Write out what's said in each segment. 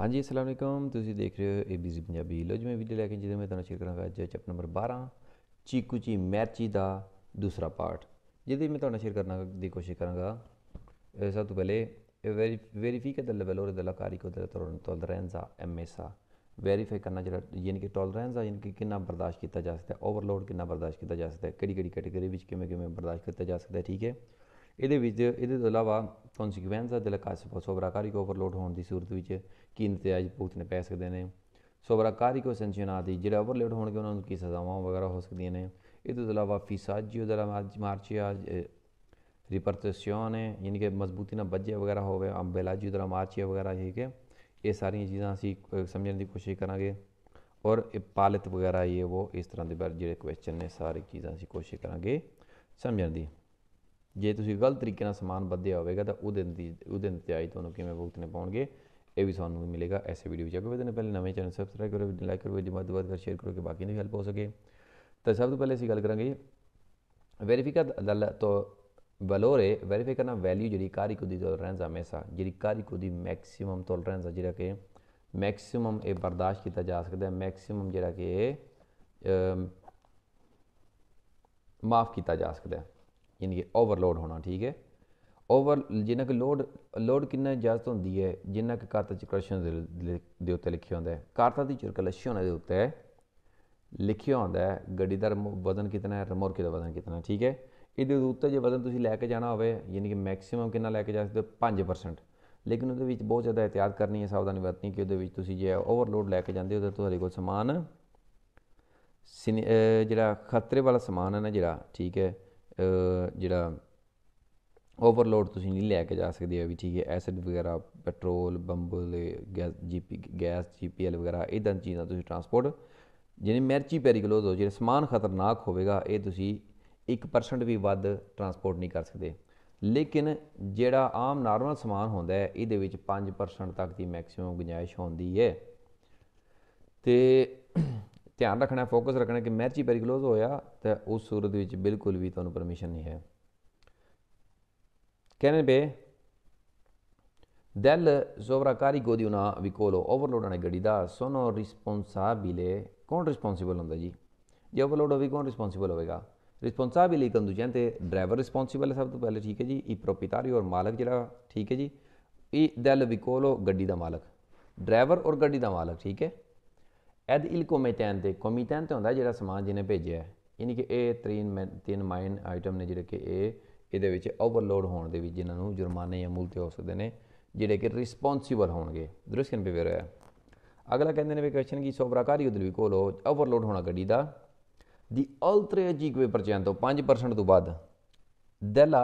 ਹਾਂਜੀ ਅਸਲਾਮ ਅਲੈਕਮ ਤੁਸੀਂ ਦੇਖ ਰਹੇ ਹੋ ABC ਪੰਜਾਬੀ ਲੋ ਜੀ ਮੈਂ ਵੀਡੀਓ ਲੈ ਕੇ ਜਿਹਦੇ ਮੈਂ ਤੁਹਾਨੂੰ ਸ਼ੇਅਰ ਕਰਾਂਗਾ ਅੱਜ ਚੈਪਟਰ ਨੰਬਰ 12 ਚੀਕੂ ਚੀ ਮੈਰਚੀ ਦਾ ਦੂਸਰਾ ਪਾਰਟ ਜਿਹਦੇ ਮੈਂ ਤੁਹਾਨੂੰ ਸ਼ੇਅਰ ਕਰਨਾ ਦੀ ਕੋਸ਼ਿਸ਼ ਕਰਾਂਗਾ ਸਭ ਤੋਂ ਪਹਿਲੇ ਵੈਰੀਫਿਕੇਟ ਲੈਵਲ ਵੈਲੋਰ ਦਾ ਲਕਾਰੀ ਕੋ ਦਾ ਟੋਲਰੈਂਸ ਆ ਵੈਰੀਫਾਈ ਕਰਨਾ ਜਿਹੜਾ ਯਾਨੀ ਕਿ ਟੋਲਰੈਂਸ ਆ ਯਾਨੀ ਕਿ ਕਿੰਨਾ ਬਰਦਾਸ਼ਤ ਕੀਤਾ ਜਾ ਸਕਦਾ ਹੈ ਓਵਰਲੋਡ ਕਿੰਨਾ ਬਰਦਾਸ਼ਤ ਕੀਤਾ ਜਾ ਸਕਦਾ ਹੈ ਕਿਹੜੀ ਕਿਹੜੀ ਕੈਟਾਗਰੀ ਵਿੱਚ ਕਿਵੇਂ ਕਿਵੇਂ ਬਰਦਾਸ਼ਤ ਕੀਤਾ ਜਾ ਸਕਦਾ ਹੈ ਠੀਕ ਹੈ ਇਹਦੇ ਵਿੱਚ ਇਹਦੇ ਤੋਂ ਇਲਾਵਾ ਕੌਨਸੀਕਵੈਂਸ ਆ ਦਿਲ ਕਾਸ ਸੋਬਰਾਕਾਰੀ ਕੋ ਓਵਰਲੋਡ ਹੋਣ ਦੀ ਸੂਰਤ ਵਿੱਚ ਕੀ ਨਤੀਜੇ ਭੁਗਤਣੇ ਪੈ ਸਕਦੇ ਨੇ ਕਾਰੀ ਕੋ ਸੰਚਨਾਦੀ ਜਿਹੜਾ ਓਵਰਲੋਡ ਹੋਣਗੇ ਉਹਨਾਂ ਨੂੰ ਕੀ ਸਜ਼ਾਵਾਂ ਵਗੈਰਾ ਹੋ ਸਕਦੀਆਂ ਨੇ ਇਹ ਤੋਂ ਇਲਾਵਾ ਫੀਸਾ ਜੀ ਦਾ ਮਾਰਚਿਆ ਰਿਪਰਟੇਸ਼ਨ ਹੈ ਯਾਨੀ ਕਿ ਮਜ਼ਬੂਤੀ ਨਾਲ ਬੱਜੇ ਵਗੈਰਾ ਹੋਵੇ ਜੀ ਦਾ ਮਾਰਚਿਆ ਵਗੈਰਾ ਠੀਕ ਹੈ ਇਹ ਸਾਰੀਆਂ ਚੀਜ਼ਾਂ ਅਸੀਂ ਸਮਝਣ ਦੀ ਕੋਸ਼ਿਸ਼ ਕਰਾਂਗੇ ਔਰ ਇਹ ਪਾਲਿਤ ਵਗੈਰਾ ਇਹ ਉਹ ਇਸ ਤਰ੍ਹਾਂ ਦੇ ਬਾਰੇ ਜਿਹੜੇ ਕੁਐਸਚਨ ਨੇ ਸਾਰੀ ਚੀਜ਼ਾਂ ਅਸੀਂ ਕੋਸ਼ਿਸ਼ ਕਰਾਂਗੇ ਸਮਝਣ ਦੀ ਜੇ ਤੁਸੀਂ ਗਲਤ ਤਰੀਕੇ ਨਾਲ ਸਮਾਨ ਬੱਧਿਆ ਹੋਵੇਗਾ ਤਾਂ ਉਹਦੇ ਉਹਦੇ ਨਤੀਜੇ ਤੁਹਾਨੂੰ ਕਿਵੇਂ ਭੁਗਤਣੇ ਪਾਉਣਗੇ ਇਹ ਵੀ ਤੁਹਾਨੂੰ ਮਿਲੇਗਾ ਐਸੇ ਵੀਡੀਓ ਵਿੱਚ ਅੱਗੇ ਪਹਿਲੇ ਨਵੇਂ ਚੈਨਲ ਸਬਸਕ੍ਰਾਈਬ ਕਰੋ ਲਾਈਕ ਕਰੋ ਵੀਡੀਓ ਵੱਧ ਵੱਧ ਸ਼ੇਅਰ ਕਰੋ ਕਿ ਬਾਕੀ ਨੂੰ ਵੀ ਹੈਲਪ ਹੋ ਸਕੇ ਤਾਂ ਸਭ ਤੋਂ ਪਹਿਲੇ ਅਸੀਂ ਗੱਲ ਕਰਾਂਗੇ ਵੈਰੀਫਿਕਾ ਦਲ ਤੋਂ ਵੈਲੋਰੇ ਵੈਰੀਫਾਈ ਕਰਨਾ ਵੈਲਿਊ ਜਿਹੜੀ ਕੋ ਦੀ ਟੋਲਰੈਂਸ ਹਮੇਸ਼ਾ ਜਿਹੜੀ ਕੋ ਦੀ ਮੈਕਸਿਮਮ ਟੋਲਰੈਂਸ ਹੈ ਜਿਹੜਾ ਕਿ ਮੈਕਸਿਮਮ ਇਹ ਬਰਦਾਸ਼ਤ ਕੀਤਾ ਜਾ ਸਕਦਾ ਹੈ ਮੈਕਸਿਮਮ ਜਿਹੜਾ ਕਿ ਮਾਫ ਕੀਤਾ ਜਾ ਸਕਦਾ ਹੈ ਯਾਨੀ ਕਿ ਓਵਰਲੋਡ ਹੋਣਾ ਠੀਕ ਹੈ ਓਵਰ ਜਿੰਨਾ ਕਿ ਲੋਡ ਲੋਡ ਕਿੰਨਾ ਇਜਾਜ਼ਤ ਹੁੰਦੀ ਹੈ ਜਿੰਨਾ ਕਿ ਕਾਰਤਾ ਚ ਕਰਸ਼ਨ ਦੇ ਉੱਤੇ ਲਿਖਿਆ ਹੁੰਦਾ ਹੈ ਕਾਰਤਾ ਦੀ ਚਰਕਲਸ਼ਨ ਦੇ ਉੱਤੇ ਲਿਖਿਆ ਹੁੰਦਾ ਹੈ ਗੱਡੀ ਦਾ ਵਜ਼ਨ ਕਿੰਨਾ ਹੈ ਰਮੋਰ ਕਿਦਾ ਵਜ਼ਨ ਕਿੰਨਾ ਠੀਕ ਹੈ ਇਹਦੇ ਉੱਤੇ ਜੇ ਵਜ਼ਨ ਤੁਸੀਂ ਲੈ ਕੇ ਜਾਣਾ ਹੋਵੇ ਯਾਨੀ ਕਿ ਮੈਕਸਿਮਮ ਕਿੰਨਾ ਲੈ ਕੇ ਜਾ ਸਕਦੇ ਹੋ 5% ਲੇਕਿਨ ਉਹਦੇ ਵਿੱਚ ਬਹੁਤ ਜ਼ਿਆਦਾ ਇhtiyat ਕਰਨੀ ਹੈ ਸਾਵਧਾਨੀ ਵਰਤਣੀ ਕਿ ਉਹਦੇ ਵਿੱਚ ਤੁਸੀਂ ਜੇ ਓਵਰਲੋਡ ਲੈ ਕੇ ਜਾਂਦੇ ਹੋ ਤਾਂ ਤੁਹਾਡੇ ਕੋਲ ਸਮਾਨ ਜਿਹੜਾ ਖਤਰੇ ਵਾਲਾ ਸਮਾਨ ਹੈ ਨਾ ਜਿਹੜਾ ਠੀਕ ਹੈ ਜਿਹੜਾ ਓਵਰਲੋਡ ਤੁਸੀਂ ਨਹੀਂ ਲੈ ਕੇ ਜਾ ਸਕਦੇ ਵੀ ਠੀਕ ਹੈ ਐਸਿਡ ਵਗੈਰਾ ਪੈਟਰੋਲ ਬੰਬਲ ਗੈਸ ਜੀਪੀ ਗੈਸ ਜੀਪੀਐਲ ਵਗੈਰਾ ਇਦਾਂ ਚੀਜ਼ਾਂ ਤੁਸੀਂ ਟਰਾਂਸਪੋਰਟ ਜਿਹਨੇ ਮਰਚੀ ਪੈਰੀਗਲੋਜ਼ ਹੋ ਜਿਹੜੇ ਸਮਾਨ ਖਤਰਨਾਕ ਹੋਵੇਗਾ ਇਹ ਤੁਸੀਂ 1% ਵੀ ਵੱਧ ਟਰਾਂਸਪੋਰਟ ਨਹੀਂ ਕਰ ਸਕਦੇ ਲੇਕਿਨ ਜਿਹੜਾ ਆਮ ਨਾਰਮਲ ਸਮਾਨ ਹੁੰਦਾ ਹੈ ਇਹਦੇ ਵਿੱਚ 5% ਤੱਕ ਦੀ ਮੈਕਸਿਮਮ ਗੁੰਜਾਇਸ਼ ਹੁੰਦੀ ਹੈ ਤੇ ਧਿਆਨ ਰੱਖਣਾ ਫੋਕਸ ਰੱਖਣਾ ਕਿ ਮੈਰਚੀ ਪੈਰੀਗਲੋਜ਼ ਹੋਇਆ ਤਾਂ ਉਸ ਸੂਰਤ ਵਿੱਚ ਬਿਲਕੁਲ ਵੀ ਤੁਹਾਨੂੰ ਪਰਮਿਸ਼ਨ ਨਹੀਂ ਹੈ ਬੇ ಕೆನಬೆ ਜ਼ੋਵਰਾਕਾਰੀ sovraccarico ਵਿਕੋਲੋ una veicolo ਗੱਡੀ ਦਾ ਸੋਨੋ responsabile. ਕੌਣ ਰਿਸਪੌਂਸਿਬਲ ਹੁੰਦਾ ਜੀ ਜੇ ਓਵਰਲੋਡ ਹੋਵੇ ਕੌਣ ਰਿਸਪੌਂਸਿਬਲ ਹੋਵੇਗਾ ਰਿਸਪੌਂਸਿਬਿਲੀ ਕੰਦੂਜੈਂਟ ਤੇ ਡਰਾਈਵਰ ਰਿਸਪੌਂਸਿਬਲ ਹੈ ਸਭ ਤੋਂ ਪਹਿਲੇ ਠੀਕ ਹੈ ਜੀ ਇਹ ਪ੍ਰੋਪਰੀਟਾਰੀ ਔਰ ਮਾਲਕ ਜਿਹੜਾ ਠੀਕ ਹੈ ਜੀ ਇਹ del ਵਿਕੋਲੋ ਗੱਡੀ ਦਾ ਮਾਲਕ ਡਰਾਈਵਰ ਔਰ ਗੱਡੀ ਦਾ ਮਾਲਕ ਠੀਕ ਹੈ ਐਦ ਇਲ ਕੋਮਿਟੈਨ ਤੇ ਕੋਮਿਟੈਨ ਤੇ ਹੁੰਦਾ ਜਿਹੜਾ ਸਮਾਨ ਜਿਹਨੇ ਭੇਜਿਆ ਹੈ ਯਾਨੀ ਕਿ ਇਹ ਤਿੰਨ ਤਿੰਨ ਮਾਈਨ ਆਈਟਮ ਨੇ ਜਿਹੜੇ ਕਿ ਇਹ ਇਹਦੇ ਵਿੱਚ ਓਵਰਲੋਡ ਹੋਣ ਦੇ ਵਿੱਚ ਜਿਨ੍ਹਾਂ ਨੂੰ ਜੁਰਮਾਨੇ ਜਾਂ ਮੁਲਤੇ ਹੋ ਸਕਦੇ ਨੇ ਜਿਹੜੇ ਕਿ ਰਿਸਪੌਂਸੀਬਲ ਹੋਣਗੇ ਦਰਸ ਕਨ ਬਿਵੇਰ ਹੈ ਅਗਲਾ ਕਹਿੰਦੇ ਨੇ ਵੀ ਕੁਐਸਚਨ ਕੀ ਸੋਬਰਾਕਾਰੀ ਉਦਲ ਵੀ ਕੋਲ ਓਵਰਲੋਡ ਹੋਣਾ ਗੱਡੀ ਦਾ ਦੀ ਅਲਟਰੇਜਿਕ ਵੇ ਪਰਚੈਂਟ ਤੋਂ 5% ਤੋਂ ਵੱਧ ਦਲਾ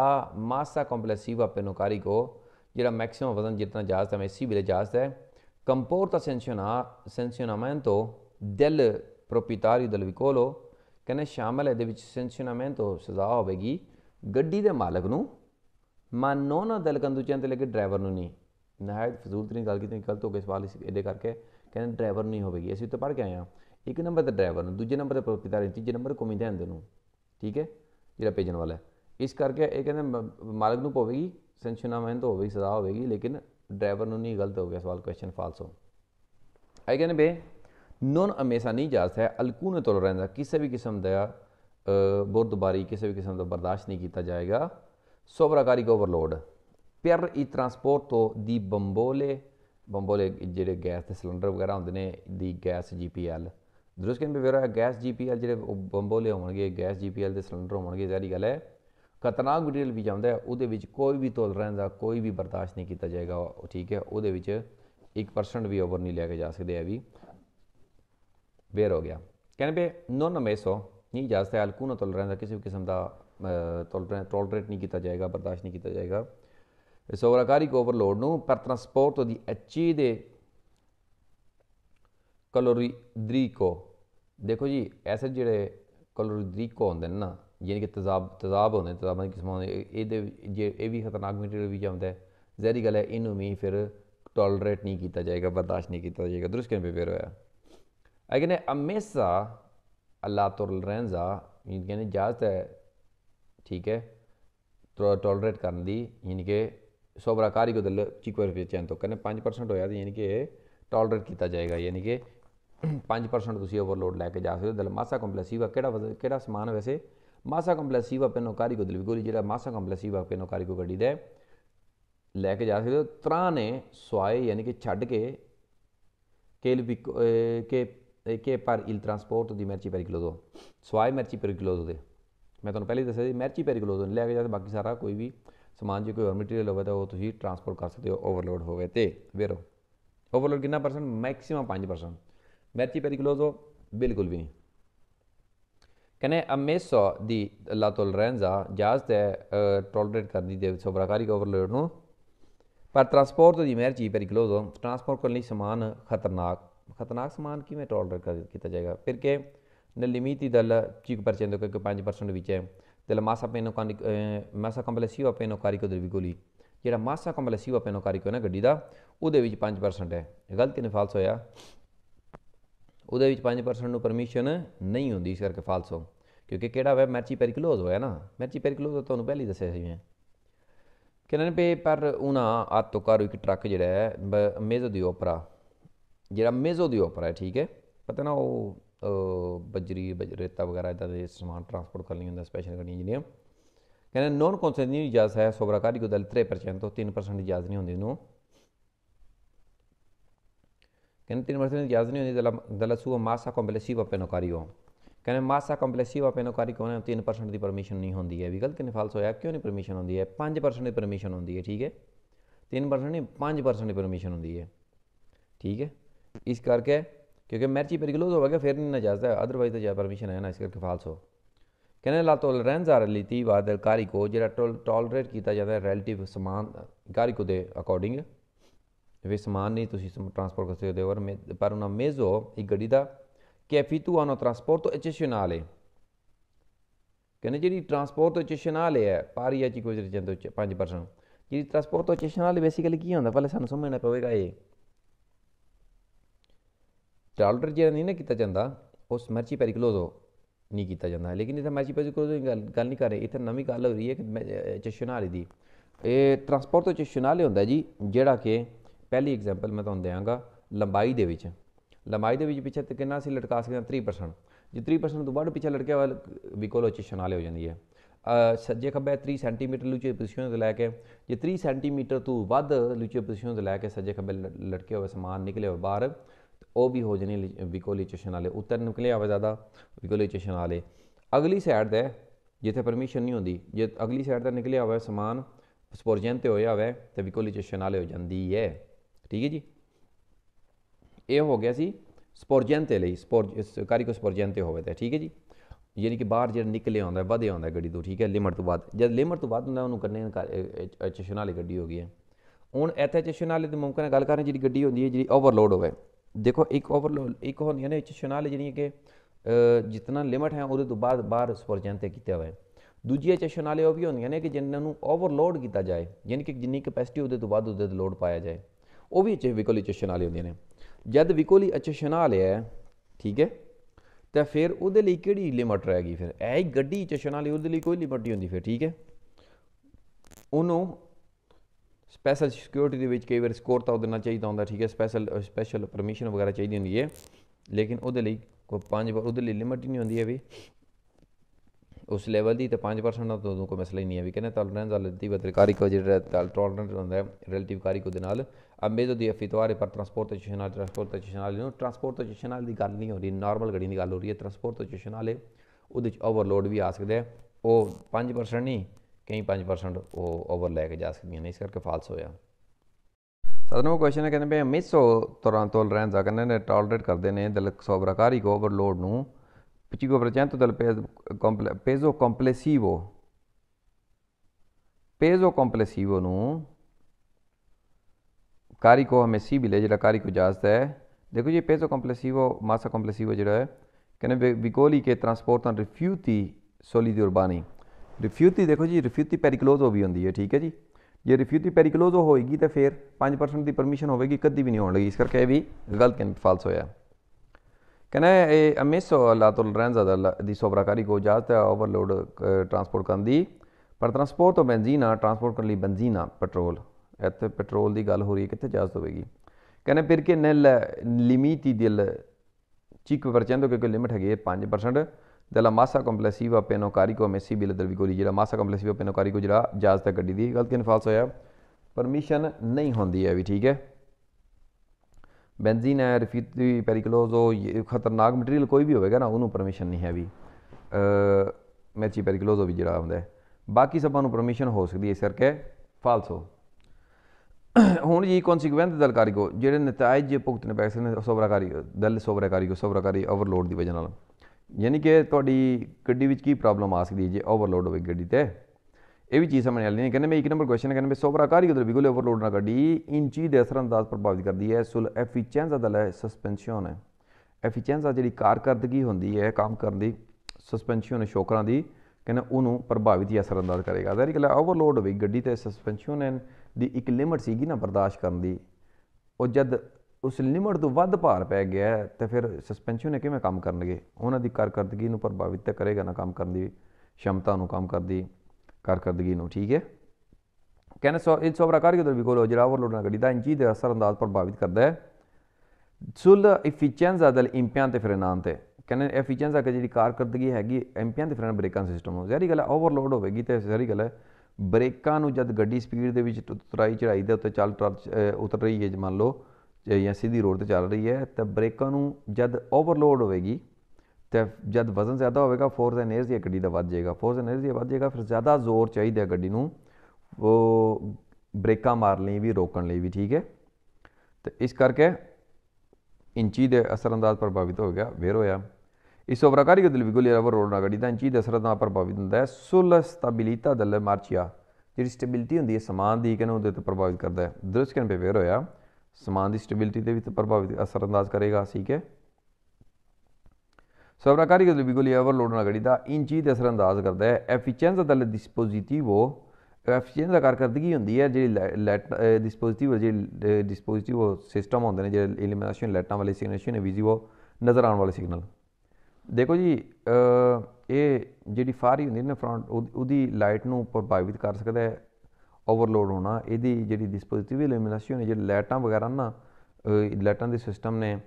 ਮਾਸਾ ਕੰਪਲੈਸੀਵਾ ਪੈਨੋਕਾਰੀ ਕੋ ਜਿਹੜਾ ਮੈਕਸਿਮਮ ਵਜ਼ਨ ਜਿੰਨਾ ਜਾਇਜ਼ ਹੈ ਮੈਸੀ ਬਿਲੇ ਜਾਇਜ਼ ਹੈ ਕੰਪੋਰਟਾ ਸੈਂਸ਼ਨਾ ਸੈਂਸ਼ਨਾਮੈਂਟੋ ਦਲ ਪ੍ਰੋਪੀਟਾਰੀ ਦਲ ਵਿਕੋਲੋ ਕਹਿੰਦੇ ਸ਼ਾਮਲ ਹੈ ਦੇ ਵਿੱਚ ਸੈਂਸ਼ਨਾਮੈਂਟੋ ਸਜ਼ਾ ਹੋਵੇਗੀ ਗੱਡੀ ਦੇ ਮਾਲਕ ਨੂੰ ਮਾਨੋ ਨਾ ਦਲਕਨ ਦੂਜਿਆਂ ਤੇ ਲੱਗੇ ਡਰਾਈਵਰ ਨੂੰ ਨਹੀਂ ਨਹਾਇਤ ਫਜ਼ੂਲ ਤਰੀਕ ਗੱਲ ਕੀਤੀ ਗਲਤ ਹੋ ਗਿਆ ਸਵਾਲ ਇਸ ਇਹਦੇ ਕਰਕੇ ਕਹਿੰਦੇ ਡਰਾਈਵਰ ਨਹੀਂ ਹੋਵੇਗੀ ਅਸੀਂ ਤਾਂ ਪੜ ਕੇ ਆਏ ਆ ਇੱਕ ਨੰਬਰ ਤੇ ਡਰਾਈਵਰ ਨੂੰ ਦੂਜੇ ਨੰਬਰ ਤੇ ਪ੍ਰੋਪਰਟੀ ਨੂੰ ਤੀਜੇ ਨੰਬਰ ਕੋਮੀ ਦੇ ਨੂੰ ਠੀਕ ਹੈ ਜਿਹੜਾ ਭੇਜਣ ਵਾਲਾ ਇਸ ਕਰਕੇ ਇਹ ਕਹਿੰਦੇ ਮਾਲਕ ਨੂੰ ਪਵੇਗੀ ਸੰਸ਼ਨਾਮੈਨ ਤਾਂ ਹੋਵੇਗੀ ਸਜ਼ਾ ਹੋਵੇਗੀ ਲੇਕਿਨ ਡਰਾਈਵਰ ਨੂੰ ਨਹੀਂ ਗਲਤ ਹੋ ਗਿਆ ਸਵਾਲ ਕੁਐਸਚਨ ਫਾਲਸ ਹੋ ਆਈ ਕਹਿੰਦੇ ਬੇ ਨੋਨ ਅਮੇਸਾ ਨਹੀਂ ਜਾਸ ਹੈ ਅਲਕੂਨ ਰਹਿੰਦਾ ਕਿਸੇ ਵੀ ਕਿਸਮ ਦਾ ਬੁਰਦਬਾਰੀ ਕਿਸੇ ਵੀ ਕਿਸਮ ਦਾ ਬਰਦਾਸ਼ਤ ਨਹੀਂ ਕੀਤਾ ਜਾਏਗਾ ਸੋਬਰਾਕਾਰੀ ਓਵਰਲੋਡ ਪਿਆਰ ਈ ਟਰਾਂਸਪੋਰਟੋ ਤੋਂ ਦੀ ਬੰਬੋਲੇ ਬੰਬੋਲੇ ਜਿਹੜੇ ਗੈਸ ਦੇ ਸਿਲੰਡਰ ਵਗੈਰਾ ਹੁੰਦੇ ਨੇ ਦੀ ਗੈਸ ਜੀਪੀਐਲ ਦਰੁਸਤ ਵੀ ਵੇਰਾ ਗੈਸ ਜੀਪੀਐਲ ਜਿਹੜੇ ਬੰਬੋਲੇ ਹੋਣਗੇ ਗੈਸ ਜੀਪੀਐਲ ਦੇ ਸਿਲੰਡਰ ਹੋਣਗੇ ਜ਼ਾਹਰੀ ਗੱਲ ਹੈ ਖਤਰਨਾਕ ਮਟੀਰੀਅਲ ਵੀ ਜਾਂਦਾ ਹੈ ਉਹਦੇ ਵਿੱਚ ਕੋਈ ਵੀ ਟੋਲਰੈਂਸ ਦਾ ਕੋਈ ਵੀ ਬਰਦਾਸ਼ਤ ਨਹੀਂ ਕੀਤਾ ਜਾਏਗਾ ਠੀਕ ਹੈ ਉਹਦੇ ਵਿੱਚ 1% ਵੀ ਓਵਰ ਨਹੀਂ ਲਿਆ ਕੇ ਜਾ ਸਕਦੇ ਆ ਵੀ ਵੇਰ ਹੋ ਗਿਆ ਕਹਿੰਦੇ ਨੋ ਨਮੇਸੋ ਨਹੀਂ ਇਜਾਜ਼ਤ ਹੈ ਅਲਕੂ ਨਾ ਟੋਲਰੈਂਸ ਦਾ ਕਿਸੇ ਕਿਸਮ ਦਾ ਟੋਲਰੇਟ ਨਹੀਂ ਕੀਤਾ ਜਾਏਗਾ ਬਰਦਾਸ਼ਤ ਨਹੀਂ ਕੀਤਾ ਜਾਏਗਾ ਇਸ ਓਵਰਕਾਰੀ ਕੋ ਓਵਰਲੋਡ ਨੂੰ ਪਰ ਟਰਾਂਸਪੋਰਟ ਦੀ ਐਚੀ ਦੇ ਕਲੋਰੀ ਦਰੀਕੋ ਦੇਖੋ ਜੀ ਐਸੇ ਜਿਹੜੇ ਕਲੋਰੀ ਦਰੀਕੋ ਹੁੰਦੇ ਨੇ ਨਾ ਯਾਨੀ ਕਿ ਤਜ਼ਾਬ ਤਜ਼ਾਬ ਹੁੰਦੇ ਤਜ਼ਾਬਾਂ ਦੀ ਕਿਸਮਾਂ ਹੁੰਦੀਆਂ ਇਹਦੇ ਜੇ ਇਹ ਵੀ ਖਤਰਨਾਕ ਮਟੀਰੀਅਲ ਵੀ ਜਾਂਦਾ ਹੈ ਜ਼ਹਿਰੀ ਗੱਲ ਹੈ ਇਹਨੂੰ ਵੀ ਫਿਰ ਟੋਲਰੇਟ ਨਹੀਂ ਕੀਤਾ ਜਾਏਗਾ ਬਰਦਾਸ਼ਤ ਨਹੀਂ ਕੀਤਾ ਜਾਏਗਾ ਦਰੁਸਤ ਕਿਵੇਂ ਫਿਰ ਹੋਇਆ ਅਗਨੇ ਅਮੇਸਾ अल्लाह तुरलरहजा ਯਾਨੀ ਕਿ ਇਜਾਜ਼ਤ ਹੈ ਠੀਕ ਹੈ ਟੋਲਰੇਟ ਕਰਨ ਦੀ ਯਾਨੀ ਕਿ ਸੋਬਰਾ ਕੋ ਕੋਦਲ ਚੀਕਵਰ ਵਿੱਚ ਚੈਨ ਤੋਂ ਕਹਿੰਦੇ 5% ਹੋਇਆ ਤੇ ਯਾਨੀ ਕਿ ਟੋਲਰੇਟ ਕੀਤਾ ਜਾਏਗਾ ਯਾਨੀ ਕਿ 5% ਤੁਸੀਂ ਓਵਰਲੋਡ ਲੈ ਕੇ ਜਾ ਸਕਦੇ ਦਲ ਮਾਸਾ ਕੰਪਲੈਸੀਵਾ ਕਿਹੜਾ ਕਿਹੜਾ ਸਮਾਨ ਵੈਸੇ ਮਾਸਾ ਕੰਪਲੈਸੀਵਾ ਕਾਰੀ ਕੋ ਵੀ ਗੋਲੀ ਜਿਹੜਾ ਮਾਸਾ ਕੰਪਲੈਸੀਵਾ ਕਾਰੀ ਕੋ ਗੱਡੀ ਦੇ ਲੈ ਕੇ ਜਾ ਸਕਦੇ ਤਰਾ ਨੇ ਸਵਾਏ ਯਾਨੀ ਕਿ ਛੱਡ ਕੇ ਕੇਲ ਵੀ ਕੇ eh, che per il trasporto di merci pericolose ਸਵਾਏ merci pericolose ਦੇ ਮੈਂ ਤੁਹਾਨੂੰ ਪਹਿਲੇ ਦੱਸਿਆ ਸੀ merci pericolose ਲੈ ਕੇ ਜਾਂਦੇ ਬਾਕੀ ਸਾਰਾ ਕੋਈ ਵੀ ਸਮਾਨ ਜੇ ਕੋਈ ਹੋਰ ਮਟੀਰੀਅਲ ਹੋਵੇ ਤਾਂ ਉਹ ਤੁਸੀਂ ਟ੍ਰਾਂਸਪੋਰਟ ਕਰ ਸਕਦੇ ਹੋ ਓਵਰਲੋਡ ਹੋਵੇ ਤੇ ਵੇਰੋ ਓਵਰਲੋਡ ਕਿੰਨਾ percent maximum 5% percent merci pericolose ਬਿਲਕੁਲ ਵੀ ਨਹੀਂ ਕਹਿੰਦੇ ਅਮੇਸੋ ਦੀ ਅੱਲਾ ਟੋਲਰੈਂਜ਼ਾ ਜਾਇਜ਼ ਹੈ ਟੋਲਰੇਟ ਕਰਨੀ ਦੇ ਸੋਬਰਾਕਾਰੀ ਓਵਰਲੋਡ ਨੂੰ ਪਰ ਟਰਾਂਸਪੋਰਟ ਦੀ ਮਹਿਰਜੀ ਪਰਿਕਲੋਜ਼ੋ ਟ੍ਰਾਂਸਪੋਰਟ ਕਰਨ ਲਈ ਸਮਾਨ ਖਤਰਨਾਕ ਖਤਰਨਾਕ ਸਮਾਨ ਕਿਵੇਂ ਟੋਲਰ ਕੀਤਾ ਜਾਏਗਾ ਫਿਰ ਕਿ ਦਲ ਚੀਕ ਪਰਚੇ ਦੇ ਕਿ 5% ਵਿੱਚ ਹੈ ਤੇ ਮਾਸਾ ਪੈਨੋ ਕਾ ਮਾਸਾ ਕੰਪਲੈਸਿਵ ਪੈਨੋ ਕਾਰੀ ਕੋ ਗੋਲੀ ਜਿਹੜਾ ਮਾਸਾ ਕੰਪਲੈਸਿਵ ਪੈਨੋ ਕਾਰੀ ਕੋ ਨਾ ਗੱਡੀ ਦਾ ਉਹਦੇ ਵਿੱਚ 5% ਹੈ ਗਲਤੀ ਨੇ ਫਾਲਸ ਹੋਇਆ ਉਹਦੇ ਵਿੱਚ 5% ਨੂੰ ਪਰਮਿਸ਼ਨ ਨਹੀਂ ਹੁੰਦੀ ਇਸ ਕਰਕੇ ਫਾਲਸ ਹੋ ਕਿਉਂਕਿ ਕਿਹੜਾ ਵੈ ਮੈਰਚੀ ਪੈਰੀਕਲੋਜ਼ ਹੋਇਆ ਨਾ ਮੈਰਚੀ ਪੈਰੀਕਲੋਜ਼ ਤੁਹਾਨੂੰ ਪਹਿਲੀ ਦੱਸਿਆ ਸੀ ਮੈਂ ਕਿਨਨ ਪੇ ਪਰ ਉਹਨਾ ਆਤੋ ਆਤੋਕਾਰੂ ਇੱਕ ਟਰੱਕ ਜਿਹੜਾ ਹੈ ਮੇਜ਼ ਦੀ ਓਪਰਾ ਜਿਹੜਾ ਮੇਜ਼ੋ ਦੀ ਉਪਰ ਹੈ ਠੀਕ ਹੈ ਪਤਾ ਨਾ ਉਹ ਬਜਰੀ ਰੇਤਾ ਵਗੈਰਾ ਇਦਾਂ ਦੇ ਸਮਾਨ ਟਰਾਂਸਪੋਰਟ ਕਰਨੀ ਹੁੰਦਾ ਸਪੈਸ਼ਲ ਗੱਡੀਆਂ ਜਿਹੜੀਆਂ ਕਹਿੰਦੇ ਨੋਨ ਕੌਨਸੈਸਨਲ ਇਜਾਜ਼ਤ ਹੈ ਕਾਰੀ ਕੋ ਦਲ 3% ਤੋਂ 3% ਇਜਾਜ਼ਤ ਨਹੀਂ ਹੁੰਦੀ ਇਹਨੂੰ ਕਹਿੰਦੇ 3% ਇਜਾਜ਼ਤ ਨਹੀਂ ਹੁੰਦੀ ਦਲਸੂ ਮਾਸਾ ਕੰਪਲੈਸਿਵ ਪੈਨੋਕਾਰੀਓ ਕਹਿੰਦੇ ਮਾਸਾ ਕੰਪਲੈਸਿਵ ਕੋ ਨੇ 3% ਦੀ ਪਰਮਿਸ਼ਨ ਨਹੀਂ ਹੁੰਦੀ ਹੈ ਵੀ ਗਲਤ ਕਿਨੇ ਫਾਲਸ ਹੋਇਆ ਕਿਉਂ ਨਹੀਂ ਪਰਮਿਸ਼ਨ ਹੁੰਦੀ ਹੈ 5% ਦੀ ਪਰਮਿਸ਼ਨ ਹੁੰਦੀ ਹੈ ਠੀਕ ਹੈ 3% ਨਹੀਂ 5% ਦੀ ਪਰਮਿਸ਼ਨ ਹੁੰਦੀ ਹੈ ਠੀਕ ਹੈ ਇਸ ਕਰਕੇ ਕਿਉਂਕਿ ਮਰਚੀ ਪਰ ਗਲੋਜ਼ ਹੋਵੇਗਾ ਫਿਰ ਨਹੀਂ ਨਜਾਜ਼ ਹੈ ਅਦਰਵਾਇਜ਼ ਤਾਂ ਜਾਇ ਪਰਮਿਸ਼ਨ ਹੈ ਨਾ ਇਸ ਕਰਕੇ ਫਾਲਸ ਹੋ ਕਹਿੰਦੇ ਲਾ ਤੋਲ ਰੈਂਜ਼ ਆ ਰਲੀਤੀ ਵਾਦਲ ਕਾਰੀ ਕੋ ਜਿਹੜਾ ਟੋਲ ਟੋਲਰੇਟ ਕੀਤਾ ਜਾਂਦਾ ਹੈ ਰੈਲੇਟਿਵ ਸਮਾਨ ਕਾਰੀ ਕੋ ਦੇ ਅਕੋਰਡਿੰਗ ਵੀ ਸਮਾਨ ਨਹੀਂ ਤੁਸੀਂ ਟਰਾਂਸਪੋਰਟ ਕਰ ਸਕਦੇ ਹੋ ਪਰ ਉਹਨਾਂ ਮੇਜ਼ੋ ਇੱਕ ਗੱਡੀ ਦਾ ਕੈਫੀ ਤੂ ਆਨੋ ਟਰਾਂਸਪੋਰਟ ਐਚੇਸ਼ਨਲ ਹੈ ਕਹਿੰਦੇ ਜਿਹੜੀ ਟਰਾਂਸਪੋਰਟ ਐਚੇਸ਼ਨਲ ਹੈ ਪਾਰੀਆ ਚ ਕੋਈ ਜਿਹੜੇ ਜਾਂਦੇ 5% ਜਿਹੜੀ ਟਰਾਂਸਪੋਰਟ ਐਚੇਸ਼ਨਲ ਬੇਸਿਕਲੀ ਕੀ ਹੁੰਦਾ ਪਹਿਲੇ ਸਾਨੂੰ ਸਮਝਣਾ ਪਵੇਗਾ ਇਹ ਟਾਲਟਰ ਜਿਹੜਾ ਨਹੀਂ ਨਾ ਕੀਤਾ ਜਾਂਦਾ ਉਸ ਮਰਚੀ ਪੈਰੀਕਲੋਜ਼ੋ ਨਹੀਂ ਕੀਤਾ ਜਾਂਦਾ ਲੇਕਿਨ ਇਥੇ ਮਰਚੀ ਪੈਰੀਕਲੋਜ਼ੋ ਦੀ ਗੱਲ ਨਹੀਂ ਕਰ ਰਹੇ ਇਥੇ ਨਵੀਂ ਗੱਲ ਹੋ ਰਹੀ ਹੈ ਕਿ ਚਸ਼ਨਾਲੀ ਦੀ ਇਹ ਟਰਾਂਸਪੋਰਟ ਤੋਂ ਚਸ਼ਨਾਲੇ ਹੁੰਦਾ ਜੀ ਜਿਹੜਾ ਕਿ ਪਹਿਲੀ ਐਗਜ਼ਾਮਪਲ ਮੈਂ ਤੁਹਾਨੂੰ ਦੇਵਾਂਗਾ ਲੰਬਾਈ ਦੇ ਵਿੱਚ ਲੰਬਾਈ ਦੇ ਵਿੱਚ ਪਿੱਛੇ ਤੇ ਕਿੰਨਾ ਸੀ ਲਟਕਾ ਸਕਦਾ 3% ਜੇ 3% ਤੋਂ ਵੱਧ ਪਿੱਛੇ ਲਟਕਿਆ ਵਾਲ ਵਿਕੋਲੋ ਚਸ਼ਨਾਲੇ ਹੋ ਜਾਂਦੀ ਹੈ ਸੱਜੇ ਖੱਬੇ 3 ਸੈਂਟੀਮੀਟਰ ਲੁਚੇ ਪੋਜੀਸ਼ਨ ਤੋਂ ਲੈ ਕੇ ਜੇ 3 ਸੈਂਟੀਮੀਟਰ ਤੋਂ ਵੱਧ ਲੁਚੇ ਪੋਜੀਸ਼ਨ ਤੋਂ ਲੈ ਕੇ ਸੱਜੇ ਖੱਬੇ ਲੜਕੇ ਹੋਏ ਸਮਾਨ ਨਿਕਲੇ ਬਾਹਰ ਉਹ ਵੀ ਹੋ ਜਣੇ ਵਿਕੋਲੀਚੇਸ਼ਨ ਵਾਲੇ ਉੱਤਰ ਨਿਕਲੇ ਆਵੇ ਜ਼ਿਆਦਾ ਵਿਕੋਲੀਚੇਸ਼ਨ ਵਾਲੇ ਅਗਲੀ ਸਾਈਡ ਦਾ ਜਿੱਥੇ ਪਰਮਿਸ਼ਨ ਨਹੀਂ ਹੁੰਦੀ ਜੇ ਅਗਲੀ ਸਾਈਡ ਦਾ ਨਿਕਲੇ ਆਵੇ ਸਮਾਨ ਸਪੋਰਜਨ ਤੇ ਹੋਇਆ ਹੋਵੇ ਤੇ ਵਿਕੋਲੀਚੇਸ਼ਨ ਵਾਲੇ ਹੋ ਜਾਂਦੀ ਹੈ ਠੀਕ ਹੈ ਜੀ ਇਹ ਹੋ ਗਿਆ ਸੀ ਸਪੋਰਜਨ ਤੇ ਲਈ ਸਪੋਰਜ ਕੋ ਸਪੋਰਜਨ ਤੇ ਹੋਵੇ ਤੇ ਠੀਕ ਹੈ ਜੀ ਯਾਨੀ ਕਿ ਬਾਹਰ ਜਿਹੜਾ ਨਿਕਲੇ ਆਉਂਦਾ ਵਧੇ ਆਉਂਦਾ ਗੱਡੀ ਤੋਂ ਠੀਕ ਹੈ ਲਿਮਟ ਤੋਂ ਬਾਅਦ ਜਦ ਲਿਮਟ ਤੋਂ ਬਾਅਦ ਹੁੰਦਾ ਉਹਨੂੰ ਕਰਨੇ ਚੇਸ਼ਨ ਵਾਲੀ ਗੱਡੀ ਹੋ ਗਈ ਹੈ ਹੁਣ ਇੱਥੇ ਚੇਸ਼ਨ ਵਾਲੇ ਦੇ ਮੁਮਕਨ ਗੱਲ ਕਰਨੀ ਜਿਹੜੀ ਗੱਡੀ ਹੁੰਦੀ ਹੈ ਜਿਹੜੀ ਓਵਰਲੋਡ ਹੋਵੇ ਦੇਖੋ ਇੱਕ ਓਵਰਲੋਡ ਇੱਕ ਹੁੰਦੀਆਂ ਨੇ ਚਸ਼ਨਾਲ ਜਿਹੜੀਆਂ ਕਿ ਜਿਤਨਾ ਲਿਮਟ ਹੈ ਉਹਦੇ ਤੋਂ ਬਾਅਦ ਬਾਹਰ ਸਪਰਜਨ ਤੇ ਕੀਤਾ ਹੋਇਆ ਦੂਜੀਆਂ ਚਸ਼ਨਾਲੇ ਉਹ ਵੀ ਹੁੰਦੀਆਂ ਨੇ ਕਿ ਜਿੰਨਾਂ ਨੂੰ ਓਵਰਲੋਡ ਕੀਤਾ ਜਾਏ ਯਾਨੀ ਕਿ ਜਿੰਨੀ ਕਪੈਸਿਟੀ ਉਹਦੇ ਤੋਂ ਵੱਧ ਉਹਦੇ ਤੇ ਲੋਡ ਪਾਇਆ ਜਾਏ ਉਹ ਵੀ ਚ ਵਿਕੋਲੀ ਚਸ਼ਨਾਲੇ ਹੁੰਦੀਆਂ ਨੇ ਜਦ ਵਿਕੋਲੀ ਚਸ਼ਨਾਲੇ ਹੈ ਠੀਕ ਹੈ ਤਾਂ ਫਿਰ ਉਹਦੇ ਲਈ ਕਿਹੜੀ ਲਿਮਟ ਰਹਿ ਗਈ ਫਿਰ ਐ ਗੱਡੀ ਚਸ਼ਨਾਲੇ ਉਹਦੇ ਲਈ ਕੋਈ ਲਿਮਟ ਨਹੀਂ ਹੁੰਦੀ ਫਿਰ ਠੀਕ ਹੈ ਉਹਨੂੰ ਸਪੈਸ਼ਲ ਸਿਕਿਉਰਿਟੀ ਦੇ ਵਿੱਚ ਕਈ ਵਾਰ ਸਕੋਰ ਤਾਂ ਉਹਦੇ ਨਾਲ ਚਾਹੀਦਾ ਹੁੰਦਾ ਠੀਕ ਹੈ ਸਪੈਸ਼ਲ ਸਪੈਸ਼ਲ ਪਰਮਿਸ਼ਨ ਵਗੈਰਾ ਚਾਹੀਦੀ ਹੁੰਦੀ ਹੈ ਲੇਕਿਨ ਉਹਦੇ ਲਈ ਕੋਈ 5 ਵਾਰ ਉਹਦੇ ਲਈ ਲਿਮਟ ਹੀ ਨਹੀਂ ਹੁੰਦੀ ਹੈ ਵੀ ਉਸ ਲੈਵਲ ਦੀ ਤਾਂ 5% ਦਾ ਤੋਂ ਕੋਈ ਮਸਲਾ ਹੀ ਨਹੀਂ ਹੈ ਵੀ ਕਹਿੰਦੇ ਟੋਲਰੈਂਸ ਦਾ ਲੱਦੀ ਬਦਰਕਾਰੀ ਕੋ ਜਿਹੜਾ ਟੋਲਰੈਂਸ ਹੁੰਦਾ ਹੈ ਰਿਲੇਟਿਵ ਕਾਰੀ ਕੋ ਦੇ ਨਾਲ ਅੰਬੇਜ਼ੋ ਦੀ ਅਫਤਵਾਰੇ ਪਰ ਟਰਾਂਸਪੋਰਟੇਸ਼ਨ ਨਾਲ ਟਰਾਂਸਪੋਰਟੇਸ਼ਨ ਨਾਲ ਨੂੰ ਟਰਾਂਸਪੋਰਟੇਸ਼ਨ ਨਾਲ ਦੀ ਗੱਲ ਨਹੀਂ ਹੋ ਰਹੀ ਨਾਰਮਲ ਗੱਡੀ ਦੀ ਗੱਲ ਹੋ ਰਹੀ ਹੈ ਟਰਾਂਸਪੋਰਟੇਸ਼ਨ ਵਾਲੇ ਉਹਦੇ ਵਿੱਚ ਓਵਰਲੋਡ ਵੀ ਆ ਸਕਦਾ ਹੈ ਉਹ 5% ਨਹੀਂ ਕਈ 5% ਉਹ ਓਵਰ ਲੈ ਕੇ ਜਾ ਸਕਦੀਆਂ ਨੇ ਇਸ ਕਰਕੇ ਫਾਲਸ ਹੋਇਆ ਸਦਨੋ ਕੁਐਸਚਨ ਹੈ ਕਹਿੰਦੇ ਬਈ ਮਿਸੋ ਤਰਾਂ ਤੋਲ ਰਹਿਣ ਜਾ ਕਹਿੰਦੇ ਨੇ ਟੋਲਰੇਟ ਕਰਦੇ ਨੇ ਦਿਲ ਸੋਬਰਕਾਰੀ ਕੋ ਓਵਰਲੋਡ ਨੂੰ 25% ਦਲ ਪੇਜ਼ੋ ਕੰਪਲੇਸੀਵੋ ਪੇਜ਼ੋ ਕੰਪਲੇਸੀਵੋ ਨੂੰ ਕਾਰੀ ਕੋ ਹਮੇ ਸੀ ਵੀ ਲੈ ਜਿਹੜਾ ਕਾਰੀ ਕੋ ਇਜਾਜ਼ਤ ਹੈ ਦੇਖੋ ਜੀ ਪੇਜ਼ੋ ਕੰਪਲੇਸੀਵੋ ਮਾਸਾ ਕੰਪਲੇਸੀਵੋ ਜਿਹੜਾ ਹੈ ਕਹਿੰਦੇ ਵਿਕੋਲੀ ਕੇ ਟਰਾਂਸਪੋਰਟਨ ਰਿਫਿਊਤੀ ਸੋਲੀ ਦੀ ਉਰਬਾਨੀ ਰਿਫਿਊਤੀ ਦੇਖੋ ਜੀ ਰਿਫਿਊਤੀ ਪੈਰੀਕਲੋਜ਼ ਹੋ ਵੀ ਹੁੰਦੀ ਹੈ ਠੀਕ ਹੈ ਜੀ ਜੇ ਰਿਫਿਊਤੀ ਪੈਰੀਕਲੋਜ਼ ਹੋਏਗੀ ਤਾਂ ਫਿਰ 5% ਦੀ ਪਰਮਿਸ਼ਨ ਹੋਵੇਗੀ ਕਦੀ ਵੀ ਨਹੀਂ ਹੋਣ ਲੱਗੀ ਇਸ ਕਰਕੇ ਇਹ ਵੀ ਗਲਤ ਕਿੰਨ ਫਾਲਸ ਹੋਇਆ ਕਹਿੰਦਾ ਇਹ ਅਮੇਸੋ ਅੱਲਾ ਤੁਲ ਰਹਿਨਜ਼ਾ ਦੀ ਸੋਬਰਾਕਾਰੀ ਕੋ ਇਜਾਜ਼ਤ ਹੈ ਓਵਰਲੋਡ ਟਰਾਂਸਪੋਰਟ ਕਰਨ ਦੀ ਪਰ ਟਰਾਂਸਪੋਰਟ ਤੋਂ ਬੈਂਜ਼ੀਨਾ ਟਰਾਂਸਪੋਰਟ ਕਰਨ ਲਈ ਬੈਂਜ਼ੀਨਾ ਪੈਟਰੋਲ ਇੱਥੇ ਪੈਟਰੋਲ ਦੀ ਗੱਲ ਹੋ ਰਹੀ ਹੈ ਕਿੱਥੇ ਇਜਾਜ਼ਤ ਹੋਵੇਗੀ ਕਹਿੰਦੇ ਫਿਰ ਕਿ ਨਿਲ ਲਿਮਿਟ ਹੀ ਦਿਲ ਚੀਕ ਕਿ ਕੋਈ ਲਿਮਿਟ ਹੈਗੀ 5% de ਮਾਸਾ masa ਪੈਨੋਕਾਰਿਕੋ ਮੇਸੀ mesibil del ਵਿਕੋਲੀ ਜਿਹੜਾ ਮਾਸਾ ਕੰਪਲੈਸਿਵਾ ਪੈਨੋਕਾਰਿਕੋ ਜਿਹੜਾ ਜਾਜ਼ ਤੱਕ ਗੱਡੀ ਦੀ ਗਲਤੀ ਨਾਲ ਫਾਲਸ ਹੋਇਆ ਪਰਮਿਸ਼ਨ ਨਹੀਂ ਹੁੰਦੀ ਹੈ ਵੀ ਠੀਕ ਹੈ ਬੈਂਜ਼ੀਨ ਹੈ ਰਿਫਿਤੀ ਪੈਰੀਕਲੋਜ਼ੋ ਇਹ ਖਤਰਨਾਕ ਮਟੀਰੀਅਲ ਕੋਈ ਵੀ ਹੋਵੇਗਾ ਨਾ ਉਹਨੂੰ ਪਰਮਿਸ਼ਨ ਨਹੀਂ ਹੈ ਵੀ ਮੈਚੀ ਪੈਰੀਕਲੋਜ਼ੋ ਵੀ ਜਿਹੜਾ ਹੁੰਦਾ ਹੈ ਬਾਕੀ ਸਭਾਂ ਨੂੰ ਪਰਮਿਸ਼ਨ ਹੋ ਸਕਦੀ ਹੈ ਇਸ ਕਰਕੇ ਹੋ ਹੁਣ ਜੀ ਕਨਸੀਕੁਐਂਸ ਦਲਕਾਰੀ ਕੋ ਜਿਹੜੇ ਨਤਾਇਜ ਜੇ ਭੁਗਤਨੇ ਪੈਸੇ ਨੇ ਸੋਬਰਾਕਾਰੀ ਦਲ ਸੋਬਰਾਕਾਰੀ ਕੋ ਸੋਬਰਾਕਾਰੀ ਓਵਰਲੋਡ ਦੀ ਵਜ੍ਹਾ ਨਾਲ ਯਾਨੀ ਕਿ ਤੁਹਾਡੀ ਗੱਡੀ ਵਿੱਚ ਕੀ ਪ੍ਰੋਬਲਮ ਆ ਸਕਦੀ ਜੇ ਓਵਰਲੋਡ ਹੋਵੇ ਗੱਡੀ ਤੇ ਇਹ ਵੀ ਚੀਜ਼ ਸਮਝ ਵਾਲੀ ਨਹੀਂ ਕਹਿੰਦੇ ਮੈਂ ਇੱਕ ਨੰਬਰ ਕੁਐਸਚਨ ਕਹਿੰਦੇ ਮੈਂ ਕਾਰੀ ਉਧਰ ਬਿਲਕੁਲ ਓਵਰਲੋਡ ਨਾ ਗੱਡੀ ਇੰਚੀ ਦੇ ਅਸਰ ਅੰਦਾਜ਼ ਪ੍ਰਭਾਵਿਤ ਕਰਦੀ ਹੈ ਸੁਲ ਐਫੀਚੈਂਸ ਦਾ ਲੈ ਸਸਪੈਂਸ਼ਨ ਹੈ ਆ ਜਿਹੜੀ ਕਾਰਕਰਦਗੀ ਹੁੰਦੀ ਹੈ ਕੰਮ ਕਰਨ ਦੀ ਸਸਪੈਂਸ਼ਨ ਸ਼ੋਕਰਾਂ ਦੀ ਕਹਿੰਦੇ ਉਹਨੂੰ ਪ੍ਰਭਾਵਿਤ ਅਸਰ ਅੰਦਾਜ਼ ਕਰੇਗਾ ਜ਼ਾਰੀ ਕਿ ਓਵਰਲੋਡ ਹੋਵੇ ਗੱਡੀ ਤੇ ਸਸਪੈਂਸ਼ਨ ਦੀ ਇੱਕ ਲਿਮਟ ਸੀਗੀ ਨਾ ਬਰਦਾਸ਼ਤ ਕਰਨ ਦੀ ਉਹ ਜਦ ਉਸ ਲਿਮਟ ਤੋਂ ਵੱਧ ਭਾਰ ਪੈ ਗਿਆ ਤੇ ਫਿਰ ਸਸਪੈਂਸ਼ਨ ਨੇ ਕਿਵੇਂ ਕੰਮ ਕਰਨਗੇ ਉਹਨਾਂ ਦੀ ਕਾਰਕਰਦਗੀ ਨੂੰ ਪ੍ਰਭਾਵਿਤ ਕਰੇਗਾ ਨਾ ਕੰਮ ਕਰਨ ਦੀ ਸ਼ਮਤਾ ਨੂੰ ਕੰਮ ਕਰਦੀ ਕਾਰਕਰਦਗੀ ਨੂੰ ਠੀਕ ਹੈ ਕਹਿੰਦੇ ਸੋ ਇਹ ਸੋਬਰਾ ਕਾਰਜ ਉਧਰ ਵੀ ਕੋਲ ਜਿਹੜਾ ਓਵਰਲੋਡ ਨਾ ਗੱਡੀ ਦਾ ਇੰਜੀ ਦੇ ਅਸਰ ਅੰਦਾਜ਼ ਪ੍ਰਭਾਵਿਤ ਕਰਦਾ ਹੈ ਸੁਲ ਇਫੀਸ਼ੀਐਂਸਾ ਦਲ ਇੰਪੀਆਂ ਤੇ ਨਾਂ ਤੇ ਕਹਿੰਦੇ ਆ ਕਿ ਜਿਹੜੀ ਕਾਰਕਰਦਗੀ ਹੈਗੀ ਇੰਪੀਆਂ ਤੇ ਫਰਨਾਨ ਬ੍ਰੇਕਾਂ ਸਿਸਟਮ ਨੂੰ ਜ਼ਾਰੀ ਗੱਲ ਓਵਰਲੋਡ ਹੋਵੇਗੀ ਤੇ ਜ਼ਾਰੀ ਗੱਲ ਹੈ ਬ੍ਰੇਕਾਂ ਨੂੰ ਜਦ ਗੱਡੀ ਸਪੀਡ ਦੇ ਵਿੱਚ ਉਤਰਾਈ ਚੜਾਈ ਦੇ ਉੱਤੇ ਚੱਲ ਉਤਰ ਰਹੀ ਹੈ ਜੇ ਮੰਨ ਲਓ ਜਾਂ ਸਿੱਧੀ ਰੋਡ ਤੇ ਚੱਲ ਰਹੀ ਹੈ ਤਾਂ ਬ੍ਰੇਕਾਂ ਨੂੰ ਜਦ ਓਵਰਲੋਡ ਹੋਵੇਗੀ ਤੇ ਜਦ ਵਜ਼ਨ ਜ਼ਿਆਦਾ ਹੋਵੇਗਾ ਫੋਰਸ ਐਂਡ ਏਅਰਸ ਦੀ ਗੱਡੀ ਦਾ ਵੱਧ ਜਾਏਗਾ ਫੋਰਸ ਐਂਡ ਏਅਰਸ ਦੀ ਵੱਧ ਜਾਏਗਾ ਫਿਰ ਜ਼ਿਆਦਾ ਜ਼ੋਰ ਚਾਹੀਦਾ ਹੈ ਗੱਡੀ ਨੂੰ ਉਹ ਬ੍ਰੇਕਾਂ ਮਾਰ ਲਈ ਵੀ ਰੋਕਣ ਲਈ ਵੀ ਠੀਕ ਹੈ ਤੇ ਇਸ ਕਰਕੇ ਇੰਚੀ ਦੇ ਅਸਰ ਅੰਦਾਜ਼ ਪ੍ਰਭਾਵਿਤ ਹੋ ਗਿਆ ਵੇਰ ਹੋਇਆ ਇਸ ਸੋਵਰਾਕਾਰੀ ਦਿਲ ਬਿਲਕੁਲ ਇਲਾਵਾ ਰੋਡ ਨਾਲ ਗੱਡੀ ਦਾ ਇੰਚੀ ਦੇ ਅਸਰ ਦਾ ਪ੍ਰਭਾਵਿਤ ਹੁੰਦਾ ਹੈ ਸੁਲ ਦਾ ਦਲ ਮਾਰਚਿਆ ਜਿਹੜੀ ਸਟੈਬਿਲਿਟੀ ਹੁੰਦੀ ਹੈ ਸਮਾਨ ਦੀ ਕਿਨ ਉਹਦੇ ਤੇ ਪ੍ਰਭਾਵਿਤ ਕਰਦਾ ਹੈ ਦ੍ਰਿਸ਼ਕਨ ਕਿਨ ਵੇਰ ਹੋਇਆ ਸਮਾਨ ਦੀ ਸਟੇਬਿਲਟੀ ਤੇ ਵੀ ਪ੍ਰਭਾਵਿਤ ਅਸਰ ਅੰਦਾਜ਼ ਕਰੇਗਾ ਠੀਕ ਹੈ ਸੋ ਅਵਰਾਕਾਰੀ ਗਲਬੀ ਗੋਲੀ ਓਵਰਲੋਡ ਨਾਲ ਗੜੀ ਦਾ ਚੀਜ਼ ਦੇ ਅਸਰ ਅੰਦਾਜ਼ ਕਰਦਾ ਹੈ ਐਫੀਸ਼ੀਐਂਸ ਦਾ ਉਹ ਐਫੀਸ਼ੀਐਂਸ ਦਾ ਕਾਰਕਰਦਗੀ ਹੁੰਦੀ ਹੈ ਜਿਹੜੀ ਲੈਟ ਡਿਸਪੋਜ਼ਿਟਿਵ ਜਿਹੜੀ ਡਿਸਪੋਜ਼ਿਟਿਵ ਸਿਸਟਮ ਹੁੰਦੇ ਨੇ ਜਿਹੜੇ ਇਲੂਮੀਨੇਸ਼ਨ ਲਾਈਟਾਂ ਵਾਲੇ ਸਿਗਨੇਸ਼ਨ ਵਿਜ਼ੀਵੋ ਨਜ਼ਰ ਆਉਣ ਵਾਲੇ ਸਿਗਨਲ ਦੇਖੋ ਜੀ ਇਹ ਜਿਹੜੀ ਫਾਰੀ ਹੁੰਦੀ ਨੇ ਫਰੰਟ ਉਹਦੀ ਲਾਈਟ ਨੂੰ ਪ੍ਰਭਾਵਿਤ ਕਰ ਸਕਦਾ ਹੈ ਓਵਰਲੋਡ ਹੋਣਾ ਇਹਦੀ ਜਿਹੜੀ ਡਿਸਪੋਜ਼ਿਟਿਵ ਇਲੂਮੀਨੇਸ਼ਨ ਹੈ ਜਿਹੜੇ ਲਾਈਟਾਂ ਵਗੈਰਾ ਨਾ ਲਾਈਟਾਂ ਦੇ ਸਿਸਟਮ ਨੇ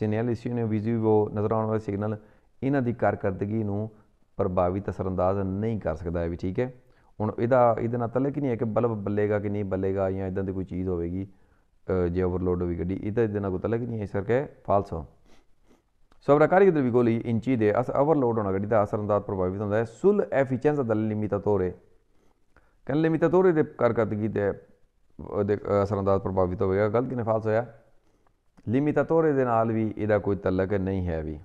ਇਸ ਨੇ ਵਿਜ਼ੀਬਲ ਨਜ਼ਰ ਆਉਣ ਵਾਲੇ ਸਿਗਨਲ ਇਹਨਾਂ ਦੀ ਕਾਰਕਰਦਗੀ ਨੂੰ ਪ੍ਰਭਾਵਿਤ ਅੰਦਾਜ਼ ਨਹੀਂ ਕਰ ਸਕਦਾ ਹੈ ਵੀ ਠੀਕ ਹੈ ਹੁਣ ਇਹਦਾ ਇਹਦੇ ਨਾਲ ਤਲਕ ਨਹੀਂ ਹੈ ਕਿ ਬਲਬ ਬੱਲੇਗਾ ਕਿ ਨਹੀਂ ਬੱਲੇਗਾ ਜਾਂ ਇਦਾਂ ਦੀ ਕੋਈ ਚੀਜ਼ ਹੋਵੇਗੀ ਜੇ ਓਵਰਲੋਡ ਹੋਵੇ ਗੱਡੀ ਇਹਦਾ ਇਹਦੇ ਨਾਲ ਕੋਈ ਤਲਕ ਨਹੀਂ ਹੈ ਇਸ ਕਰਕੇ ਫਾਲਸ ਹੋ ਸੋ ਅਬਰਾਕਾਰੀ ਦੇ ਵੀ ਗੋਲੀ ਇੰਚੀ ਦੇ ਅਸ ਓਵਰਲੋਡ ਹੋਣਾ ਗੱਡੀ ਦਾ ਅੰਦਾਜ਼ ਪ੍ਰਭਾਵਿਤ ਹੁੰਦਾ ਹੈ ਸੁਲ ਐਫੀਸ਼ੀਐਂਸ ਦਾ ਲਿਮਿਟ ਤੋਰੇ ቀን ਤੇ የደቃርቀጥጊ असरअंदाज प्रभावित तो होएगा गलत नफाज ਹੋਇਆ लिमितातोरे ਦੇ ਨਾਲ ਵੀ ਇਹਦਾ ਕੋਈ ਤਲਕ ਨਹੀਂ ਹੈ ਵੀ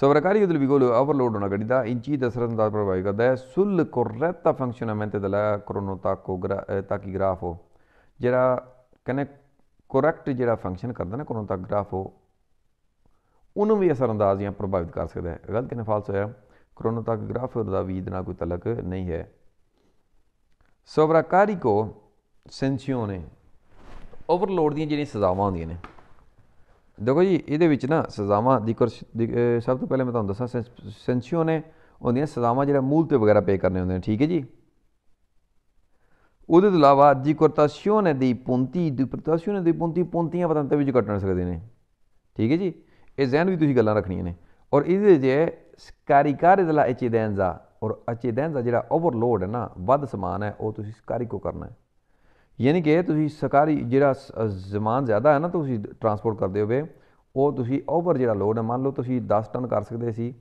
ਸਵਰਕਾਰੀ ਉਦਲ ਵੀ ਕੋਲ ਓਵਰਲੋਡ ਹੋਣਾ ਗੜੀਦਾ ਇੰਚੀ ਦਾ ਅਸਰਅੰਦਾਜ਼ ਪ੍ਰਭਾਵਿਤ ਕਰਦਾ ਹੈ ਸੁਲ ਕੁਰਤਾ ਫੰਕਸ਼ਨਮੈਂਟ ਲਾ ਕਰੋਨੋ ਤਾਂ ਤਾਕੀ ਗ੍ਰਾਫ ਹੋ ਜਿਹੜਾ ਕਨੇ ਕੋਰੈਕਟ ਜਿਹੜਾ ਫੰਕਸ਼ਨ ਕਰਦਾ ਨਾ ਕਰੋਨੋ ਤੱਕ ਗ੍ਰਾਫ ਹੋ ਉਹਨੂੰ ਵੀ ਅਸਰ ਅੰਦਾਜ਼ ਜਾਂ ਪ੍ਰਭਾਵਿਤ ਕਰ ਸਕਦਾ ਹੈ ਗਲਤ ਨਫਾਜ ਹੋਇਆ ਕਰੋਨੋ ਤੱਕ ਗ੍ਰਾਫ ਦਾ ਵੀ ਇਹਦਾ ਕੋਈ ਤਲਕ ਨਹੀਂ ਹੈ ਸੋਬਰਾਕਾਰੀ ਕੋ ਸੈਂਸੀਓਨੇ ਓਵਰਲੋਡ ਦੀਆਂ ਜਿਹੜੀਆਂ ਸਜ਼ਾਵਾਂ ਹੁੰਦੀਆਂ ਨੇ ਦੇਖੋ ਜੀ ਇਹਦੇ ਵਿੱਚ ਨਾ ਸਜ਼ਾਵਾਂ ਦੀ ਸਭ ਤੋਂ ਪਹਿਲੇ ਮੈਂ ਤੁਹਾਨੂੰ ਦੱਸਾਂ ਸੈਂਸੀਓਨੇ ਹੁੰਦੀਆਂ ਸਜ਼ਾਵਾਂ ਜਿਹੜਾ ਮੂਲ ਤੇ ਵਗੈਰਾ ਪੇ ਕਰਨੇ ਹੁੰਦੇ ਨੇ ਠੀਕ ਹੈ ਜੀ ਉਹਦੇ ਤੋਂ ਇਲਾਵਾ ਜਿਕਰਤਾਸੀਓਨੇ ਦੀ ਪੁੰਤੀ ਡਿਪਰਤਾਸੀਓਨੇ ਦੀ ਪੁੰਤੀ ਪੁੰਤੀਆਂ ਪਤੰਤ ਵਿੱਚ ਕੱਟਣ ਸਕਦੇ ਨੇ ਠੀਕ ਹੈ ਜੀ ਇਹ ਜ਼ਹਿਨ ਵੀ ਤੁਸੀਂ ਗੱਲਾਂ ਰੱਖਣੀਆਂ ਨੇ ਔਰ ਇਹਦੇ ਜੇ ਸਕਾਰੀਕਾਰ ਇਦਲਾ ਦੇਨਜ਼ਾ ਔਰ ਦੇਨ ਦਾ ਜਿਹੜਾ ਓਵਰਲੋਡ ਹੈ ਨਾ ਵੱਧ ਸਮਾਨ ਹੈ ਉਹ ਤੁਸੀਂ ਸਕਾਰੀ ਕੋ ਕਰਨਾ ਹੈ ਯਾਨੀ ਕਿ ਤੁਸੀਂ ਸਕਾਰੀ ਜਿਹੜਾ ਜ਼ਮਾਨ ਜ਼ਿਆਦਾ ਹੈ ਨਾ ਤੁਸੀਂ ਟਰਾਂਸਪੋਰਟ ਕਰਦੇ ਹੋਵੇ ਉਹ ਤੁਸੀਂ ਓਵਰ ਜਿਹੜਾ ਲੋਡ ਹੈ ਮੰਨ ਲਓ ਤੁਸੀਂ 10 ਟਨ ਕਰ ਸਕਦੇ ਸੀ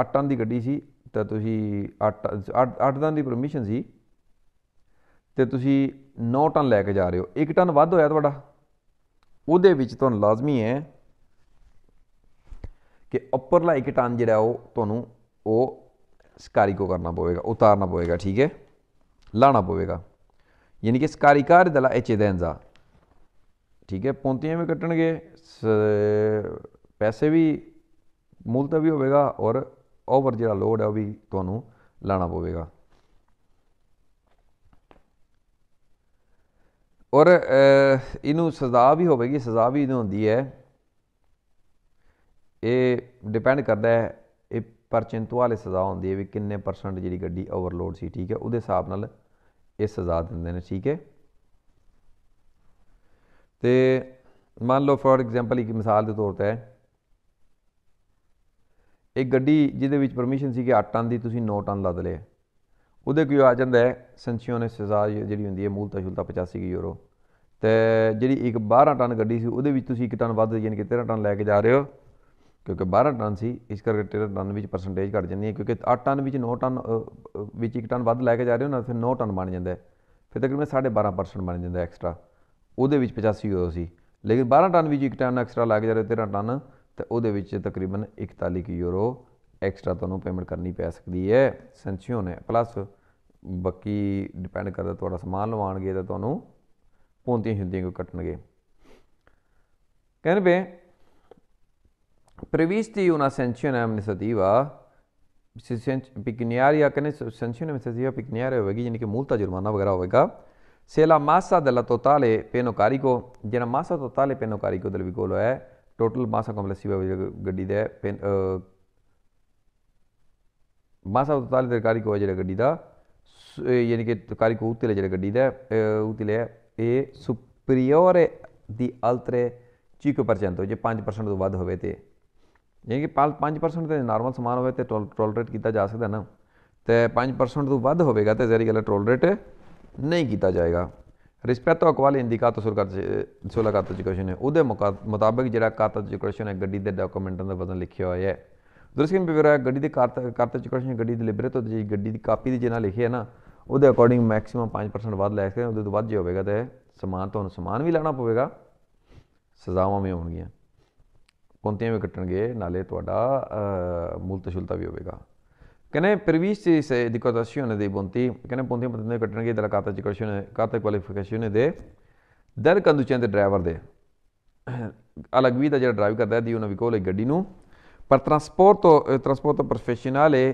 8 ਟਨ ਦੀ ਗੱਡੀ ਸੀ ਤਾਂ ਤੁਸੀਂ 8 8 ਟਨ ਦੀ ਪਰਮਿਸ਼ਨ ਸੀ ਤੇ ਤੁਸੀਂ 9 ਟਨ ਲੈ ਕੇ ਜਾ ਰਹੇ ਹੋ 1 ਟਨ ਵੱਧ ਹੋਇਆ ਤੁਹਾਡਾ ਉਹਦੇ ਵਿੱਚ ਤੁਹਾਨੂੰ ਲਾਜ਼ਮੀ ਹੈ ਕਿ ਉੱਪਰਲਾ 1 ਟਨ ਜਿਹੜਾ ਉਹ ਤੁਹਾਨੂੰ ਉਹ ਸਕਾਰੀ ਕੋ ਕਰਨਾ ਪਵੇਗਾ ਉਤਾਰਨਾ ਪਵੇਗਾ ਠੀਕ ਹੈ ਲਾਣਾ ਪਵੇਗਾ ਯਾਨੀ ਕਿ ਸਕਾਰੀ ਕਾਰ ਦਲਾ ਐਚ ਦੇਂਜ਼ਾ ਠੀਕ ਹੈ ਪੌਂਤੀਆਂ ਵੀ ਕੱਟਣਗੇ ਪੈਸੇ ਵੀ ਮੁਲਤਵੀ ਹੋਵੇਗਾ ਔਰ ਓਵਰ ਜਿਹੜਾ ਲੋਡ ਹੈ ਉਹ ਵੀ ਤੁਹਾਨੂੰ ਲਾਣਾ ਪਵੇਗਾ ਔਰ ਇਹਨੂੰ ਸਜ਼ਾ ਵੀ ਹੋਵੇਗੀ ਸਜ਼ਾ ਵੀ ਇਹਨੂੰ ਹੁੰਦੀ ਹੈ ਇਹ ਡਿਪੈਂਡ ਕਰਦਾ ਹੈ ਪਰ ਸਜ਼ਾ ਹੁੰਦੀ ਹੈ ਵੀ ਕਿੰਨੇ ਪਰਸੈਂਟ ਜਿਹੜੀ ਗੱਡੀ ਓਵਰਲੋਡ ਸੀ ਠੀਕ ਹੈ ਉਹਦੇ ਹਿਸਾਬ ਨਾਲ ਇਹ ਸਜ਼ਾ ਦਿੰਦੇ ਨੇ ਠੀਕ ਹੈ ਤੇ ਮੰਨ ਲਓ ਫੋਰ ਐਗਜ਼ਾਮਪਲ ਇੱਕ ਮਿਸਾਲ ਦੇ ਤੌਰ ਤੇ ਇੱਕ ਗੱਡੀ ਜਿਹਦੇ ਵਿੱਚ ਪਰਮਿਸ਼ਨ ਸੀ ਕਿ 8 ਟਨ ਦੀ ਤੁਸੀਂ 9 ਟਨ ਲੱਦ ਲਿਆ ਉਹਦੇ ਕੋਈ ਆ ਜਾਂਦਾ ਹੈ ਸੰਸੀਓ ਨੇ ਸਜ਼ਾ ਜਿਹੜੀ ਹੁੰਦੀ ਹੈ ਮੂਲਤਾ ਸ਼ੁਲਤਾ 85 ਯੂਰੋ ਤੇ ਜਿਹੜੀ ਇੱਕ 12 ਟਨ ਗੱਡੀ ਸੀ ਉਹਦੇ ਵਿੱਚ ਤੁਸੀਂ 1 ਟਨ ਵੱਧ ਯਾਨੀ ਕਿ 13 ਟਨ ਲੈ ਕੇ ਜਾ ਰਹੇ ਹੋ ਕਿਉਂਕਿ 12 ਟਨ ਸੀ ਇਸ ਕਰਕੇ 13 ਟਨ ਵਿੱਚ ਪਰਸੈਂਟੇਜ ਘਟ ਜਾਂਦੀ ਹੈ ਕਿਉਂਕਿ 8 ਟਨ ਵਿੱਚ 9 ਟਨ ਵਿੱਚ 1 ਟਨ ਵੱਧ ਲੈ ਕੇ ਜਾ ਰਹੇ ਹੋ ਨਾ ਫਿਰ 9 ਟਨ ਬਣ ਜਾਂਦਾ ਹੈ ਫਿਰ ਤਕਰੀਬਨ 12.5% ਬਣ ਜਾਂਦਾ ਐਕਸਟਰਾ ਉਹਦੇ ਵਿੱਚ 85 ਯੂਰੋ ਸੀ ਲੇਕਿਨ 12 ਟਨ ਵਿੱਚ 1 ਟਨ ਐਕਸਟਰਾ ਲੱਗ ਜਾ ਰਹੇ 13 ਟਨ ਤੇ ਉਹਦੇ ਵਿੱਚ ਤਕਰੀਬਨ 41 ਯੂਰੋ ਐਕਸਟਰਾ ਤੁਹਾਨੂੰ ਪੇਮੈਂਟ ਕਰਨੀ ਪੈ ਸਕਦੀ ਹੈ ਸੈਂਕਸ਼ਨ ਨੇ ਪਲੱਸ ਬਾਕੀ ਡਿਪੈਂਡ ਕਰਦਾ ਤੁਹਾਡਾ ਸਮਾਨ ਲਵਾਣਗੇ ਤਾਂ ਤੁਹਾਨੂੰ ਪੌਂਤੀਆਂ ਹਿੰਦੀਆਂ ਕੋ ਕੱਟਣਗੇ ਕਹਿੰਦੇ ਬੇ previsti una sanzione amministrativa pecuniaria कहने sanzione amministrativa pecuniaria होगी यानी कि मूलता जुर्माना वगैरह होगा se la massa della totale penocarico जेना मासा totale penocarico del vicolo है टोटल मासा complessiva गड्डी दा पेन मासा totale del carico है जेड़ा गड्डी दा यानी कि carico utile जेड़ा गड्डी दा utile है ए superiore di altre 5% ਜੇ 5% ਤੋਂ ਵੱਧ ਹੋਵੇ ਤੇ ਜੇ ਕਿ 5% ਤੇ ਨਾਰਮਲ ਸਮਾਨ ਹੋਵੇ ਤੇ ਟੋਲਰੇਟ ਕੀਤਾ ਜਾ ਸਕਦਾ ਨਾ ਤੇ 5% ਤੋਂ ਵੱਧ ਹੋਵੇਗਾ ਤੇ ਜ਼ਰੀ ਗੱਲ ਟੋਲਰੇਟ ਨਹੀਂ ਕੀਤਾ ਜਾਏਗਾ ਰਿਸਪੈਕਟ ਰਿਸਪੈਕਟੋ ਅਕਵਾਲ ਤੋਂ ਸਰਕਾਰ ਸੋਲਾ ਕਾਤੋ ਜਿਕਸ਼ਨ ਹੈ ਉਹਦੇ ਮੁਤਾਬਕ ਜਿਹੜਾ ਕਾਤੋ ਜਿਕਸ਼ਨ ਹੈ ਗੱਡੀ ਦੇ ਡਾਕੂਮੈਂਟਾਂ ਦਾ ਬਦਲ ਲਿਖਿਆ ਹੋਇਆ ਹੈ ਦਰਸਕਿਨ ਬਿਵਰਾ ਗੱਡੀ ਦੀ ਕਾਤੋ ਜਿਕਸ਼ਨ ਗੱਡੀ ਦੇ ਲਿਬਰੇ ਤੋਂ ਜੀ ਗੱਡੀ ਦੀ ਕਾਪੀ ਦੀ ਜਿਹਨਾਂ ਲਿਖਿਆ ਹੈ ਨਾ ਉਹਦੇ ਅਕੋਰਡਿੰਗ ਮੈਕਸਿਮਮ 5% ਵੱਧ ਲੈ ਸਕਦੇ ਉਹਦੇ ਤੋਂ ਵੱਧ ਜੇ ਹੋਵੇਗਾ ਤੇ ਸਮਾਨ ਤੁਹਾਨੂੰ ਸਮਾਨ ਵੀ ਲੈਣਾ ਪਵੇਗਾ ਸਜ਼ਾਵਾਂ ਵੀ ਹੋਣਗੀਆਂ ਪੌਂਤੀਆਂ ਵੀ ਕੱਟਣਗੇ ਨਾਲੇ ਤੁਹਾਡਾ ਮੂਲ ਵੀ ਹੋਵੇਗਾ ਕਹਿੰਦੇ previsti se di quotazione dei ponti ਕਹਿੰਦੇ ਪੌਂਤੀਆਂ ਪਤੰਦੇ ਕੱਟਣਗੇ della carta di qualificazione carta qualificazione de del conducente driver ਦੇ ਅਲਗਵੀ ਦਾ ਜਿਹੜਾ ਡਰਾਈਵ ਕਰਦਾ ਹੈ ਦੀ ਉਹਨਾਂ ਕੋਲ ਇੱਕ ਗੱਡੀ ਨੂੰ per trasporto eh, trasporto professionale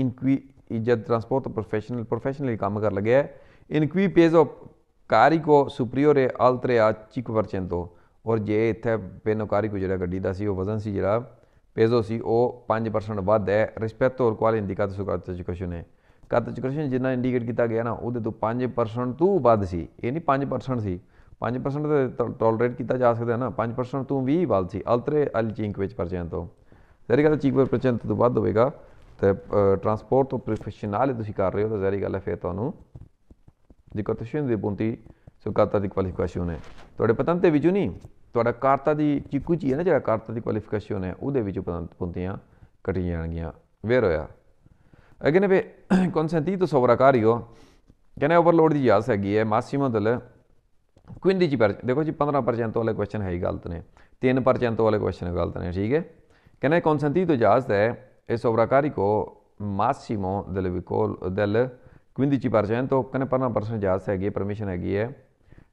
in cui il trasporto professional professionally ਕੰਮ ਕਰ ਲੱਗਿਆ in cui peso carico superiore al 3 a 5% ਔਰ ਜੇ ਇੱਥੇ ਪੈਨੋਕਾਰੀ ਕੁਝ ਜਿਹੜਾ ਗੱਡੀ ਦਾ ਸੀ ਉਹ ਵਜ਼ਨ ਸੀ ਜਿਹੜਾ ਪੇਜ਼ੋ ਸੀ ਉਹ 5% ਵੱਧ ਹੈ ਰਿਸਪੈਕਟ ਔਰ ਕੁਆਲ ਇੰਡੀਕਾ ਤੋਂ ਸੁਕਾਤ ਐਜੂਕੇਸ਼ਨ ਹੈ ਕਾਤ ਐਜੂਕੇਸ਼ਨ ਜਿੰਨਾ ਇੰਡੀਕੇਟ ਕੀਤਾ ਗਿਆ ਨਾ ਉਹਦੇ ਤੋਂ 5% ਤੋਂ ਵੱਧ ਸੀ ਇਹ ਨਹੀਂ 5% ਸੀ 5% ਤੇ ਟੋਲਰੇਟ ਕੀਤਾ ਜਾ ਸਕਦਾ ਨਾ 5% ਤੋਂ ਵੀ ਵੱਧ ਸੀ ਅਲਤਰੇ ਅਲ ਚਿੰਕ ਵਿੱਚ ਪਰਚੇਨ ਤੋਂ ਜ਼ਰੀ ਗੱਲ ਚਿੰਕ ਵਿੱਚ ਪਰਚੇਨ ਤੋਂ ਵੱਧ ਹੋਵੇਗਾ ਤੇ ਟਰਾਂਸਪੋਰਟ ਤੋਂ ਪ੍ਰੋਫੈਸ਼ਨਲ ਤੁਸੀਂ ਕਰ ਰਹੇ ਹੋ ਤਾਂ ਜ਼ਰੀ ਗੱਲ ਹੈ ਫਿਰ ਤੁਹਾਨੂੰ ਦਿੱਕਤ ਕੋਟੇਸ਼ਨ ਦੀ ਪੁੰਤੀ ਸੋ ਕਾਰਤਾ ਦੀ ਕੁਆਲੀਫਿਕੇਸ਼ਨ ਹੈ ਤੁਹਾਡੇ ਪਤਨ ਤੇ ਵਿੱਚੋਂ ਨਹੀਂ ਤੁਹਾਡਾ ਕਾਰਤਾ ਦੀ ਚੀਕੂ ਚੀ ਹੈ ਨਾ ਜਿਹੜਾ ਕਾਰਤਾ ਦੀ ਕੁਆਲੀਫਿਕੇਸ਼ਨ ਹੈ ਉਹਦੇ ਵਿੱਚੋਂ ਪਤਨ ਪੁੰਤੀਆਂ ਕਟੀ ਜਾਣਗੀਆਂ ਵੇਰ ਹੋਇਆ ਅਗਨੇ ਵੇ ਕਨਸੈਂਟੀ ਤੋਂ ਸਵਰਾਕਾਰੀਓ ਕਹਿੰਦੇ ਓਵਰਲੋਡ ਦੀ ਯਾਸ ਹੈਗੀ ਹੈ ਮੈਕਸਿਮਮ ਦਲ ਕੁਇਨ ਜੀ ਪਰ ਦੇਖੋ ਜੀ 15% ਵਾਲੇ ਕੁਐਸਚਨ ਹੈ ਹੀ ਗਲਤ ਨੇ 3% ਵਾਲੇ ਕੁਐਸਚਨ ਗਲਤ ਨੇ ਠੀਕ ਹੈ ਕਹਿੰਦੇ ਕਨਸੈਂਟੀ ਤੋਂ ਇਜਾਜ਼ਤ ਹੈ ਇਹ ਸਵਰਾਕਾਰੀ ਕੋ ਮਾਸੀਮੋ ਦਲ ਵਿਕੋਲ ਦਲ 15% ਤੋਂ ਕਹਿੰਦੇ 15% ਇਜਾਜ਼ਤ ਹੈਗੀ ਹੈ ਪਰਮਿਸ਼ਨ ਹੈਗੀ ਹੈ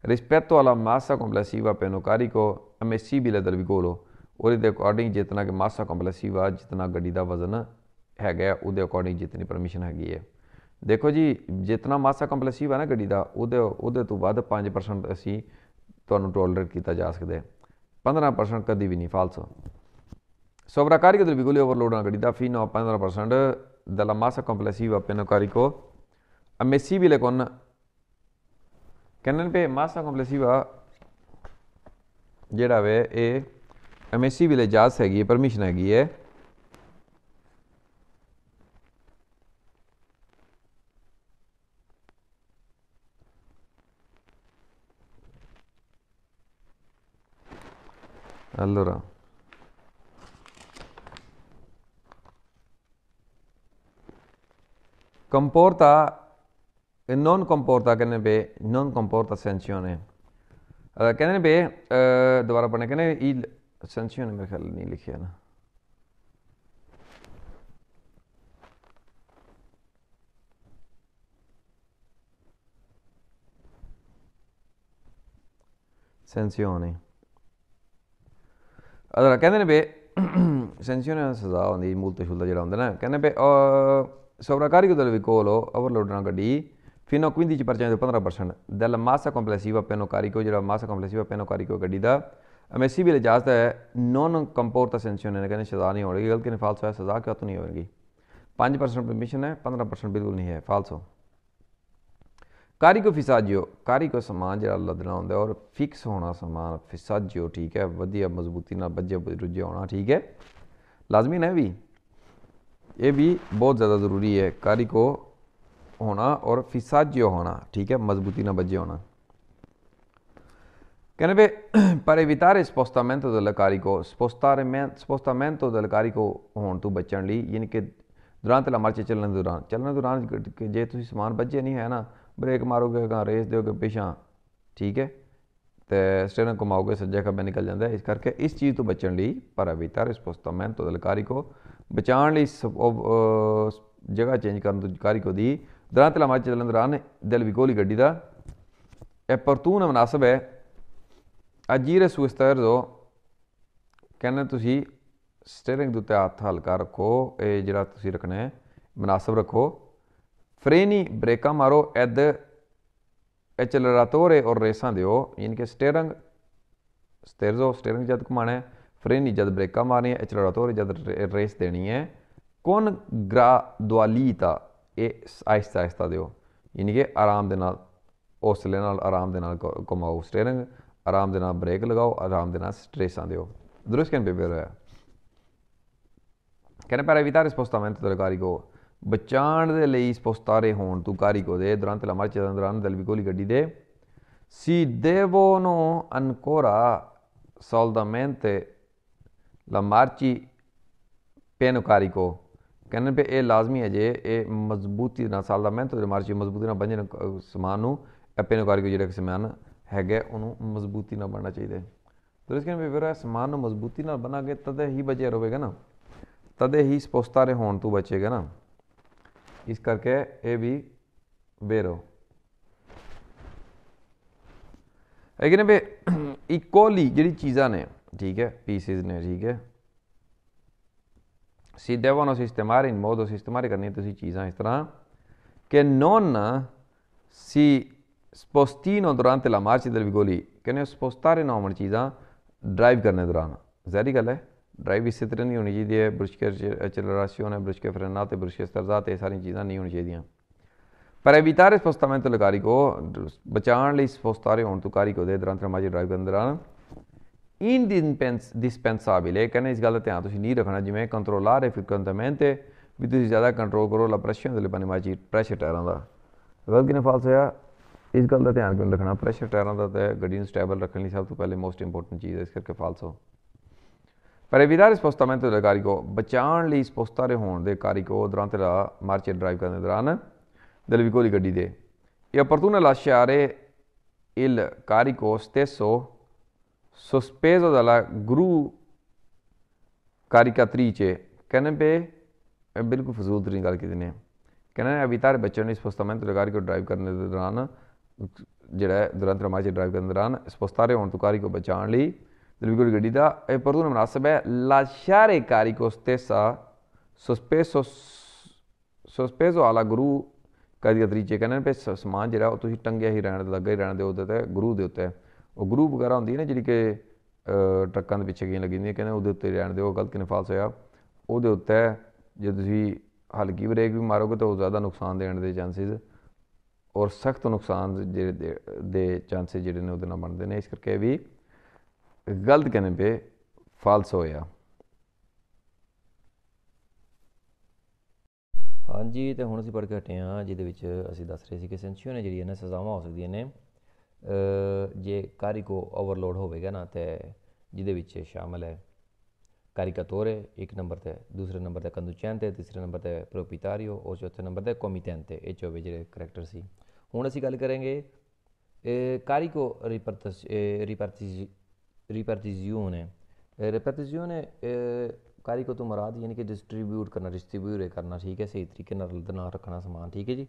Rispetto alla massa complessiva piano carico ammissibile del vicolo ਉਹਦੇ ਦੇ ਅਕੋਰਡਿੰਗ ਜਿੰਨਾ ਕਿ ਮਾਸਾ ਕੰਪਲੈਸਿਵਾ ਜਿੰਨਾ ਗੱਡੀ ਦਾ ਵਜ਼ਨ ਹੈਗਾ ਉਹਦੇ ਅਕੋਰਡਿੰਗ ਜਿੰਨੀ ਪਰਮਿਸ਼ਨ ਹੈਗੀ ਹੈ ਦੇਖੋ ਜੀ ਜਿੰਨਾ ਮਾਸਾ ਕੰਪਲੈਸਿਵਾ ਨਾ ਗੱਡੀ ਦਾ ਉਹਦੇ ਉਹਦੇ ਤੋਂ ਵੱਧ 5% ਅਸੀਂ ਤੁਹਾਨੂੰ ਟੋਲਰੇਟ ਕੀਤਾ ਜਾ ਸਕਦਾ ਹੈ 15% ਕਦੀ ਵੀ ਨਹੀਂ ਫਾਲਸ ਸੋਬਰਾਕਾਰੀ ਦੇ ਬਿਗੁਲੀ ਓਵਰਲੋਡ ਨਾ ਗੱਡੀ ਦਾ ਫੀ ਨਾ 15% ਦਲਾ ਮਾਸਾ ਕੰਪਲੈਸਿਵਾ ਪੈਨੋਕਾਰੀ ਕੋ ਅਮੇਸੀਬile con ਕਹਿੰਨ ਪੇ ਮਾਸਾ ਕੰਪਲੈਸਿਵ ਜਿਹੜਾ ਵੇ ਇਹ ਐਮਐਸਸੀ ਵੀ ਲੈ ਜਾਸ ਹੈਗੀ ਪਰਮਿਸ਼ਨ ਹੈਗੀ ਹੈ ਅਲੋਰਾ ਕੰਪੋਰਟਾ e non comporta che non comporta sanzione. Allora, KNB eh, dovrà prendere il sanzione perché likhana. Sanzioni. Allora, KNB sanzione ಸದಾ ಒಂದು ಈ ಮೂಲತ ಶುಲ್ಧ ಜಡ ಉಂಟು KNB ಸೌರಕಾರಿಕದಲ್ಲಿ ವಿಕೋಲು ಅವರ್ಲೋಡ್ ನಗಡಿ फिनो क्विंदी च परचें पंद्रह परसेंट दैल मासा कॉम्प्लेसिवा पेनोकारिको जो मासा कॉम्प्लेसिवा पेनोकारिको गड्डी का अमेसी भी इजाजत है नॉन कंपोर्ता सेंसियन है कहने सजा नहीं होगी गलती ने फालसो है सजा क्या तो नहीं होगी पाँच परसेंट परमिशन है पंद्रह परसेंट बिल्कुल नहीं है फालसो कारी को फिसाजियो कारी को समान जरा लदना होंगे और फिक्स होना समान फिसाजियो ठीक है वजिया मजबूती ना बजे रुझे होना ठीक है लाजमी ना भी ये भी बहुत ज़्यादा ज़रूरी है कारी को ਹੋਣਾ ਔਰ फिसाज्य ਹੋਣਾ ਠੀਕ ਹੈ ਮਜ਼ਬੂਤੀ ਨਾਲ बजे ਹੋਣਾ ਕਹਿੰਦੇ ਪਰ evitare spostamento del carico spostamento del carico ਹੋਣ ਤੋਂ ਬਚਣ ਲਈ ਯਾਨੀ ਕਿ ਦੌਰਾਨ la marcia ਚੱਲਣ ਦੌਰਾਨ ਚੱਲਣ ਦੌਰਾਨ ਜੇ ਤੁਸੀਂ ਸਮਾਨ ਬੱਝੇ ਨਹੀਂ ਹੈ ਨਾ ਬ੍ਰੇਕ ਮਾਰੋਗੇ ਅਗਾ ਰੇਸ ਦਿਓਗੇ ਪਿਛਾਂ ਠੀਕ ਹੈ ਤੇ ਸਟੇਅਰਿੰਗ ਘੁਮਾਓਗੇ ਸੱਜੇ ਖੱਬੇ ਨਿਕਲ ਜਾਂਦਾ ਇਸ ਕਰਕੇ ਇਸ ਚੀਜ਼ ਤੋਂ ਬਚਣ ਲਈ ਪਰ evitare spostamento del carico ਬਚਾਉਣ ਲਈ ਜਗ੍ਹਾ ਚੇਂਜ ਕਰਨ ਤੋਂ ਕੋ ਦੀ ਨੇ ਦਿਲ ਵੀ ਕੋਲੀ ਗੱਡੀ ਦਾ ਇਹ ਪਰਤੂਨ opportuno ਹੈ ਅਜੀਰੇ ਸੁਸਤਰ ਜੋ ਕਹਿੰਦੇ ਤੁਸੀਂ ਸਟੀਅਰਿੰਗ ਦੇ ਉੱਤੇ ਹੱਥ ਹਲਕਾ ਰੱਖੋ ਇਹ ਜਿਹੜਾ ਤੁਸੀਂ ਰੱਖਣਾ ਹੈ ਮناسب ਰੱਖੋ ਫ੍ਰੇਨੀ ਬ੍ਰੇਕਾਂ ਮਾਰੋ ਐਦ ਐਕਸਲਰੇਟੋਰੇ ਔਰ ਰੇਸਾਂ ਦਿਓ ਯਾਨੀ ਕਿ ਸਟੀਅਰਿੰਗ ਸਟੀਅਰਜ਼ੋ ਸਟੀਅਰਿੰਗ ਜਦ ਘੁਮਾਣਾ ਹੈ ਫ੍ਰੇਨੀ ਜਦ ਬ੍ਰੇਕਾਂ ਮਾਰਨੀ ਹੈ ਐਕਸਲਰੇਟੋਰੇ ਜਦ ਰੇਸ ਦੇਣੀ ਹੈ ਕੋਨ ਗਰਾ ਦੁਆਲੀਤਾ ਇਹ ਆਹਿਸਤਾ ਆਹਿਸਤਾ ਦਿਓ ਯਾਨੀ ਕਿ ਆਰਾਮ ਦੇ ਨਾਲ ਹੌਸਲੇ ਨਾਲ ਆਰਾਮ ਦੇ ਨਾਲ ਘੁਮਾਓ ਸਟੀਅਰਿੰਗ ਆਰਾਮ ਦੇ ਨਾਲ ਬ੍ਰੇਕ ਲਗਾਓ ਆਰਾਮ ਦੇ ਨਾਲ ਸਟ੍ਰੇਸਾਂ ਦਿਓ ਦਰੁਸਤ ਕੈਨ ਬੇਬੇ ਹੈ ਕਹਿੰਦੇ ਪਰ ਰਿਸਪੋਸਟਾਮੈਂਟ spostamento ਕਾਰੀ ਕੋ ਬਚਾਣ ਦੇ ਲਈ ਸਪੋਸਟਾਰੇ ਹੋਣ ਤੋਂ ਕੋ ਦੇ ਦੌਰਾਨ ਤੇ ਮਾਰਚ ਦੇ ਦਲ ਵੀ ਕੋਲੀ ਗੱਡੀ ਦੇ ਸੀ ਦੇਵੋਨੋ ਅਨਕੋਰਾ ਸੋਲਡਾਮੈਂਟੇ la ਪੈਨੋ ਕਾਰੀ ਕੋ ਕਹਿੰਦੇ ਵੀ ਇਹ ਲਾਜ਼ਮੀ ਹੈ ਜੇ ਇਹ ਮਜ਼ਬੂਤੀ ਨਾਲ ਸਾਲ ਦਾ ਮਿਹਨਤ ਤੇ ਮਾਰਚੀ ਮਜ਼ਬੂਤੀ ਨਾਲ ਬੰਜਨ ਸਮਾਨ ਨੂੰ ਐਪੇ ਨੂੰ ਕਰਕੇ ਜਿਹੜਾ ਸਮਾਨ ਹੈਗਾ ਉਹਨੂੰ ਮਜ਼ਬੂਤੀ ਨਾਲ ਬਣਾਣਾ ਚਾਹੀਦਾ ਤੇ ਇਸ ਕਹਿੰਦੇ ਵੀ ਸਮਾਨ ਨੂੰ ਮਜ਼ਬੂਤੀ ਨਾਲ ਬਣਾ ਕੇ ਤਦ ਹੀ ਬਜੇ ਰਹੇਗਾ ਨਾ ਤਦ ਹੀ ਰਹੇ ਹੋਣ ਤੋਂ ਬਚੇਗਾ ਨਾ ਇਸ ਕਰਕੇ ਇਹ ਵੀ ਬੇਰੋ ਇਹ ਕਹਿੰਦੇ ਵੀ ਇਕੋਲੀ ਜਿਹੜੀ ਚੀਜ਼ਾਂ ਨੇ ਠੀਕ ਹੈ ਪੀਸਿਸ ਨੇ ਠੀਕ ਹੈ si devono sistemare in modo sistematico si cisa in strada che non si spostino durante la marcia del vigoli che ne spostare non होनी चाहिए ड्राइव करने दौरान जहरी गल है ड्राइव इस तरह नहीं होनी चाहिए ब्रुश के accelerazione ब्रुश के frenate ब्रुश के stardate सारी चीज़ां नहीं होनी चाहिए Per evitare spostamento del carico, bacciarli spostare un tuo carico durante la marcia drive dell'anno, ਇੰਡਿਸਪੈਂਸਾਬਿਲ ਹੈ ਕਹਿੰਦੇ ਇਸ ਗੱਲ ਦਾ ਧਿਆਨ ਤੁਸੀਂ ਨਹੀਂ ਰੱਖਣਾ ਜਿਵੇਂ ਕੰਟਰੋਲ ਆ ਰਿਹਾ ਕੰਟਰੋਲਾਰੇ ਤੇ ਵੀ ਤੁਸੀਂ ਜ਼ਿਆਦਾ ਕੰਟਰੋਲ ਕਰੋ ਲਾ ਪ੍ਰੈਸ਼ਰ ਦੇ ਲਈ ਮਾਚੀ ਪ੍ਰੈਸ਼ਰ ਟਾਇਰਾਂ ਦਾ ਗਲਤ ਕਿਨੇ ਫਾਲਸ ਹੋਇਆ ਇਸ ਗੱਲ ਦਾ ਧਿਆਨ ਕਿਉਂ ਰੱਖਣਾ ਪ੍ਰੈਸ਼ਰ ਟਾਇਰਾਂ ਦਾ ਤੇ ਗੱਡੀ ਨੂੰ ਸਟੇਬਲ ਰੱਖਣ ਲਈ ਸਭ ਤੋਂ ਪਹਿਲੇ ਮੋਸਟ ਇੰਪੋਰਟੈਂਟ ਚੀਜ਼ ਹੈ ਇਸ ਕਰਕੇ ਫਾਲਸ ਹੋ ਪਰ ਵਿਦਾਰ ਸਪੋਸਟਾਮੈਂਟ ਦੇ ਕਾਰੀ ਕੋ ਬਚਾਉਣ ਲਈ ਸਪੋਸਟਾਰੇ ਹੋਣ ਦੇ ਕਾਰੀ ਕੋ ਦਰਾਂ ਤੇ ਮਾਰਚ ਡਰਾਈਵ ਕਰਨ ਦੇ ਦਰਾਂ ਦਿਲ ਵੀ ਕੋਲੀ ਗੱਡੀ ਦੇ ਇਹ ਅਪਰਤੂਨ ਲਾਸ਼ਿਆਰੇ ਇਲ ਕਾਰੀ ਕੋ 300 suspēzo dala guru caricatrice कहने पे बिल्कुल फजूल तरीन गल की ने कहना है अभी तारे बच्चों ने स्पोस्तामेंट तो कार को ड्राइव करने के दौरान ਜਿਹੜਾ ਹੈ ਦੁਰੰਤ ਰਮਾਜ ਡਰਾਈਵ ਕਰਨ ਦੌਰਾਨ ਸਪੋਸਤਾਰੇ ਹੋਣ ਤੋਂ ਕਾਰੀ ਕੋ ਬਚਾਉਣ ਲਈ ਦਿਲਗੁਰ ਗੱਡੀ ਦਾ ਇਹ ਪਰਦੂ ਨੂੰ ਮناسب ਹੈ ਲਾਸ਼ਾਰੇ ਕਾਰੀ ਕੋ ਸਤੇਸਾ ਸਸਪੇਸੋ ਸਸਪੇਸੋ ਆਲਾ ਗੁਰੂ ਕਾਦੀ ਤਰੀਕੇ ਕਹਿੰਦੇ ਨੇ ਸਮਾਨ ਜਿਹੜਾ ਉਹ ਤੁਸੀਂ ਟੰਗਿਆ ਹੀ ਰਹਿਣ ਲੱਗਾ ਹੀ ਰਹਿਣ ਦੇ ਉਹਦੇ ਤੇ ਗੁਰੂ ਦੇ ਉੱਤੇ ਉਹ ਗਰੂਪ ਵਗੈਰਾ ਹੁੰਦੀ ਹੈ ਨਾ ਜਿਹੜੀ ਕਿ ਟਰੱਕਾਂ ਦੇ ਪਿੱਛੇ ਗਈਆਂ ਲੱਗੀ ਹੁੰਦੀਆਂ ਕਹਿੰਦੇ ਉਹਦੇ ਉੱਤੇ ਰਹਿਣ ਦਿਓ ਗਲਤ ਫਾਲਸ ਹੋਇਆ ਉਹਦੇ ਉੱਤੇ ਜੇ ਤੁਸੀਂ ਹਲਕੀ ਬ੍ਰੇਕ ਵੀ ਮਾਰੋਗੇ ਤਾਂ ਉਹ ਜ਼ਿਆਦਾ ਨੁਕਸਾਨ ਦੇਣ ਦੇ ਚਾਂਸਸ ਔਰ ਸਖਤ ਨੁਕਸਾਨ ਜਿਹੜੇ ਦੇ ਚਾਂਸਸ ਜਿਹੜੇ ਨੇ ਉਹਦੇ ਨਾਲ ਬਣਦੇ ਨੇ ਇਸ ਕਰਕੇ ਵੀ ਗਲਤ ਕਹਿੰਦੇ ਪੇ ਫਾਲਸ ਹੋਇਆ ਹਾਂਜੀ ਤੇ ਹੁਣ ਅਸੀਂ ਪੜ ਕੇ ਹਟੇ ਆ ਜਿਹਦੇ ਵਿੱਚ ਅਸੀਂ ਦੱਸ ਰਹੇ ਸੀ ਕਿ ਸੈਂਕਸ਼ਨ ਨੇ ਜਿਹੜੀ ਇਹਨਾਂ ਸਜ਼ਾਵਾਂ ਹੋ ਸਕਦੀਆਂ ਨੇ ਜੇ ਕਾਰਿਕੋ ਓਵਰਲੋਡ ਹੋਵੇਗਾ ਨਾ ਤੇ ਜਿਹਦੇ ਵਿੱਚ ਸ਼ਾਮਲ ਹੈ ਕਾਰਿਕਾ ਤੋਰੇ ਇੱਕ ਨੰਬਰ ਤੇ ਦੂਸਰੇ ਨੰਬਰ ਤੇ ਤੇ ਤੀਸਰੇ ਨੰਬਰ ਤੇ ਪ੍ਰੋਪੀਟਾਰੀਓ ਔਰ ਚੌਥੇ ਨੰਬਰ ਤੇ ਕੋਮਿਟੈਂਤੇ ਇਹ ਚੋਵੇ ਜਿਹੜੇ ਕਰੈਕਟਰ ਸੀ ਹੁਣ ਅਸੀਂ ਗੱਲ ਕਰਾਂਗੇ ਕਾਰਿਕੋ ਰਿਪਰਟਸ ਰਿਪਰਟਿਸ रिपर्टिज्यून रिपर्टिज्यून ਕਾਰੀ ਕੋ ਤੋਂ ਮਰਾਦ ਯਾਨੀ ਕਿ ਡਿਸਟ੍ਰੀਬਿਊਟ ਕਰਨਾ ਡਿਸਟ੍ਰੀਬਿਊਟ ਕਰਨਾ ਠੀਕ ਹੈ ਸਹੀ ਤਰੀਕੇ ਨਾਲ ਨਾਲ ਰੱਖਣਾ ਸਮਾਨ ਠੀਕ ਹੈ ਜੀ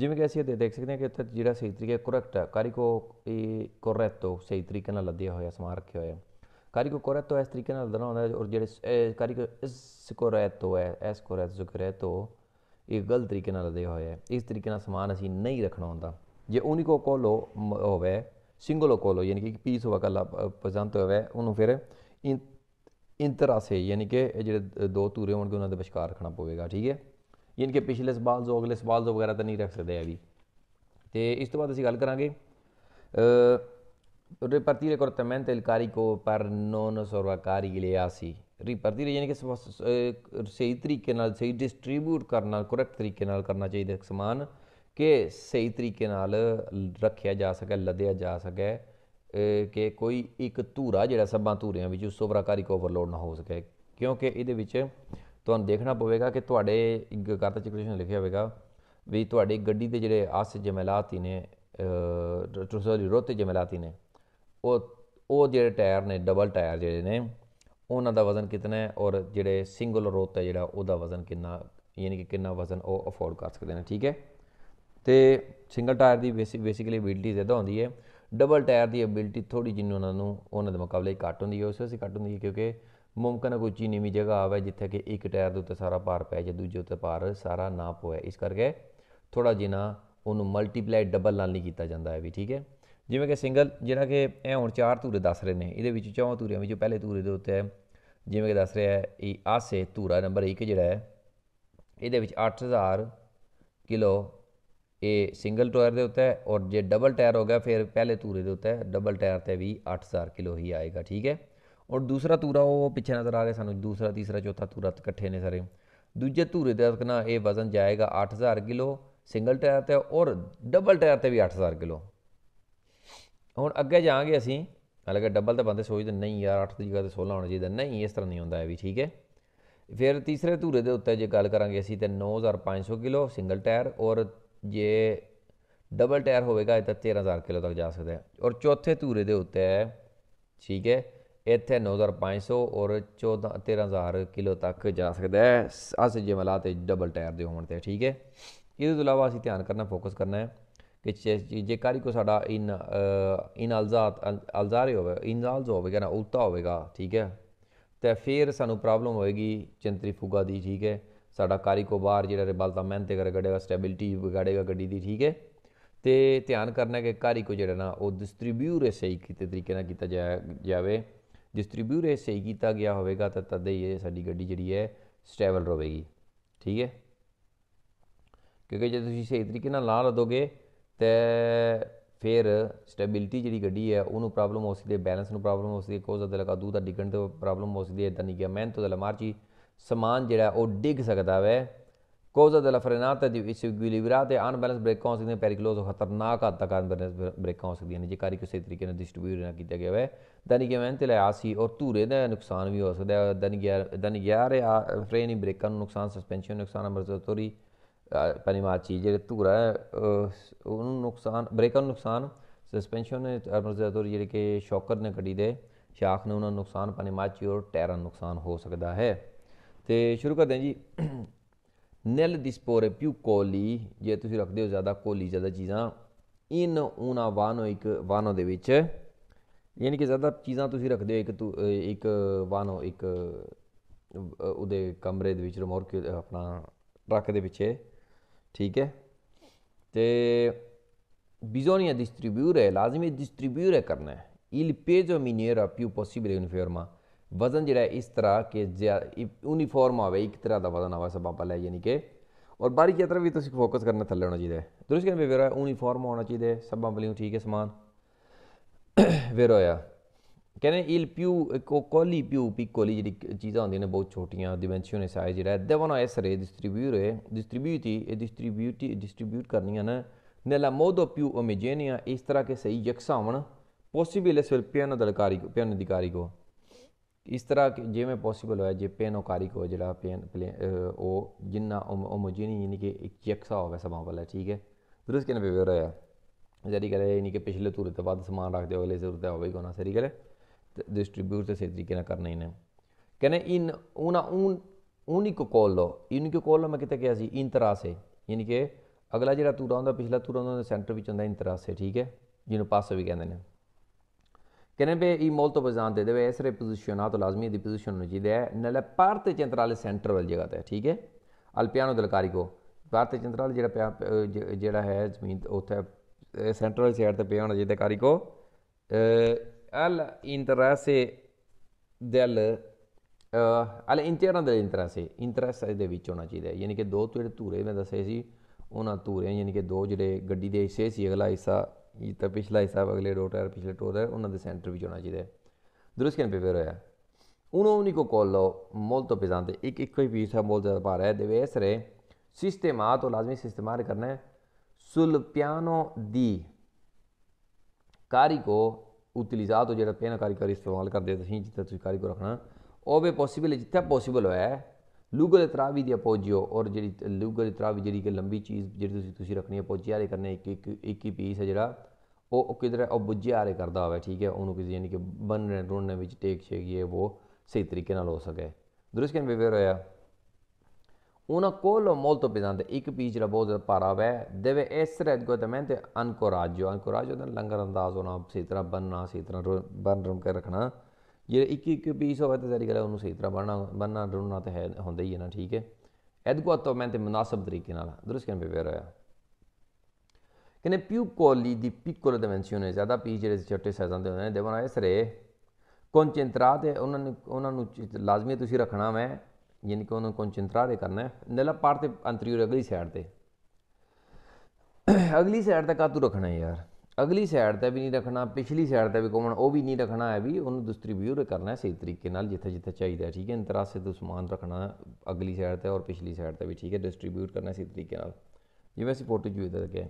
ਜਿਵੇਂ ਕਿ ਅਸੀਂ ਇਹ ਦੇਖ ਸਕਦੇ ਹਾਂ ਕਿ ਇੱਥੇ ਜਿਹੜਾ ਸਹੀ ਤਰੀਕਾ ਕਰੈਕਟ ਹੈ ਕੋ ਇਹ ਕਰੈਕਟੋ ਸਹੀ ਤਰੀਕੇ ਨਾਲ ਲੱਦਿਆ ਹੋਇਆ ਸਮਾਂ ਰੱਖਿਆ ਹੋਇਆ ਕੋ ਕਰੈਕਟੋ ਇਸ ਤਰੀਕੇ ਨਾਲ ਲੱਦਣਾ ਹੁੰਦਾ ਹੈ ਔਰ ਜਿਹੜੇ ਕੋ ਇਸ ਕਰੈਕਟੋ ਹੈ ਇਸ ਕੋਰੈਕਟੋ ਕੋਰੈਕਟੋ ਇਹ ਗਲਤ ਤਰੀਕੇ ਨਾਲ ਲੱਦਿਆ ਹੋਇਆ ਹੈ ਇਸ ਤਰੀਕੇ ਨਾਲ ਸਮਾਨ ਅਸੀਂ ਨਹੀਂ ਰੱਖਣਾ ਹੁੰਦਾ ਜੇ ਉਨਿਕੋ ਕੋਲੋ ਹੋਵੇ ਸਿੰਗਲੋ ਕੋਲੋ ਯਾਨੀ ਕਿ ਪੀਸ ਹੋਵੇ ਕੱਲਾ ਪ੍ਰੈਜ਼ੈਂਟ ਹੋਵੇ ਉਹਨੂੰ ਫਿਰ ਇੰਤਰਾਸੇ ਯਾਨੀ ਕਿ ਜਿਹੜੇ ਦੋ ਤੂਰੇ ਹੋਣਗੇ ਉਹਨਾਂ ਦੇ ਵਿਚਕਾਰ ਰੱਖਣਾ ਪਵੇਗਾ ਠੀਕ ਹੈ ਯਾਨੀ ਕਿ ਪਿਛਲੇ ਸਵਾਲ ਜੋ ਅਗਲੇ ਸਵਾਲ ਜੋ ਵਗੈਰਾ ਤਾਂ ਨਹੀਂ ਰੱਖ ਸਕਦੇ ਆ ਵੀ ਤੇ ਇਸ ਤੋਂ ਬਾਅਦ ਅਸੀਂ ਗੱਲ ਕਰਾਂਗੇ ਅ ਰਿਪਰਤੀਰੇ ਕਰਤਮੈਂਟ ਇਲ ਕਾਰਿਕੋ ਪਰ ਨੋਨ ਸਰਵਾਕਾਰੀ ਲਿਆਸੀ ਰਿਪਰਤੀਰੇ ਯਾਨੀ ਕਿ ਸਹੀ ਤਰੀਕੇ ਨਾਲ ਸਹੀ ਡਿਸਟ੍ਰੀਬਿਊਟ ਕਰਨਾ ਕਰੈਕਟ ਤਰੀਕੇ ਨਾਲ ਕਰਨਾ ਚਾਹੀਦਾ ਹੈ ਸਮਾਨ ਕਿ ਸਹੀ ਤਰੀਕੇ ਨਾਲ ਰੱਖਿਆ ਜਾ ਸਕੇ ਲਦਿਆ ਜਾ ਸਕੇ ਕਿ ਕੋਈ ਇੱਕ ਧੂਰਾ ਜਿਹੜਾ ਸਭਾਂ ਧੂਰਿਆਂ ਵਿੱਚ ਸੋਵਰਾਕਾਰੀ ਕੋ ਓਵਰਲੋਡ ਨਾ ਹੋ ਸਕੇ ਕਿਉਂਕਿ ਇਹਦੇ ਵਿੱਚ ਤੁਹਾਨੂੰ ਦੇਖਣਾ ਪਵੇਗਾ ਕਿ ਤੁਹਾਡੇ ਇੱਕ ਕਾਰਤਾ ਲਿਖਿਆ ਹੋਵੇਗਾ ਵੀ ਤੁਹਾਡੀ ਗੱਡੀ ਦੇ ਜਿਹੜੇ ਆਸ ਹੀ ਨੇ ਸੋਰੀ ਰੋਤੇ ਜਮਲਾਤੀ ਨੇ ਉਹ ਉਹ ਜਿਹੜੇ ਟਾਇਰ ਨੇ ਡਬਲ ਟਾਇਰ ਜਿਹੜੇ ਨੇ ਉਹਨਾਂ ਦਾ ਵਜ਼ਨ ਕਿੰਨਾ ਹੈ ਔਰ ਜਿਹੜੇ ਸਿੰਗਲ ਰੋਤ ਹੈ ਜਿਹੜਾ ਉਹਦਾ ਵਜ਼ਨ ਕਿੰਨਾ ਯਾਨੀ ਕਿ ਕਿੰਨਾ ਵਜ਼ਨ ਉਹ ਅਫੋਰਡ ਕਰ ਸਕਦੇ ਨੇ ਠੀਕ ਹੈ ਤੇ ਸਿੰਗਲ ਟਾਇਰ ਦੀ ਬੇਸਿਕਲੀ ਅਬਿਲਿਟੀ ਜ਼ਿਆਦਾ ਹੁੰਦੀ ਹੈ ਡਬਲ ਟਾਇਰ ਦੀ ਅਬਿਲਟੀ ਥੋੜੀ ਜਿਹੀ ਉਹਨਾਂ ਨੂੰ ਉਹਨਾਂ ਦੇ ਮੁਕਾਬਲੇ ਘੱਟ ਹੁੰਦੀ ਹੈ ਉਸੇ ਸੇ ਘੱਟ ਹੁੰਦੀ ਹੈ ਕਿਉਂਕਿ ਮੁਮਕਨ ਹੈ ਕੋਈ ਚੀ ਨੀਵੀਂ ਜਗ੍ਹਾ ਆਵੇ ਜਿੱਥੇ ਕਿ ਇੱਕ ਟਾਇਰ ਦੇ ਉੱਤੇ ਸਾਰਾ ਭਾਰ ਪੈ ਜਾ ਦੂਜੇ ਉੱਤੇ ਭਾਰ ਸਾਰਾ ਨਾ ਪਵੇ ਇਸ ਕਰਕੇ ਥੋੜਾ ਜਿਨਾ ਉਹਨੂੰ ਮਲਟੀਪਲਾਈ ਡਬਲ ਨਾਲ ਨਹੀਂ ਕੀਤਾ ਜਾਂਦਾ ਹੈ ਵੀ ਠੀਕ ਹੈ ਜਿਵੇਂ ਕਿ ਸਿੰਗਲ ਜਿਹੜਾ ਕਿ ਇਹ ਹੁਣ ਚਾਰ ਧੂਰੇ ਦੱਸ ਰਹੇ ਨੇ ਇਹਦੇ ਵਿੱਚ ਚੌਹਾਂ ਧੂਰਿਆਂ ਵਿੱਚੋਂ ਪਹਿਲੇ ਧੂਰੇ ਦੇ ਉੱਤੇ ਜਿਵੇਂ ਕਿ ਦੱਸ ਰਿਹਾ ਹੈ ਇਹ ਆਸੇ ਧੂਰਾ ਨੰਬਰ 1 ਜਿਹੜਾ ਹੈ ਇਹਦੇ ਵਿੱਚ 8000 ਕਿਲੋ ਇਹ ਸਿੰਗਲ ਟਾਇਰ ਦੇ ਉੱਤੇ ਹੈ ਔਰ ਜੇ ਡਬਲ ਟਾਇਰ ਹੋ ਗਿਆ ਫਿਰ ਪਹਿਲੇ ਧੂਰੇ ਦੇ ਉੱਤੇ ਡਬਲ ਟਾਇਰ ਤੇ ਵੀ 8000 ਕਿਲੋ ਹੀ ਆਏਗਾ ਠੀਕ ਹੈ ਔਰ ਦੂਸਰਾ ਤੂਰਾ ਉਹ ਪਿੱਛੇ ਨਜ਼ਰ ਆ ਗਿਆ ਸਾਨੂੰ ਦੂਸਰਾ ਤੀਸਰਾ ਚੌਥਾ ਤੂਰਾ ਇਕੱਠੇ ਨੇ ਸਾਰੇ ਦੂਜੇ ਧੂਰੇ ਦੇ ਤਕਨਾ ਇਹ ਵਜ਼ਨ ਜਾਏਗਾ 8000 ਕਿਲੋ ਸਿੰਗਲ ਟਾਇਰ ਤੇ ਔਰ ਡਬਲ ਟਾਇਰ ਤੇ ਵੀ 8000 ਕਿਲੋ ਹੁਣ ਅੱਗੇ ਜਾਾਂਗੇ ਅਸੀਂ ਹਾਲਾਂਕਿ ਡਬਲ ਤਾਂ ਬੰਦੇ ਸੋਚਦੇ ਨਹੀਂ ਯਾਰ 8 ਦੀ ਜਗ੍ਹਾ ਤੇ 16 ਹੋਣਾ ਚਾਹੀਦਾ ਨਹੀਂ ਇਸ ਤਰ੍ਹਾਂ ਨਹੀਂ ਹੁੰਦਾ ਇਹ ਵੀ ਠੀਕ ਹੈ ਫਿਰ ਤੀਸਰੇ ਧੂਰੇ ਦੇ ਉੱਤੇ ਜੇ ਗੱਲ ਕਰਾਂਗੇ ਅਸੀਂ ਤੇ 9500 ਕਿਲੋ ਸਿੰਗਲ ਟਾਇਰ ਔਰ ਜੇ ਡਬਲ ਟਾਇਰ ਹੋਵੇਗਾ ਇਹ ਤਾਂ 13000 ਕਿਲੋ ਤੱਕ ਜਾ ਸਕਦਾ ਹੈ ਔਰ ਚੌਥੇ ਧੂਰੇ ਦੇ ਉੱਤੇ ਠੀਕ ਹੈ ਇੱਥੇ 9500 ਔਰ 14 13000 ਕਿਲੋ ਤੱਕ ਜਾ ਸਕਦਾ ਹੈ ਅਸ ਜਮਲਾ ਤੇ ਡਬਲ ਟਾਇਰ ਦੇ ਹੋਣ ਤੇ ਠੀਕ ਹੈ ਇਹਦੇ ਤੋਂ ਇਲਾਵਾ ਅਸੀਂ ਧਿਆਨ ਕਰਨਾ ਫੋਕਸ ਕਰਨਾ ਹੈ ਕਿ ਜੇ ਕਾਰੀ ਕੋ ਸਾਡਾ ਇਨ ਇਨ ਅਲਜ਼ਾਤ ਅਲਜ਼ਾਰੇ ਹੋਵੇ ਇਨਜ਼ਾਲਜ਼ ਹੋਵੇਗਾ ਨਾ ਉਲਟਾ ਹੋਵੇਗਾ ਠੀਕ ਹੈ ਤੇ ਫਿਰ ਸਾਨੂੰ ਪ੍ਰੋਬਲਮ ਹੋਏਗੀ ਫੁਗਾ ਦੀ ਠੀਕ ਹੈ ਸਾਡਾ ਕਾਰੀ ਕੋ ਬਾਹਰ ਜਿਹੜਾ ਰਿਬਲਤਾ ਮਿਹਨਤ ਕਰ ਗੜੇਗਾ ਸਟੈਬਿਲਿਟੀ ਵਿਗਾੜੇਗਾ ਗੱਡੀ ਦੀ ਠੀਕ ਹੈ ਤੇ ਧਿਆਨ ਕਰਨਾ ਕਿ ਕਾਰੀ ਕੋ ਜਿਹੜਾ ਨਾ ਉਹ ਡਿਸਟ੍ਰੀਬਿਊਟ ਸਹੀ ਕਿਤੇ ਤਰੀਕੇ ਨਾਲ ਕੀਤਾ ਜਾਵੇ ਡਿਸਟ੍ਰੀਬਿਊਟ ਇਹ ਸਹੀ ਕੀਤਾ ਗਿਆ ਹੋਵੇਗਾ ਤਾਂ ਤਦ ਹੀ ਇਹ ਸਾਡੀ ਗੱਡੀ ਜਿਹੜੀ ਹੈ ਸਟੇਬਲ ਰਹੇਗੀ ਠੀਕ ਹੈ ਕਿਉਂਕਿ ਜੇ ਤੁਸੀਂ ਸਹੀ ਤਰੀਕੇ ਨਾਲ ਲਾ ਲਦੋਗੇ ਤੇ ਫਿਰ ਸਟੇਬਿਲਟੀ ਜਿਹੜੀ ਗੱਡੀ ਹੈ ਉਹਨੂੰ ਪ੍ਰੋਬਲਮ ਹੋ ਸਕਦੀ ਹੈ ਬੈਲੈਂਸ ਨੂੰ ਪ੍ਰੋਬਲਮ ਹੋ ਸਕਦੀ ਹੈ ਕੋਜ਼ ਦਾ ਲਗਾ ਦੂ ਦਾ ਡਿੱਗਣ ਤੋਂ ਪ੍ਰੋਬਲਮ ਹੋ ਸਕਦੀ ਹੈ ਇਦਾਂ ਨਹੀਂ ਕਿ ਮੈਂ ਤੋਂ ਮਾਰਚੀ ਸਮਾਨ ਜਿਹੜਾ ਉਹ ਡਿੱਗ ਸਕਦਾ ਵੈ ਕੋਜ਼ ਦਾ ਲਫਰਨਾਤ ਦੀ ਇਸ ਇਕੁਇਲਿਬਰਾ ਤੇ ਅਨਬੈਲੈਂਸ ਬ੍ਰੇਕਾਂ ਹੋ ਨੇ ਪੈਰੀਕਲੋਜ਼ ਖਤਰਨਾਕ ਹੱਦ ਤੱਕ ਅਨਬੈਲੈਂਸ ਬ੍ਰੇਕਾਂ ਹੋ ਸਕਦੀਆਂ ਨੇ ਜੇ ਕਾਰੀ ਕਿਸੇ ਤਰੀਕੇ ਨਾਲ ਡਿਸਟ੍ਰੀਬਿਊਟ ਨਾ ਕੀਤਾ ਗਿਆ ਹੋਵੇ ਦਨ 11 ਤੇ ਲਿਆਸੀ ਔਰ ਧੂਰੇ ਦਾ ਨੁਕਸਾਨ ਵੀ ਹੋ ਸਕਦਾ ਹੈ ਦਨ ਗਿਆ ਦਨ 11 ਫ੍ਰੇਨੀ ਬ੍ਰੇਕਾਂ ਨੂੰ ਨੁਕਸਾਨ ਸਸਪੈਂਸ਼ਨ ਨੁਕਸਾਨ ਅਮਰਜ਼ਤੋਰੀ ਚੀਜ਼ ਜਿਹੜੇ ਧੂਰਾ ਉਹਨੂੰ ਨੁਕਸਾਨ ਬ੍ਰੇਕਾਂ ਨੂੰ ਨੁਕਸਾਨ ਸਸਪੈਂਸ਼ਨ ਨੇ ਅਮਰਜ਼ਤੋਰੀ ਜਿਹੜੇ ਕਿ ਸ਼ੌਕਰ ਨੇ ਘੜੀ ਦੇ ਸ਼ਾਖ ਨੇ ਉਹਨਾਂ ਨੂੰ ਨੁਕਸਾਨ ਪਨਿਮਾਚੀ ਔਰ ਟਾਇਰ ਨੂੰ ਨੁਕਸਾਨ ਹੋ ਸਕਦਾ ਹੈ ਤੇ ਸ਼ੁਰੂ ਕਰਦੇ ਹਾਂ ਜੀ ਨਿਲ ਡਿਸਪੋਰ ਪਿਊ ਕੋਲੀ ਜੇ ਤੁਸੀਂ ਰੱਖਦੇ ਹੋ ਜ਼ਿਆਦਾ ਕੋਲੀ ਜ਼ਿਆਦਾ ਚੀਜ਼ਾਂ ਇਨ ਉਹਨਾਂ ਵਾਨੋ ਇੱਕ ਵਾਨੋ ਦੇ ਵਿੱਚ ਯਾਨੀ ਕਿ ਜ਼ਿਆਦਾ ਚੀਜ਼ਾਂ ਤੁਸੀਂ ਰੱਖਦੇ ਹੋ ਇੱਕ ਤੂੰ ਇੱਕ ਵਾਨੋ ਇੱਕ ਉਹਦੇ ਕਮਰੇ ਦੇ ਵਿੱਚ ਕੇ ਆਪਣਾ ਟਰੱਕ ਦੇ ਪਿੱਛੇ ਠੀਕ ਹੈ ਤੇ bisogna ਹੈ ਲਾਜ਼ਮੀ ਹੈ ਕਰਨਾ ਹੈ ਇਲ ਪੇਜੋ miniera più possibile uniforma ਵਜ਼ਨ ਜਿਹੜਾ ਇਸ ਤਰ੍ਹਾਂ ਕਿ ਯੂਨੀਫਾਰਮ ਹੋਵੇ ਇੱਕ ਤਰ੍ਹਾਂ ਦਾ ਵਜ਼ਨ ਹੋਵੇ ਸਭਾ ਆਪਾਂ ਲੈ ਯਾਨੀ ਕਿ ਔਰ ਬਾਰੀ ਕੀ ਤਰ੍ਹਾਂ ਵੀ ਤੁਸੀਂ ਫੋਕਸ ਕਰਨਾ ਥੱਲੇ ਹੋਣਾ ਚਾਹੀਦਾ ਹੈ ਦੂਸਰੀ ਕਹਿੰਦੇ ਵੇਰਾ ਯੂਨੀਫਾਰਮ ਹੋਣਾ ਚਾਹੀਦਾ ਸਭਾਂ ਬਲੀਆਂ ਠੀਕ ਹੈ ਸਮਾਨ ਹੋਇਆ ਕਹਿੰਦੇ il più coli ਪਿਊ ਪਿਕੋਲੀ ਜਿਹੜੀ ਚੀਜ਼ਾਂ ਹੁੰਦੀਆਂ ਨੇ ਬਹੁਤ ਛੋਟੀਆਂ ਦੇ ਸਾਈਜ਼ ਜਿਹੜਾ ਰੇ essere ਹੈ distribuiti ਇਹ distribuiti distribute ਕਰਨੀਆਂ ਨੇ nella ਮੋਦੋ ਪਿਊ ਓਮੇਜੇਨੀਆ ਇਸ ਤਰ੍ਹਾਂ ਕੇ ਸਹੀ ਯਕਸਾ ਹੋਣ ਪੋਸੀਬਲ ਇਸ ਵਿਲ ਪਿਆਨੋ ਦਲਕਾਰੀ ਕੋ ਪਿਆਨੋ ਅਧਿਕਾਰੀ ਕੋ ਇਸ ਤਰ੍ਹਾਂ ਜਿਵੇਂ ਪੋਸੀਬਲ ਹੋਇਆ ਜੇ ਪਿਆਨੋ ਕਾਰੀ ਕੋ ਜਿਹੜਾ ਪੈਨ ਉਹ ਜਿੰਨਾ ਓਮੋਜੀਨੀ ਯਾਨੀ ਕਿ ਇੱਕ ਯਕਸਾ ਹੋਵੇ ਸਮਾਂ ਵਾਲਾ ਠੀਕ ਹੈ ਦਰਸ ਕੇ ਨਾ ਵਿਵਰ ਹੋਇਆ ਜਿਹੜੀ ਕਰੇ ਨਹੀਂ ਕਿ ਪਿਛਲੇ ਤੁਰੇ ਤੋਂ ਵੱਧ ਸਮਾਨ ਰੱਖਦੇ ਦਿਓ ਅਗਲੇ ਤੁਰ ਤੇ ਹੋਵੇ ਕੋਨਾ ਸਹੀ ਕਰੇ ਡਿਸਟ੍ਰਿਬਿਊਟ ਤੇ ਸਹੀ ਤਰੀਕੇ ਨਾਲ ਕਰਨਾ ਇਹਨੇ ਨੇ ਕਹਿੰਦੇ ਇਨ ਉਹਨਾ ਉਨ ਉਨਿਕ ਕੋਲੋ ਇਨਿਕ ਕੋਲੋ ਮੈਂ ਕਿਤੇ ਕਿਹਾ ਸੀ ਇਨ ਤਰ੍ਹਾਂ ਸੇ ਯਾਨੀ ਕਿ ਅਗਲਾ ਜਿਹੜਾ ਤੁਰਾ ਹੁੰਦਾ ਪਿਛਲਾ ਤੁਰਾ ਹੁੰਦਾ ਸੈਂਟਰ ਵਿੱਚ ਹੁੰਦਾ ਇਨ ਤਰ੍ਹਾਂ ਸੇ ਠੀਕ ਹੈ ਜਿਹਨੂੰ ਪਾਸ ਵੀ ਕਹਿੰਦੇ ਨੇ ਕਹਿੰਦੇ ਬੇ ਇਹ ਮੋਲ ਤੋਂ ਬਜਾਨ ਦੇ ਦੇਵੇ ਇਸਰੇ ਪੋਜੀਸ਼ਨ ਆ ਤੋ ਲਾਜ਼ਮੀ ਦੀ ਪੋਜੀਸ਼ਨ ਨੂੰ ਜੀ ਦੇ ਨਲੇ ਪਰਤੇ ਚੰਤਰਾਲ ਸੈਂਟਰ ਵਾਲੀ ਜਗ੍ਹਾ ਤੇ ਠੀਕ ਹੈ ਅਲਪਿਆਨੋ ਦਲਕਾਰੀ ਕੋ ਪਰਤੇ ਚੰਤਰਾਲ ਜਿਹੜਾ ਜਿਹੜਾ ਹੈ ਜ਼ਮੀਨ ਉੱਥੇ सेंट्रल ਤੇ ते पे होना चाहिए कारी ਅਲ al ਦੇਲ ਅਲ ਇੰਟਰਨ ਦੇ dell'interesse interesse ਦੇ ਵਿੱਚ ਹੋਣਾ ਚਾਹੀਦਾ ਯਾਨੀ ਕਿ ਦੋ ਤੁਰੇ ਧੂਰੇ ਮੈਂ ਦੱਸੇ ਸੀ ਉਹਨਾਂ ਧੂਰੇ ਯਾਨੀ ਕਿ ਦੋ ਜਿਹੜੇ ਗੱਡੀ ਦੇ ਹਿੱਸੇ ਸੀ ਅਗਲਾ ਹਿੱਸਾ ਇਹ ਤਾਂ ਪਿਛਲਾ ਹਿੱਸਾ ਅਗਲੇ ਦੋ ਟਾਇਰ ਪਿਛਲੇ ਟੋਰ ਉਹਨਾਂ ਦੇ ਸੈਂਟਰ ਵਿੱਚ ਹੋਣਾ ਚਾਹੀਦਾ ਦਰੁਸਤ ਕਿਨ ਪੇਪਰ ਹੋਇਆ uno unico collo molto pesante ਇੱਕ ਇੱਕੋ ਹੀ ਪੀਸ ਹੈ ਮੋਲ ਜ਼ਿਆਦਾ ਭਾਰ ਹੈ deve essere sistemato ਲਾਜ਼ਮੀ ਸਿਸਟਮਾਰ ਕਰਨਾ ਹੈ sul piano di carico utilizzato ਜਿਹੜਾ ਪਿਆਨ ਕਾਰੀਗਰ ਇਸਤੇਮਾਲ ਕਰਦੇ ਤੁਸੀਂ ਜਿੱਥੇ ਤੁਸੀਂ ਕਾਰੀਗਰ ਰੱਖਣਾ ਉਹ ਵੀ ਪੋਸੀਬਲ ਹੈ ਜਿੱਥੇ ਪੋਸੀਬਲ ਹੋਇਆ ਲੂਗਲ ਇਤਰਾਵੀ ਦੀ ਅਪੋਜੀਓ ਔਰ ਜਿਹੜੀ ਲੂਗਲ ਇਤਰਾਵੀ ਜਿਹੜੀ ਕਿ ਲੰਬੀ ਚੀਜ਼ ਜਿਹੜੀ ਤੁਸੀਂ ਤੁਸੀਂ ਰੱਖਣੀ ਹੈ ਪੋਜੀ ਆਰੇ ਕਰਨੇ ਇੱਕ ਇੱਕ ਇੱਕ ਹੀ ਪੀਸ ਹੈ ਜਿਹੜਾ ਉਹ ਕਿਧਰ ਉਹ ਬੁੱਝੇ ਆਰੇ ਕਰਦਾ ਹੋਵੇ ਠੀਕ ਹੈ ਉਹਨੂੰ ਕਿਸੇ ਯਾਨੀ ਕਿ ਬਨ ਰੋਣ ਵਿੱਚ ਟੇਕ ਛੇਗੀ ਹੈ ਉਹ ਸਹੀ ਤਰੀਕੇ ਨਾਲ ਹੋ ਸਕੇ ਦਰੁਸਤ ਕਿਨ ਵਿਵੇਰ ਹੋਇਆ ਉਹਨਾਂ ਕੋਲ ਬਹੁਤ Una collo molto pesante, ik pigra bodh parave, deve essere adeguatamente ancoraggio. Ancoraggio ਦਾ ਲੰਗਰ ਅੰਦਾਜ਼ ਹੋਣਾ ਸਹੀ ਤਰ੍ਹਾਂ ਬੰਨਣਾ ਸਹੀ ਤਰ੍ਹਾਂ ਬੰਨ ਰੁਮ ਕੇ ਰੱਖਣਾ ਜੇ ਇੱਕ ਇੱਕ ਪੀਸ ਹੋਵੇ ਤੇ ਤਰੀਕਾ ਉਹਨੂੰ ਸਹੀ ਤਰ੍ਹਾਂ ਬੰਨਣਾ ਬੰਨਣਾ ਰੁੰਨਾ ਤੇ ਹੈ ਹੁੰਦਾ ਹੀ ਹੈ ਨਾ ਠੀਕ ਹੈ ਮੈਂ ਤੇ ਮناسب ਤਰੀਕੇ ਨਾਲ ਦਰਸ ਕੇ ਬੇਵੇਰ ਹੋਇਆ ਕਿਨੇ ਪਿਊ ਕੋਲੀ ਦੀ ਪਿਕੋਲ ਡਿਮੈਂਸ਼ਨ ਜ਼ਿਆਦਾ ਪੀ ਜਿਹੜੇ ਛੋਟੇ ਸਾਈਜ਼ਾਂ ਦੇ ਹੁੰਦੇ ਨੇ ਦੇਵਨ ਇਸਰੇ ਸਰੇ ਕੋਨਚੈਂਟਰਾ ਤੇ ਉਹਨਾਂ ਨੇ ਉਹਨਾਂ ਨੂੰ ਲਾਜ਼ਮੀ ਤੁਸੀਂ ਰੱਖਣਾ ਮੈਂ ਯਾਨੀ ਕਿ ਉਹਨਾਂ ਕੋਨਸੈਂਟਰੇਟ ਕਰਨਾ ਹੈ ਨਲਾ ਪਾਰਟ ਤੇ ਅੰਤਰੀਅਰ ਅਗਲੀ ਸਾਈਡ ਤੇ ਅਗਲੀ ਸਾਈਡ ਤੇ ਕਾਤੂ ਰੱਖਣਾ ਯਾਰ ਅਗਲੀ ਸਾਈਡ ਤੇ ਵੀ ਨਹੀਂ ਰੱਖਣਾ ਪਿਛਲੀ ਸਾਈਡ ਤੇ ਵੀ ਕੋਮਣ ਉਹ ਵੀ ਨਹੀਂ ਰੱਖਣਾ ਹੈ ਵੀ ਉਹਨੂੰ ਡਿਸਟ੍ਰੀਬਿਊਟ ਕਰਨਾ ਹੈ ਸਹੀ ਤਰੀਕੇ ਨਾਲ ਜਿੱਥੇ ਜਿੱਥੇ ਚਾਹੀਦਾ ਠੀਕ ਹੈ ਇੰਤਰਾਸੇ ਤੋਂ ਸਮਾਨ ਰੱਖਣਾ ਅਗਲੀ ਸਾਈਡ ਤੇ ਔਰ ਪਿਛਲੀ ਸਾਈਡ ਤੇ ਵੀ ਠੀਕ ਹੈ ਡਿਸਟ੍ਰੀਬਿਊਟ ਕਰਨਾ ਸਹੀ ਤਰੀਕੇ ਨਾਲ ਜਿਵੇਂ ਅਸੀਂ ਫੋਟੋ ਜੂ ਇਧਰ ਗਏ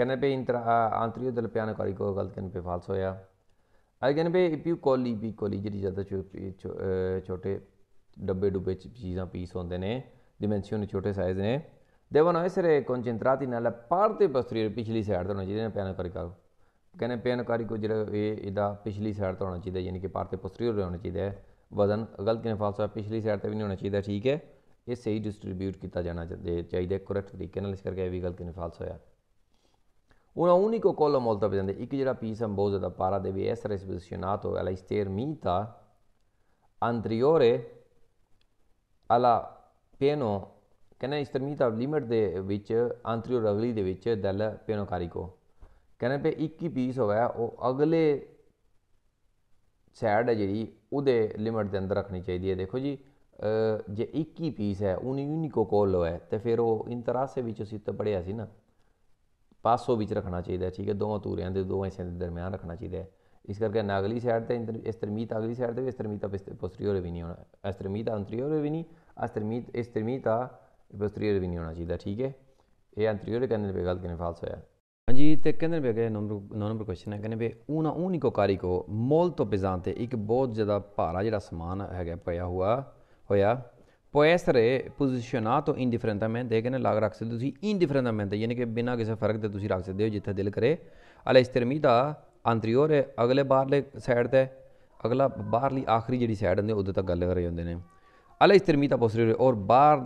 कहने पे इंतर आंतरियो दल प्यान कारी को गलत कहने पे फाल्स होया अगर कहने पे इपियो कोली भी कोली जी ज़्यादा छोटे ਡੱਬੇ ਡੁੱਬੇ ਚੀਜ਼ਾਂ ਪੀਸ ਹੁੰਦੇ ਨੇ ਡਿਮੈਂਸ਼ਨ ਛੋਟੇ ਸਾਈਜ਼ ਨੇ ਦੇਵਨ ਐਸਰੇ concentrati ਨਾਲ ਪਾਰਤੇ posteriore ਪਿਛਲੀ ਸਾਈਡ ਤੋਂ ਹੋਣਾ ਚਾਹੀਦਾ ਪੈਨ ਕਰੀ ਕਰੋ ਕਹਿੰਦੇ ਪੈਨ ਕਰੀ ਕੋ ਜਿਹੜਾ ਇਹ ਇਹਦਾ ਪਿਛਲੀ ਸਾਈਡ ਤੋਂ ਹੋਣਾ ਚਾਹੀਦਾ ਯਾਨੀ ਕਿ ਪਾਰਤੇ ਤੇ ਹੋਣਾ ਚਾਹੀਦਾ ਹੈ ਵਜ਼ਨ ਗਲਤ ਨੇ ਫਾਲਸਾ ਪਿਛਲੀ ਸਾਈਡ ਤੇ ਵੀ ਨਹੀਂ ਹੋਣਾ ਚਾਹੀਦਾ ਠੀਕ ਹੈ ਇਹ ਸਹੀ ਡਿਸਟ੍ਰੀਬਿਊਟ ਕੀਤਾ ਜਾਣਾ ਚਾਹੀਦਾ ਕਰੈਕਟ ਤਰੀਕੇ ਨਾਲ ਇਸ ਕਰਕੇ ਇਹ ਵੀ ਗਲਤ ਕਿਨੇ ਫਾਲਸ ਹੋਇਆ ਉਹਨਾਂ ਉਨੀ ਕੋ ਕੋਲਮ ਮੋਲਤਾ ਜਾਂਦੇ ਇੱਕ ਜਿਹੜਾ ਪੀਸ ਹੈ ਬਹੁਤ ਜ਼ਿਆਦਾ ਪਾਰਾ ਦੇ ਵੀ ਐਸ ਰੈਸਪੋਜ਼ੀਸ਼ਨ ਆਤੋ ਅਲਾ ਇਸਟੇਰ ਮੀਤਾ ਆਲਾ ਪੇਨੋ che ਇਸ è ਦਾ ਲਿਮਟ ਦੇ ਵਿੱਚ anterior ਅਗਲੀ ਦੇ ਵਿੱਚ del ਕਾਰੀ ਕੋ ਕਹਿੰਦੇ ਪੇ 21 ਪੀਸ ਹੋਇਆ ਉਹ ਅਗਲੇ ਸਾਈਡ ਹੈ ਜਿਹੜੀ ਉਹਦੇ ਲਿਮਟ ਦੇ ਅੰਦਰ ਰੱਖਣੀ ਚਾਹੀਦੀ ਹੈ ਦੇਖੋ ਜੀ ਜੇ 21 ਪੀਸ ਹੈ ਉਹਨੂੰ ਯੂਨੀਕੋ ਕੋਲ ਹੈ ਤੇ ਫਿਰ ਉਹ ਇੰਤਰਾਸੇ ਵਿੱਚ ਅਸੀਂ ਤਾਂ ਪੜਿਆ ਸੀ ਨਾ ਪਾਸੋ ਵਿੱਚ ਰੱਖਣਾ ਚਾਹੀਦਾ ਠੀਕ ਹੈ ਦੋਵਾਂ ਤੂਰਿਆਂ ਦੇ ਦੋਵਾਂ ਹਿੱਸਿਆਂ ਦੇ ਦਰਮਿਆਨ ਰੱਖਣਾ ਚਾਹੀਦਾ ਇਸ ਕਰਕੇ ਨਾਗਲੀ ਸਾਈਡ ਤੇ ਇਸ ਤਰਮੀਤ ਅਗਲੀ ਸਾਈਡ ਤੇ ਵੀ ਇਸ ਤਰਮੀਤ ਪੋਸਟਰੀਓਰ ਵੀ ਨਹੀਂ ਹੋਣਾ ਇਸ ਤਰਮੀਤ ਅੰਤਰੀਓਰ ਵੀ ਨਹੀਂ ਅਸਤਰਮੀਤ ਇਸ ਤਰਮੀਤ ਆ ਪੋਸਟਰੀਅਰ ਵੀ ਨਹੀਂ ਹੋਣਾ ਚਾਹੀਦਾ ਠੀਕ ਹੈ ਇਹ ਐਂਟਰੀਅਰ ਕਹਿੰਦੇ ਨੇ ਗਲਤ ਕਿਨੇ ਫਾਲਸ ਹੋਇਆ ਹਾਂਜੀ ਤੇ ਕਹਿੰਦੇ ਨੇ ਬੇਗੇ ਨੰਬਰ ਨੰਬਰ ਕੁਐਸਚਨ ਹੈ ਕਹਿੰਦੇ ਵੀ ਉਹਨਾਂ ਉਹਨੀ ਕੋ ਕਾਰੀ ਕੋ ਮੋਲ ਤੋਂ ਪਿਜ਼ਾਂ ਤੇ ਇੱਕ ਬਹੁਤ ਜ਼ਿਆਦਾ ਭਾਰਾ ਜਿਹੜਾ ਸਮਾਨ ਹੈਗਾ ਪਿਆ ਹੋਇਆ ਹੋਇਆ ਪੋਇਸਰੇ ਪੋਜੀਸ਼ਨਾ ਤੋਂ ਇਨਡਿਫਰੈਂਟ ਮੈਂ ਦੇ ਕਹਿੰਦੇ ਲਾਗ ਰੱਖ ਸਕਦੇ ਤੁਸੀਂ ਇਨਡਿਫਰੈਂਟ ਮੈਂ ਤੇ ਯਾਨੀ ਕਿ ਬਿਨਾਂ ਕਿਸੇ ਫਰਕ ਦੇ ਤੁਸੀਂ ਰੱਖ ਸਕਦੇ ਹੋ ਜਿੱਥੇ ਦਿਲ ਕਰੇ ਅਲੇ ਇਸਤਰਮੀ ਦਾ ਅੰਤਰੀਓਰ ਅਗਲੇ ਬਾਹਰਲੇ ਸਾਈਡ ਤੇ ਅਗਲਾ ਬਾਹਰਲੀ ਆਖਰੀ ਜਿਹੜੀ ਸਾਈਡ ਹੁੰਦੀ ਉਹਦੇ ਤੱਕ ਗੱਲ ਕਰੇ ਜਾਂਦੇ ਨੇ ਅਲਾ ਇਸਤਰਮੀ ਪੋਸਟਰੀਅਰ ਔਰ ਬਾਹਰ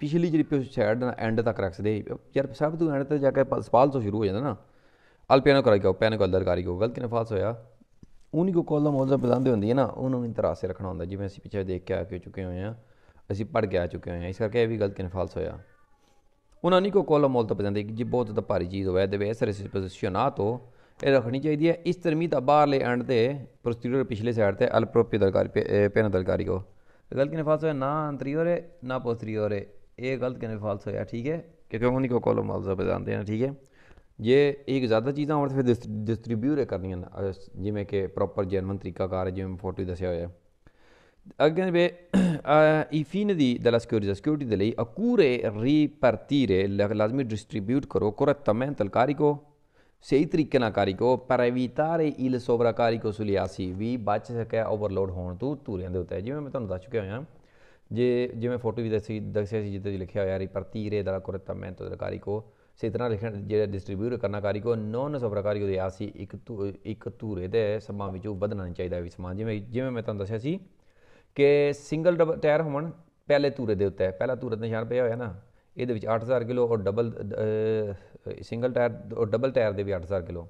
ਪਿਛਲੀ ਜਿਹੜੀ ਸਾਈਡ ਦਾ ਐਂਡ ਤੱਕ ਰੱਖਦੇ ਯਾਰ ਸਭ ਤੋਂ ਐਂਡ ਤੇ ਜਾ ਕੇ ਸਪਾਲ ਤੋਂ ਸ਼ੁਰੂ ਹੋ ਜਾਂਦਾ ਨਾ ਅਲ ਪਿਆਨੋ ਕਰਾਈਗਾ ਪਿਆਨੋ ਅਦਰਕਾਰੀ ਕੋ ਗਲਤ ਕਿਨੇ ਫਾਲਸ ਹੋਇਆ ਉਹਨੀ ਕੋ ਕੋਲਮ ਮੌਜਾ ਬਜ਼ਾਂਦੇ ਹੁੰਦੀ ਹੈ ਨਾ ਉਹਨੂੰ ਇੰਤਰਾਸੇ ਰੱਖਣਾ ਹੁੰਦਾ ਜਿਵੇਂ ਅਸੀਂ ਪਿੱਛੇ ਦੇਖ ਕੇ ਆ ਕੇ ਚੁੱਕੇ ਹੋਏ ਆ ਅਸੀਂ ਪੜ ਗਿਆ ਚੁੱਕੇ ਹੋਏ ਆ ਇਸ ਕਰਕੇ ਇਹ ਵੀ ਗਲਤ ਕਿਨੇ ਫਾਲਸ ਹੋਇਆ ਉਹਨਾਂ ਨੇ ਕੋ ਕੋਲਮ ਮੌਲ ਤਾਂ ਬਜ਼ਾਂਦੇ ਕਿ ਜੀ ਬਹੁਤ ਤਾਂ ਭਾਰੀ ਚੀਜ਼ ਹੋਇਆ ਦੇ ਵੇ ਰਿਸ ਇਸ ਪੋਜੀਸ਼ਨ ਆ ਤੋ ਇਹ ਰੱਖਣੀ ਚਾਹੀਦੀ ਹੈ ਇਸ ਤਰਮੀ ਦਾ ਬਾਹਰਲੇ ਐਂਡ ਤੇ ਪ੍ਰੋਸੀਡਰ ਪਿਛਲੇ ਸਾਈਡ ਤੇ ਅਲਪ੍ਰੋਪੀ ਦਰਕਾਰੀ ਪੈਨ ਕੋ ਗਲਤ के नफास होया ना ਨਾ है ना पोस्टरीओर है ये गलत के नफास होया ठीक है क्योंकि उन्हीं को कॉलम मुआवजा बताते हैं ठीक ਜੇ ਇੱਕ ਜ਼ਿਆਦਾ ਚੀਜ਼ਾਂ ਹੋਰ ਫਿਰ ਡਿਸਟ੍ਰਿਬਿਊਟ ਕਰਨੀਆਂ ਜਿਵੇਂ ਕਿ ਪ੍ਰੋਪਰ ਜਰਮਨ ਤਰੀਕਾ ਕਰ ਜਿਵੇਂ ਫੋਟੋ ਦੱਸਿਆ ਹੋਇਆ ਅੱਗੇ ਵੇ ਇਫੀਨ ਦੀ ਦਲਾ ਸਿਕਿਉਰਿਟੀ ਸਿਕਿਉਰਿਟੀ ਦੇ ਲਈ ਅਕੂਰੇ ਰੀਪਰਤੀਰੇ ਲਾਜ਼ਮੀ ਡਿਸਟ੍ਰੀਬਿਊਟ ਕਰੋ ਕੁਰਤਮੈਂ ਤਲਕਾਰੀ ਕੋ ਸਹੀ ਤਰੀਕੇ ਨਾਲ ਕਾਰੀ ਕੋ पर ਵੀ ਇਲ ਸੋਬਰਾ ਕਾਰੀ ਕੋ ਸੁਲਿਆਸੀ ਵੀ ਬਚ ਸਕਿਆ ਓਵਰਲੋਡ ਹੋਣ ਤੋਂ ਧੂਰਿਆਂ ਦੇ ਉੱਤੇ ਜਿਵੇਂ ਮੈਂ ਤੁਹਾਨੂੰ ਦੱਸ ਚੁੱਕਿਆ ਹਾਂ ਜੇ ਜਿਵੇਂ ਫੋਟੋ ਵੀ ਦੱਸੀ ਦੱਸਿਆ ਸੀ ਜਿੱਤੇ ਲਿਖਿਆ ਹੋਇਆ ਰੀ ਪਰ ਤੀਰੇ ਦਾ ਕੁਰਤਾ ਮੈਂ ਤੋਂ ਕਾਰੀ ਕੋ ਸੇ ਤਰ੍ਹਾਂ ਲਿਖਣ ਜਿਹੜਾ ਡਿਸਟ੍ਰੀਬਿਊਟ ਕਰਨਾ ਕਾਰੀ ਕੋ ਨੌਨ ਸੋਬਰਾ ਕਾਰੀ ਕੋ ਦੇ ਸੀ ਇੱਕ ਇੱਕ ਧੂਰੇ ਦੇ ਸਮਾਂ ਵਿੱਚੋਂ ਵਧਣਾ ਨਹੀਂ ਚਾਹੀਦਾ ਵੀ ਸਮਾਂ ਜਿਵੇਂ ਜਿਵੇਂ ਮੈਂ ਤੁਹਾਨੂੰ ਦੱਸਿਆ ਸੀ ਕਿ ਸਿੰਗਲ ਟਾਇਰ ਹੋਣ ਪਹਿਲੇ ਧੂਰੇ ਦੇ ਉੱਤੇ ਪਹਿਲਾ ਧੂਰੇ ਦਾ ਨਿਸ਼ਾਨ ਪਿਆ ਹੋਇਆ ਨਾ ਇਹਦੇ ਵਿੱਚ 8000 ਕਿਲੋ ਔਰ ਡਬਲ ਸਿੰਗਲ ਟਾਇਰ ਔਰ ਡਬਲ ਟਾਇਰ ਦੇ ਵੀ 8000 ਕਿਲੋ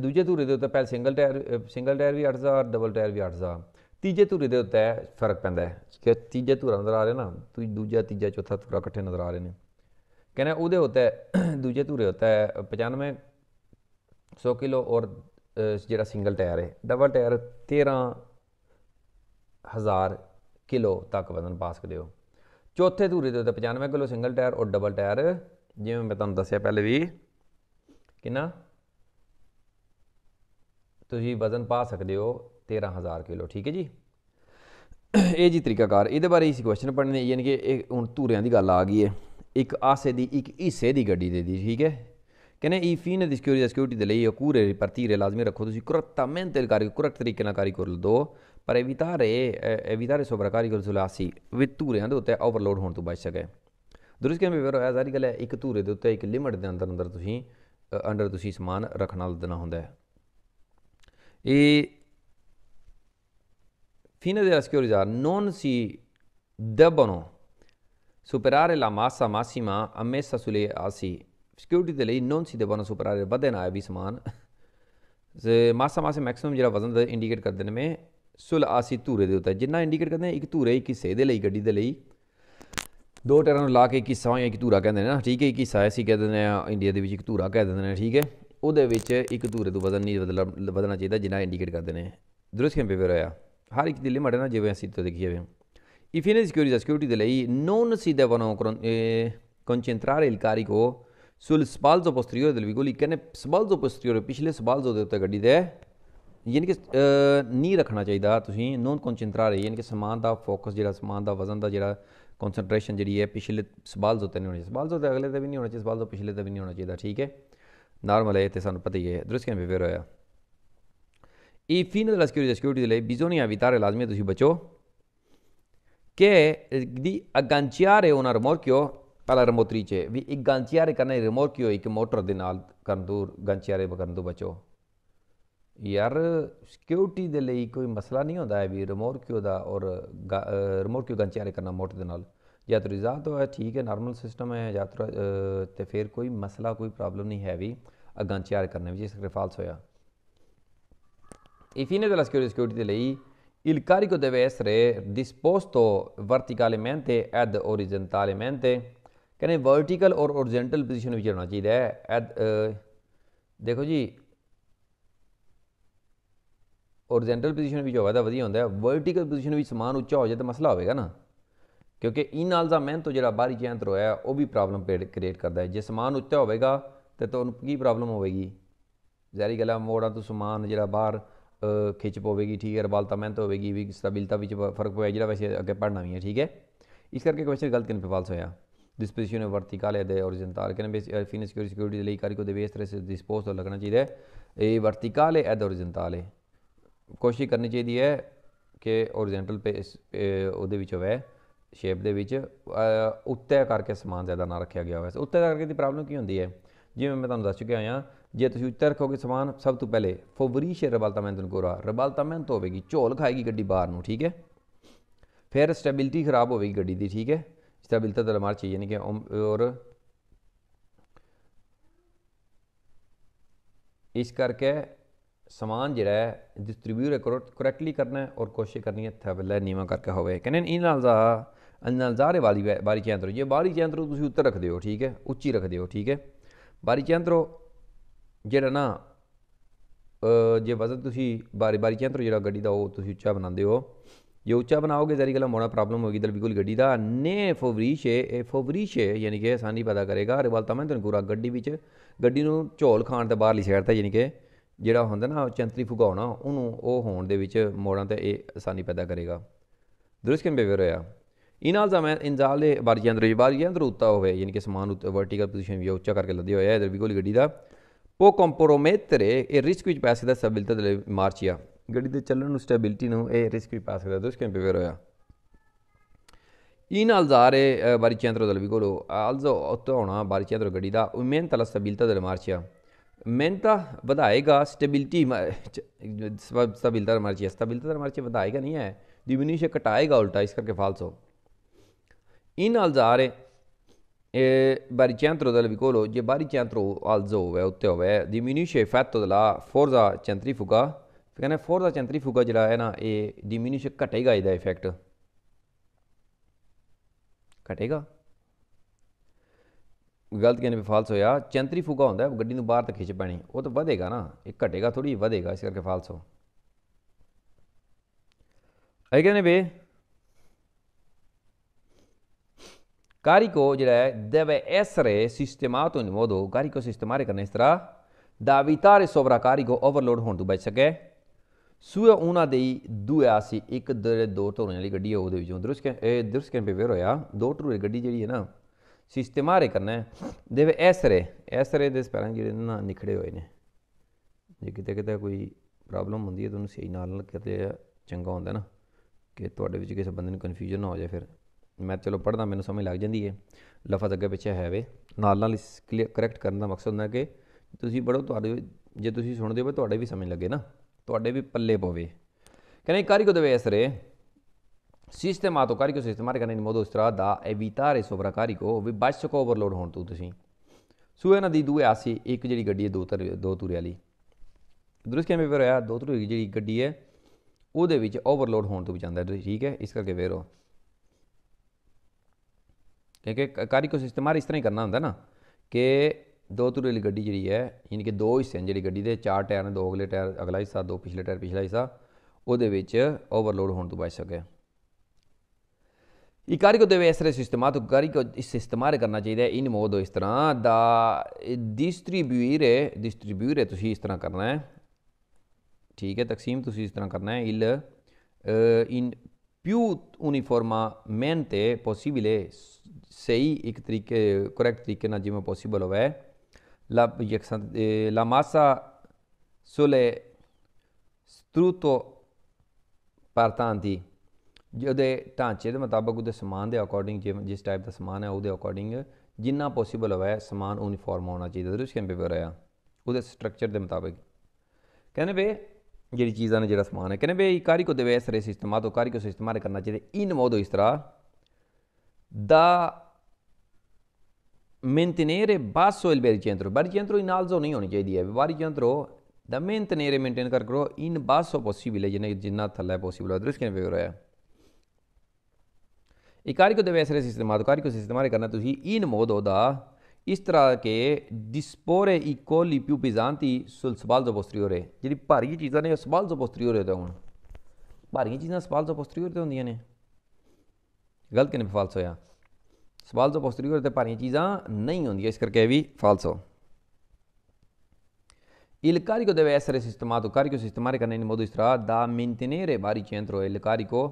ਦੂਜੇ ਧੂਰੇ ਦੇ ਉੱਤੇ ਪਹਿਲ ਸਿੰਗਲ ਟਾਇਰ ਸਿੰਗਲ ਟਾਇਰ ਵੀ 8000 ਡਬਲ ਟਾਇਰ ਵੀ 8000 ਤੀਜੇ ਧੂਰੇ ਦੇ ਉੱਤੇ ਫਰਕ ਪੈਂਦਾ ਹੈ ਕਿ ਤੀਜੇ ਧੂਰੇ ਨਜ਼ਰ ਆ ਰਿਹਾ ਨਾ ਤੁਸੀਂ ਦੂਜਾ ਤੀਜਾ ਚੌਥਾ ਧੂਰਾ ਇਕੱਠੇ ਨਜ਼ਰ ਆ ਰਹੇ ਨੇ ਕਹਿੰਦਾ ਉਹਦੇ ਉੱਤੇ ਦੂਜੇ ਧੂਰੇ ਉੱਤੇ 95 100 ਕਿਲੋ ਔਰ ਜਿਹੜਾ ਸਿੰਗਲ ਟਾਇਰ ਹੈ ਡਬਲ ਟਾਇਰ 13 ਹਜ਼ਾਰ ਕਿਲੋ ਤੱਕ ਵਜ਼ਨ ਪਾ ਸਕਦੇ ਹੋ ਚੌਥੇ ਧੂਰੇ ਦੇ ਉੱਤੇ 95 ਕਿਲੋ ਸਿੰਗਲ ਟਾਇਰ ਔਰ ਡਬਲ ਟਾਇਰ ਜਿਵੇਂ ਮੈਂ ਤੁਹਾਨੂੰ ਦੱਸਿਆ ਪਹਿਲੇ ਵੀ ਕਿੰਨਾ ਤੁਸੀਂ ਵਜ਼ਨ ਪਾ ਸਕਦੇ ਹੋ 13000 ਕਿਲੋ ਠੀਕ ਹੈ ਜੀ ਇਹ ਜੀ ਤਰੀਕਾਕਾਰ ਇਹਦੇ ਬਾਰੇ ਹੀ ਕੁਐਸਚਨ ਪੜਨੇ ਯਾਨੀ ਕਿ ਇਹ ਹੁਣ ਧੂਰਿਆਂ ਦੀ ਗੱਲ ਆ ਗਈ ਹੈ ਇੱਕ ਆਸੇ ਦੀ ਇੱਕ ਹਿੱਸੇ ਦੀ ਗੱਡੀ ਦੇ ਦੀ ਠੀਕ ਹੈ ਕਹਿੰਦੇ ਈ ਫੀਨ ਦੀ ਸਿਕਿਉਰਿਟੀ ਸਿਕਿਉਰਿਟੀ ਦੇ ਲਈ ਇਹ ਕੂਰੇ ਪਰਤੀਰੇ ਲਾਜ਼ਮੀ ਰੱਖੋ ਤੁਸੀਂ ਕੁਰਤਾ ਤੇ ਕਰਕੇ ਕੁਰਤ ਤਰੀਕੇ ਨਾਲ ਕਾਰੀ ਕਰ ਲਓ ਪਰ ਏਵਿਤਾਰੇ ਏਵਿਤਾਰੇ ਸੋਬਰਾਕਾਰੀ ਗੁਲ ਸੁਲਾਸੀ ਵੀ ਧੂਰਿਆਂ ਦੇ ਉੱਤੇ ਓਵਰਲੋਡ ਹੋਣ ਤੋਂ ਬਚ ਸਕੇ ਦੂਰਸ ਕੇ ਵਿਵਰ ਹੋਇਆ ਜ਼ਾਰੀ ਗੱਲ ਹੈ ਇੱਕ ਧੂਰੇ ਦੇ ਉੱਤੇ ਇੱਕ ਲਿਮਟ ਦੇ ਅੰਦਰ ਅੰਦਰ ਤੁਸੀਂ ਅੰਡਰ ਤੁਸੀਂ ਸਮਾਨ ਰੱਖਣਾ ਲੱਦਣਾ ਹੁੰਦਾ ਹੈ ਇਹ fine ਦੇ sciorità ਨੋਨ ਸੀ debbono ਸੁਪਰਾਰੇ ਲਾ ਮਾਸਾ ਮਾਸੀਮਾ ਅਮੇਸਾ ਸੁਲੇ ਆਸੀ Security ਦੇ ਲਈ ਨੋਨ ਸੀ debbono ਸੁਪਰਾਰੇ ਬਦੇ ਨਾ ਵੀ ਸਮਾਨ ਜੇ ਮਾਸਾ ਮਾਸੇ ਮੈਕਸਿਮਮ ਜਿਹੜਾ ਵਜ਼ਨ ਦਾ ਇੰਡੀਕੇਟ ਕਰ ਦੇਣ ਮੇ ਸੁਲ ਆਸੀ ਧੂਰੇ ਦੇ ਉੱਤੇ ਜਿੰਨਾ ਇੰਡੀਕੇਟ ਕਰਦੇ ਆ ਇੱਕ ਧੂਰੇ ਇੱਕ ਹਿੱਸੇ ਦੇ ਲਈ ਗੱਡੀ ਦੇ ਲਈ ਦੋ ਟਾਇਰਾਂ ਨੂੰ ਲਾ ਕੇ ਇੱਕ ਹਿੱਸਾ ਜਾਂ ਇੱਕ ਧੂਰਾ ਕਹਿੰਦੇ ਨੇ ਨਾ ਠੀਕ ਹੈ ਇੱਕ ਹਿੱਸਾ ਐਸੀ ਕਹਿ ਦਿੰਦੇ ਆ ਇੰਡੀਆ ਦੇ ਵਿੱਚ ਇੱਕ ਧੂਰਾ ਕਹਿ ਦਿੰਦੇ ਨੇ ਠੀਕ ਹੈ ਉਹਦੇ ਵਿੱਚ ਇੱਕ ਧੂਰੇ ਤੋਂ ਵਧਣ ਨਹੀਂ ਵਧਣਾ ਚਾਹੀਦਾ ਜਿੰਨਾ ਇੰਡੀਕੇਟ ਕਰਦੇ ਨੇ ਦਰੁਸਤ ਕਿਵੇਂ ਪੇਪਰ ਹੋਇਆ ਹਰ ਇੱਕ ਦੀ ਲਿਮਟ ਹੈ ਨਾ ਜਿਵੇਂ ਅਸੀਂ ਤੋਂ ਦੇਖੀ ਹੋਵੇ ਇਨ ਸਿਕਿਉਰਿਟੀ ਸਿਕਿਉਰਿਟੀ ਦੇ ਲਈ ਨੋਨ ਕਰਨ devono ਇਲ il carico sul sbalzo posteriore del ਵਿਗੋਲੀ ਕਨੇ ਸਪਾਲਜ਼ੋ posteriore ਪਿਛਲੇ ਸਬਾਲਜ਼ੋ ਦੇ ਉੱਤੇ ਗੱਡੀ ਦੇ ਯਾਨੀ ਕਿ ਨਹੀਂ ਰੱਖਣਾ ਚਾਹੀਦਾ ਤੁਸੀਂ ਨੋਨ ਕੌਨਸੈਂਟਰਾ ਰਹੀ ਯਾਨੀ ਕਿ ਸਮਾਨ ਦਾ ਫੋਕਸ ਜਿਹੜਾ ਸਮਾਨ ਦਾ ਵਜ਼ਨ ਦਾ ਜਿਹੜਾ ਕੌਨਸੈਂਟਰੇਸ਼ਨ ਜਿਹੜੀ ਹੈ ਪਿਛਲੇ ਸਵਾਲ ਤੋਂ ਨਹੀਂ ਹੋਣੀ ਸਵਾਲ ਤੋਂ ਅਗਲੇ ਤੇ ਵੀ ਨਹੀਂ ਹੋਣਾ ਚਾਹੀਦਾ ਸਵਾਲ ਤੋਂ ਪਿਛਲੇ ਤੇ ਵੀ ਨਹੀਂ ਹੋਣਾ ਚਾਹੀਦਾ ਠੀਕ ਹੈ ਨਾਰਮਲ ਹੈ ਤੇ ਸਾਨੂੰ ਪਤਾ ਹੀ ਹੈ ਦਰਸਕਨ ਵੀ ਹੋਇਆ ਇਹ ਫੀਨਲ ਸਕਿਉਰਿਟੀ ਸਿਕਿਉਰਿਟੀ ਦੇ ਲਈ ਬਿਜ਼ੋਨੀਆ ਵਿਤਾਰੇ ਲਾਜ਼ਮੀ ਤੁਸੀਂ ਬਚੋ che di agganciare un rimorchio alla remotrice, vi agganciare il motor ਦੇ ਨਾਲ ਕਰਨ ਦੂਰ un rimorchio, ਬਕਰਨ ਤੋਂ ਬਚੋ ਯਾਰ ਸਿਕਿਉਰਿਟੀ ਦੇ ਲਈ ਕੋਈ ਮਸਲਾ ਨਹੀਂ ਹੁੰਦਾ ਵੀ ਰਿਮੋਰਕਿਓ ਦਾ ਔਰ ਰਿਮੋਰਕਿਓ ਗਨ ਚਾਰੇ ਕਰਨਾ ਮੋਟਰ ਦੇ ਨਾਲ ਜਾਂ ਤੇ ਰਿਜ਼ਾ ਤੋਂ ਠੀਕ ਹੈ ਨਾਰਮਲ ਸਿਸਟਮ ਹੈ ਯਾਤਰਾ ਤੇ ਫਿਰ ਕੋਈ ਮਸਲਾ ਕੋਈ ਪ੍ਰੋਬਲਮ ਨਹੀਂ ਹੈ ਵੀ ਅਗਾਂ ਚਾਰ ਕਰਨ ਵਿੱਚ ਜੇ ਕਰਕੇ ਫਾਲਸ ਹੋਇਆ ਇਫੀਨੇ della ਸਿਕਿਉਰਿਟੀ ਦੇ ਲਈ il carico deve essere disposto ਐਡ ed orizzontalmente ਕਹਿੰਦੇ ਵਰਟੀਕਲ ਔਰ ਹੋਰੀਜ਼ੋਨਟਲ ਪੋਜੀਸ਼ਨ ਵਿੱਚ ਹੋਣਾ ਚਾਹੀਦਾ ਹੈ ਦੇਖੋ ਜੀ ਹੋਰੀਜ਼ੋਂਟਲ ਪੋਜੀਸ਼ਨ ਵਿੱਚ ਹੋਵੇ ਤਾਂ ਵਧੀਆ ਹੁੰਦਾ ਹੈ ਵਰਟੀਕਲ ਪੋਜੀਸ਼ਨ ਵਿੱਚ ਸਮਾਨ ਉੱਚਾ ਹੋ ਜਾਏ ਤਾਂ ਮਸਲਾ ਹੋਵੇਗਾ ਨਾ ਕਿਉਂਕਿ ਇਹ ਨਾਲ ਦਾ ਮਿਹਨਤ ਤੋਂ ਜਿਹੜਾ ਬਾਹਰੀ ਜੈਂਤਰ ਹੋਇਆ ਉਹ ਵੀ ਪ੍ਰੋਬਲਮ ਕ੍ਰੀਏਟ ਕਰਦਾ ਹੈ ਜੇ ਸਮਾਨ ਉੱਚਾ ਹੋਵੇਗਾ ਤੇ ਤੁਹਾਨੂੰ ਕੀ ਪ੍ਰੋਬਲਮ ਹੋਵੇਗੀ ਜ਼ਾਰੀ ਗੱਲਾਂ ਮੋੜਾਂ ਤੋਂ ਸਮਾਨ ਜਿਹੜਾ ਬਾਹਰ ਖਿੱਚ ਪਵੇਗੀ ਠੀਕ ਹੈ ਤਾਂ ਮਹਿੰਤ ਹੋਵੇਗੀ ਵੀ ਸਟੈਬਿਲਟੀ ਵਿੱਚ ਫਰਕ ਪਵੇਗਾ ਜਿਹੜਾ ਵੈਸੇ ਅੱਗੇ ਪੜਨਾ ਵੀ ਹੈ ਠੀਕ ਹੈ ਇਸ ਕਰਕੇ ਕੁਐਸਚਨ ਗਲਤ ਕਿਨ ਪਾਸ ਹੋਇਆ ਹੈ ਵਰਟੀਕਲ ਹੈ ਦੇ ਹੋਰੀਜ਼ੋਂਟਲ ਕਿਨ ਬੇਸ ਫਿਨਿਸ਼ ਸਿਕਿਉਰਿਟੀ ਦੇ ਲਈ ਕਾਰੀ ਕੋ ਦੇ ਵੇਸ ਤਰ੍ਹਾਂ ਸੇ ਡਿਸਪੋਜ਼ ਲੱਗਣਾ ਚਾਹੀਦਾ ਹੈ ਇਹ ਵਰਟੀਕਲ ਹੈ ਐਡ ਹੋਰੀਜ਼ੋਂਟਲ ਹੈ ਕੋਸ਼ਿਸ਼ ਕਰਨੀ ਚਾਹੀਦੀ ਹੈ ਕਿ ਹੋਰੀਜ਼ੋਨਟਲ ਪੇਸ ਉਹਦੇ ਵਿੱਚ ਹੋਵੇ ਸ਼ੇਪ ਦੇ ਵਿੱਚ ਉੱਤੇ ਕਰਕੇ ਸਮਾਨ ਜ਼ਿਆਦਾ ਨਾ ਰੱਖਿਆ ਗਿਆ ਹੋਵੇ ਉੱਤੇ ਕਰਕੇ ਦੀ ਪ੍ਰੋਬਲਮ ਕੀ ਹੁੰਦੀ ਹੈ ਜਿਵੇਂ ਮੈਂ ਤੁਹਾਨੂੰ ਦੱਸ ਚੁੱਕਿਆ ਹਾਂ ਜੇ ਤੁਸੀਂ ਉੱਤੇ ਰੱਖੋਗੇ ਸਮਾਨ ਸਭ ਤੋਂ ਪਹਿਲੇ ਸ਼ੇਰ ਰਬਲਤਾ ਮੈਂ ਤੁਹਾਨੂੰ ਕੋਰਾ ਤੋਂ ਹੋਵੇਗੀ ਝੋਲ ਖਾਏਗੀ ਗੱਡੀ ਬਾਹਰ ਨੂੰ ਠੀਕ ਹੈ ਫਿਰ ਸਟੈਬਿਲਿਟੀ ਖਰਾਬ ਹੋਵੇਗੀ ਗੱਡੀ ਦੀ ਠੀਕ ਹੈ ਸਟੈਬਿਲਤਾ ਤਾਂ ਮਾਰ ਚਾਹੀਏ ਨਹੀਂ ਕਿ ਔਰ ਇਸ ਕਰਕੇ ਸਮਾਨ ਜਿਹੜਾ ਡਿਸਟ੍ਰਿਬਿਊਟ ਡਿਸਟ੍ਰੀਬਿਊਟ ਕਰੈਕਟਲੀ ਕਰਨਾ ਹੈ ਔਰ ਕੋਸ਼ਿਸ਼ ਕਰਨੀ ਹੈ ਥਵਲੇ ਨੀਵਾ ਕਰਕੇ ਹੋਵੇ ਕਹਿੰਦੇ ਇਹ ਨਾਲ ਦਾ ਅਨਲਜ਼ਾਰੇ ਜ਼ਾਰੇ ਵਾਲੀ ਬਾਰੀ ਚੈਂਦਰੋ ਜੇ ਬਾਰੀ ਚੈਂਦਰੋ ਤੁਸੀਂ ਉੱਤਰ ਰੱਖਦੇ ਹੋ ਠੀਕ ਹੈ ਉੱਚੀ ਰੱਖਦੇ ਹੋ ਠੀਕ ਹੈ ਬਾਰੀ ਚੈਂਦਰੋ ਜਿਹੜਾ ਨਾ ਜੇ ਵਜ਼ਨ ਤੁਸੀਂ ਬਾਰੀ ਬਾਰੀ ਚੈਂਦਰੋ ਜਿਹੜਾ ਗੱਡੀ ਦਾ ਉਹ ਤੁਸੀਂ ਉੱਚਾ ਬਣਾਉਂਦੇ ਹੋ ਜੇ ਉੱਚਾ ਬਣਾਓਗੇ ਜ਼ਰੀ ਗਲਾ ਮੋੜਾ ਪ੍ਰੋਬਲਮ ਹੋਗੀ ਦਲ ਬਿਲਕੁਲ ਗੱਡੀ ਦਾ ਨੇ ਫੋਵਰੀਸ਼ੇ ਇਹ ਫੋਵਰੀਸ਼ੇ ਯਾਨੀ ਕਿ ਆਸਾਨੀ ਪਤਾ ਕਰੇਗਾ ਮੈਂ ਤੁਹਾਨੂੰ ਗੁਰਾ ਗੱਡੀ ਵਿੱਚ ਗੱਡੀ ਨੂੰ ਝੋਲ ਖਾਣ ਤੇ ਬਾਹਰਲੀ ਸਾਈਡ ਤੇ ਯਾਨੀ ਕਿ ਜਿਹੜਾ ਹੁੰਦਾ ਨਾ ਚੰਤਰੀ ਫੁਗਾਉਣਾ ਉਹਨੂੰ ਉਹ ਹੋਣ ਦੇ ਵਿੱਚ ਮੋੜਾਂ ਤੇ ਇਹ ਆਸਾਨੀ ਪੈਦਾ ਕਰੇਗਾ ਦਰੁਸਤ ਕਿਵੇਂ ਹੋਇਆ ਇਨਾਲ ਜਮੈਂ ਇਨਜ਼ਾਲ ਦੇ ਬਾਰੀਆਂ ਅੰਦਰ ਬਾਰੀਆਂ ਅੰਦਰ ਉੱਤਾ ਹੋਵੇ ਯਾਨੀ ਕਿ ਸਮਾਨ ਉੱਤੇ ਵਰਟੀਕਲ ਪੋਜੀਸ਼ਨ ਵੀ ਉੱਚਾ ਕਰਕੇ ਲੱਦੇ ਹੋਇਆ ਇਧਰ ਵੀ ਕੋਲੀ ਗੱਡੀ ਦਾ ਪੋ ਕੰਪਰੋਮੇਟਰੇ ਇਹ ਰਿਸਕ ਵਿੱਚ ਪੈ ਸਕਦਾ ਸਟੈਬਿਲਟੀ ਦੇ ਲਈ ਮਾਰਚਿਆ ਗੱਡੀ ਦੇ ਚੱਲਣ ਨੂੰ ਸਟੈਬਿਲਟੀ ਨੂੰ ਇਹ ਰਿਸਕ ਵੀ ਪੈ ਸਕਦਾ ਦੋਸਤ ਕਿਵੇਂ ਹੋਇਆ ਜ਼ਾਰੇ ਅਲਜ਼ਾਰੇ ਬਾਰੀਚੈਂਤਰੋ ਦਲ ਵੀ ਕੋਲੋ ਆਲਜ਼ੋ ਉੱਤਾ ਹੋਣਾ ਬਾਰੀਚੈਂਤਰੋ ਗੱਡੀ ਦਾ ਉਮੇਨ ਤਲਾ ਸਟੈਬਿਲਟੀ ਦੇ ਲਈ ਮਾਰਚਿਆ मेहनता बधाएगा स्टेबिलिटी स्टेबिलता हमारे तो चाहिए स्टेबिलता हमारे तो चाहिए बधाएगा नहीं है डिमिनिश घटाएगा उल्टा इस करके फालसो इन अल्जार बारी चैंतरो दल विकोलो जे बारी चैंतरो अल्जो हुआ उत्ते हुआ डिमिनिश फैतो दला फोरजा चैंतरी फुका कहने फोरजा चैंतरी फुका जरा है ना ये डिमिनिश घटेगा इसका इफेक्ट घटेगा ਗਲਤ ਕਹਿੰਦੇ ਫਾਲਸ ਹੋਇਆ ਚੈਂਤਰੀ ਫੂਗਾ ਹੁੰਦਾ ਗੱਡੀ ਨੂੰ ਬਾਹਰ ਤੱਕ ਖਿੱਚ ਪੈਣੀ ਉਹ ਤਾਂ ਵਧੇਗਾ ਨਾ ਇਹ ਘਟੇਗਾ ਥੋੜੀ ਵਧੇਗਾ ਇਸ ਕਰਕੇ ਫਾਲਸ ਹੋ ਇਹ ਕਹਿੰਦੇ ਬੇ ਕਾਰਿਕੋ ਜਿਹੜਾ ਹੈ ਦੇਵੇ ਐਸਰੇ ਸਿਸਟਮਾਤੋਂ ਨਿਮੋਦੋ ਕਾਰਿਕੋ ਸਿਸਟਮਾਰੇ ਕਰਨੇ ਇਸ ਤਰ੍ਹਾਂ ਦਾ ਵਿਤਾਰੇ ਸੋਬਰਾ ਕਾਰਿਕੋ ਓਵਰਲੋਡ ਹੋਣ ਤੋਂ ਬਚ ਸਕੇ ਸੂਏ ਉਹਨਾਂ ਦੇ ਦੂਏ ਸੀ ਇੱਕ ਦੋ ਟੋਰਨ ਵਾਲੀ ਗੱਡੀ ਹੈ ਉਹਦੇ ਵਿੱਚੋਂ ਦਰਸ਼ਕ ਇਹ ਦਰੁਸਤ ਕੈਂਪੇ ਵੇਰ ਹੋਇਆ ਦੋ ਟੋਰਨ ਗੱਡੀ ਜਿਹੜੀ ਹੈ ਨਾ sistemare ਕਰਨਾ ਹੈ ਦੇਵੇ ਐਸਰੇ ਐਸਰੇ ਦੇ ਸਪੈਲਿੰਗ ਜਿਹੜੇ ਨਾ ਨਿਖੜੇ ਹੋਏ ਨੇ ਜੇ ਕਿਤੇ ਕਿਤੇ ਕੋਈ ਪ੍ਰੋਬਲਮ ਹੁੰਦੀ ਹੈ ਤੁਹਾਨੂੰ ਸਹੀ ਨਾਲ ਕਰਦੇ ਆ ਚੰਗਾ ਹੁੰਦਾ ਨਾ ਕਿ ਤੁਹਾਡੇ ਵਿੱਚ ਕਿਸੇ ਬੰਦੇ ਨੂੰ ਕਨਫਿਊਜ਼ਨ ਨਾ ਹੋ ਜਾਏ ਫਿਰ ਮੈਂ ਚਲੋ ਪੜਦਾ ਮੈਨੂੰ ਸਮਝ ਲੱਗ ਜਾਂਦੀ ਹੈ ਲਫ਼ਜ਼ ਅੱਗੇ ਪਿੱਛੇ ਹੈ ਵੇ ਨਾਲ ਨਾਲ ਇਸ ਕਲੀਅਰ ਕਰੈਕਟ ਕਰਨ ਦਾ ਮਕਸਦ ਹੁੰਦਾ ਕਿ ਤੁਸੀਂ ਬੜੋ ਤੁਹਾਡੇ ਜੇ ਤੁਸੀਂ ਸੁਣਦੇ ਹੋ ਤੁਹਾਡੇ ਵੀ ਸਮਝ ਲੱਗੇ ਨਾ ਤੁਹਾਡੇ ਵੀ ਪੱਲੇ ਪਵੇ ਕਹਿੰਦੇ ਕਾਰੀ ਕੋ ਦਵੇ ਐਸਰੇ ਤੋਂ ਕੋ ਸਿਸਟਮਾਟਿਕ ਨੇ ਮੋਦੋ ਇਸ ਤਰ੍ਹਾਂ ਦਾ ਐਵੀਟਾਰੇ ਸੋਬਰਾਕਾਰੀ ਕੋ ਵਿਭਾਸ਼ ਕੋ ਓਵਰਲੋਡ ਹੋਣ ਤੋਂ ਤੁਸੀਂ ਸੋ ਇਹਨਾਂ ਦੀ ਦੂਏ ਆਸੀ ਇੱਕ ਜਿਹੜੀ ਗੱਡੀ ਹੈ ਦੋ ਤਰ ਦੋ ਤੁਰੇ ਵਾਲੀ ਦਰੁਸਤ ਕਿਵੇਂ ਫਿਰ ਹੋਇਆ ਦੋ ਤੁਰੇ ਜਿਹੜੀ ਗੱਡੀ ਹੈ ਉਹਦੇ ਵਿੱਚ ਓਵਰਲੋਡ ਹੋਣ ਤੋਂ ਬਚਾਉਂਦਾ ਠੀਕ ਹੈ ਇਸ ਕਰਕੇ ਵੇਰੋ ਕਿਉਂਕਿ ਕਾਰੀ ਕੋ ਸਿਸਟਮਾਰ ਇਸ ਤਰ੍ਹਾਂ ਹੀ ਕਰਨਾ ਹੁੰਦਾ ਨਾ ਕਿ ਦੋ ਤੁਰੇ ਵਾਲੀ ਗੱਡੀ ਜਿਹੜੀ ਹੈ ਯਾਨੀ ਕਿ ਦੋ ਹਿੱਸੇ ਜਿਹੜੀ ਗੱਡੀ ਦੇ ਚਾਰ ਟਾਇਰ ਨੇ ਦੋ ਅਗਲੇ ਟਾਇਰ ਅਗਲਾ ਹਿੱਸਾ ਦੋ ਪਿਛਲੇ ਟਾਇਰ ਪਿਛਲਾ ਹਿੱਸਾ ਉਹਦੇ ਵਿੱਚ ਓਵਰਲੋਡ ਹੋਣ ਤੋਂ ਬਚ ਸਕੇ ਇਕਾਰੀ ਕੋ ਦੇਵੇ ਇਸ ਤਰ੍ਹਾਂ ਸਿਸਟਮਾ ਤੋਂ ਗਾਰੀ ਕੋ ਇਸ ਇਸਤੇਮਾਲ ਕਰਨਾ ਚਾਹੀਦਾ ਹੈ ਇਨ ਮੋਦ ਇਸ ਤਰ੍ਹਾਂ ਦਾ ਡਿਸਟ੍ਰੀਬਿਊਰ ਹੈ ਡਿਸਟ੍ਰੀਬਿਊਰ ਹੈ ਤੁਸੀਂ ਇਸ ਤਰ੍ਹਾਂ ਕਰਨਾ ਹੈ ਠੀਕ ਹੈ ਤਕਸੀਮ ਤੁਸੀਂ ਇਸ ਤਰ੍ਹਾਂ ਕਰਨਾ ਹੈ ਇਲ ਇਨ ਪਿਊ ਯੂਨੀਫਾਰਮਾ ਮੈਨ ਤੇ ਪੋਸੀਬਲ ਹੈ ਸਹੀ ਇੱਕ ਤਰੀਕੇ ਕਰੈਕਟ ਤਰੀਕੇ ਨਾਲ ਜਿਵੇਂ ਪੋਸੀਬਲ ਹੋਵੇ ਲਾ ਯਕਸਾਂ ਲਾ ਮਾਸਾ ਸੁਲੇ ਸਤਰੂਤੋ ਪਰਤਾਂ ਦੀ ਜਿਹਦੇ ਢਾਂਚੇ ਦੇ ਮੁਤਾਬਕ ਉਹਦੇ ਸਮਾਨ ਦੇ ਅਕੋਰਡਿੰਗ ਜਿਸ ਟਾਈਪ ਦਾ ਸਮਾਨ ਹੈ ਉਹਦੇ ਅਕੋਰਡਿੰਗ ਜਿੰਨਾ ਪੋਸੀਬਲ ਹੋਵੇ ਸਮਾਨ ਯੂਨੀਫਾਰਮ ਹੋਣਾ ਚਾਹੀਦਾ ਜ਼ਰੂਰ ਕਿੰਪੇ ਪਰ ਆ ਉਹਦੇ ਸਟਰਕਚਰ ਦੇ ਮੁਤਾਬਕ ਕਹਿੰਦੇ ਵੇ ਜਿਹੜੀ ਚੀਜ਼ਾਂ ਨੇ ਜਿਹੜਾ ਸਮਾਨ ਹੈ ਕਹਿੰਦੇ ਵੇ ਇਕਾਰੀ ਕੋ ਦੇਵੇ ਇਸ ਸਿਸਟਮ ਆ ਤੋਂ ਕਾਰੀ ਕੋ ਸਿਸਟਮਾ ਰ ਕਰਨਾ ਚਾਹੀਦਾ ਇਨ ਮੋਦੋ ਇਸ ਤਰ੍ਹਾਂ ਦਾ ਮੈਂਟੇਨੇਰੇ ਬਾਸੋ ਇਲ ਬੇਰੀ ਚੈਂਤਰੋ ਬਰ ਚੈਂਤਰੋ ਇਨਾਲ ਜ਼ੋ ਨਹੀਂ ਹੋਣੀ ਚਾਹੀਦੀ ਹੈ ਬਾਰੀ ਚੈਂਤਰੋ ਦਾ ਮੈਂਟੇਨੇਰੇ ਮੇਨਟੇਨ ਕਰ ਕਰੋ ਇਨ ਬਾਸੋ ਪੋਸੀਬਲ ਹੈ ਜਿੰਨਾ ਥੱਲੇ ਪੋਸੀਬਲ ਹੈ ਦਰਸ ਕਿੰਨੇ ਵੇ ਹੋ ਰਿਹਾ ਹੈ ਇਕਾਰਿਕ ਦੇ ਵੈਸਰੇ ਸਿਸਟਮ ਆਦਕਾਰਿਕ ਸਿਸਟਮ ਆਰੇ ਕਰਨਾ ਤੁਸੀਂ ਈ ਨਮੋਦ ਹੋਦਾ ਇਸ ਤਰ੍ਹਾਂ ਕੇ ਡਿਸਪੋਰੇ ਇਕੋਲੀ ਪਿਊ ਬਿਜ਼ਾਂਤੀ ਸੁਲਸਬਾਲ ਜ਼ੋਬੋਸਟਰੀਓਰੇ ਜਿਹੜੀ ਭਾਰੀ ਚੀਜ਼ਾਂ ਨੇ ਸਬਾਲ ਜ਼ੋਬੋਸਟਰੀਓਰੇ ਦਾ ਹੁਣ ਭਾਰੀਆਂ ਚੀਜ਼ਾਂ ਸਬਾਲ ਜ਼ੋਬੋਸਟਰੀਓਰੇ ਤੇ ਹੁੰਦੀਆਂ ਨੇ ਗਲਤ ਕਿਨੇ ਫਾਲਸ ਹੋਇਆ ਸਬਾਲ ਜ਼ੋਬੋਸਟਰੀਓਰੇ ਤੇ ਭਾਰੀਆਂ ਚੀਜ਼ਾਂ ਨਹੀਂ ਹੁੰਦੀਆਂ ਇਸ ਕਰਕੇ ਵੀ ਫਾਲਸ ਹੋ Il carico deve essere sistemato, carico sistemare carne in modo istradda, mantenere vari centro e il carico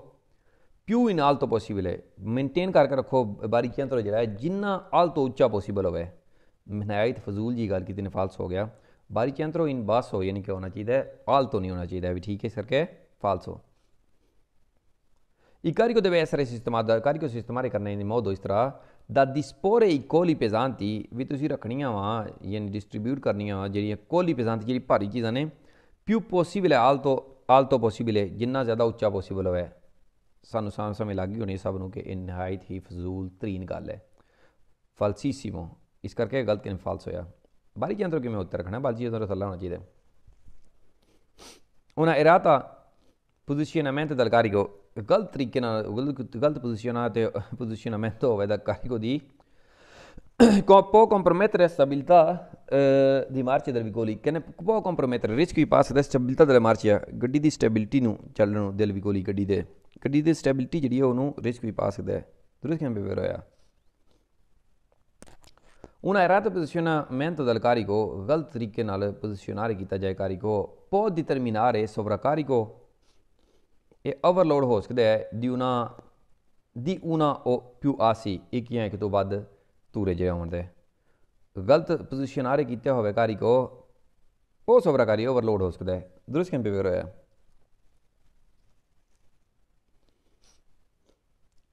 प्यू इन आल तो ਪੋਸੀਬਲ है मेनटेन करके रखो ਬਾਰੀਕੀਆਂ ਤੋਂ जरा जिन्ना आल तो ਉੱਚਾ ਪੋਸੀਬਲ ਹੋਵੇ ਨਹਾਇਤ ਫਜ਼ੂਲ ਜੀ ਗੱਲ ਕੀਤੀ ਫਾਲਸ ਹੋ ਗਿਆ बारीकियां तो इन बास हो यानी कि होना चाहिए आल तो नहीं होना चाहिए भी ठीक है सर के फालसो हो इकारी को देवे ऐसा इस्तेमाल कारी को इस्तेमाल करने की मौत हो इस तरह द दिस्पोरे कोहली पेजानती भी तुम रखनी वा यानी डिस्ट्रीब्यूट करनी वा जी कोली पेजानती जी भारी चीज़ा ने प्यू पॉसिबल है आल तो आल तो पॉसिबल है जिन्ना ज़्यादा उच्चा पॉसिबल होवे ਸਾਨੂੰ ਸਾਂ ਸਮੇਂ ਲੱਗ ਗਈ ਹੋਣੀ ਸਭ ਨੂੰ ਕਿ ਇਹ ਨਿਹਾਇਤ ਹੀ ਫਜ਼ੂਲ ਤਰੀਨ ਗੱਲ ਹੈ ਫਲਸੀਸੀਮੋ ਇਸ ਕਰਕੇ ਗਲਤ ਕਿਨ ਫਾਲਸ ਹੋਇਆ ਬਾਰੀ ਜੰਦਰ ਕਿਵੇਂ ਉੱਤਰ ਰੱਖਣਾ ਬਾਜੀ ਜੰਦਰ ਸੱਲਾ ਹੋਣਾ ਚਾਹੀਦਾ ਉਹਨਾਂ ਇਰਾਤਾ ਪੋਜੀਸ਼ਨਮੈਂਟ ਦਲਕਾਰੀ ਕੋ ਗਲਤ ਤਰੀਕੇ ਨਾਲ ਗਲਤ ਪੋਜੀਸ਼ਨ ਆ ਤੇ ਪੋਜੀਸ਼ਨਮੈਂਟ ਹੋਵੇ ਦਾ ਕਾਰੀ ਕੋ ਦੀ ਕੋ ਪੋ stabilità eh, ਦੀ ਮਾਰਚ ਦਰ ਵੀ ਗੋਲੀ ਕਨੇ ਪੋ compromettere ਰਿਸਕ ਵੀ ਪਾਸ passo e stabilità ਗੱਡੀ ਦੀ ਸਟੈਬਿਲਟੀ ਨੂੰ ਚੱਲਣ ਨੂੰ ਦਿਲ ਵੀ ਗੋਲੀ ਗੱਡੀ ਦੇ ਗੱਡੀ ਦੀ ਸਟੈਬਿਲਿਟੀ ਜਿਹੜੀ ਹੈ ਉਹਨੂੰ ਰਿਸਕ ਵੀ ਪਾ ਸਕਦਾ ਹੈ ਦੂਸਰੇ ਕਿਵੇਂ ਬੇਵਰ ਹੋਇਆ ਉਹਨਾਂ ਇਰਾਦਾ ਪੋਜੀਸ਼ਨ ਮਿਹਨਤ ਦਲਕਾਰੀ ਕੋ ਗਲਤ ਤਰੀਕੇ ਨਾਲ ਪੋਜੀਸ਼ਨਾਰ ਕੀਤਾ ਜਾਏ ਕਾਰੀ ਕੋ ਬਹੁਤ ਦੀ ਤਰਮੀਨਾਰ ਹੈ ਸਵਰਕਾਰੀ ਕੋ ਇਹ ਓਵਰਲੋਡ ਹੋ ਸਕਦਾ ਹੈ ਦੀ ਉਹਨਾਂ ਦੀ ਉਹਨਾਂ ਉਹ ਪਿਉ ਆਸੀ ਇੱਕ ਜਾਂ ਇੱਕ ਤੋਂ ਵੱਧ ਤੂਰੇ ਜਿਹਾ ਹੁੰਦਾ ਹੈ ਗਲਤ ਪੋਜੀਸ਼ਨਾਰ ਕੀਤਾ ਹੋਵੇ ਕਾਰੀ ਕੋ ਉਹ ਸਵਰਕਾਰੀ ਓਵਰਲੋਡ ਹੋ ਸਕਦਾ ਹੈ ਦਰੁਸਤ ਕਿਵੇਂ ਬੇਵਰ ਹੋਇਆ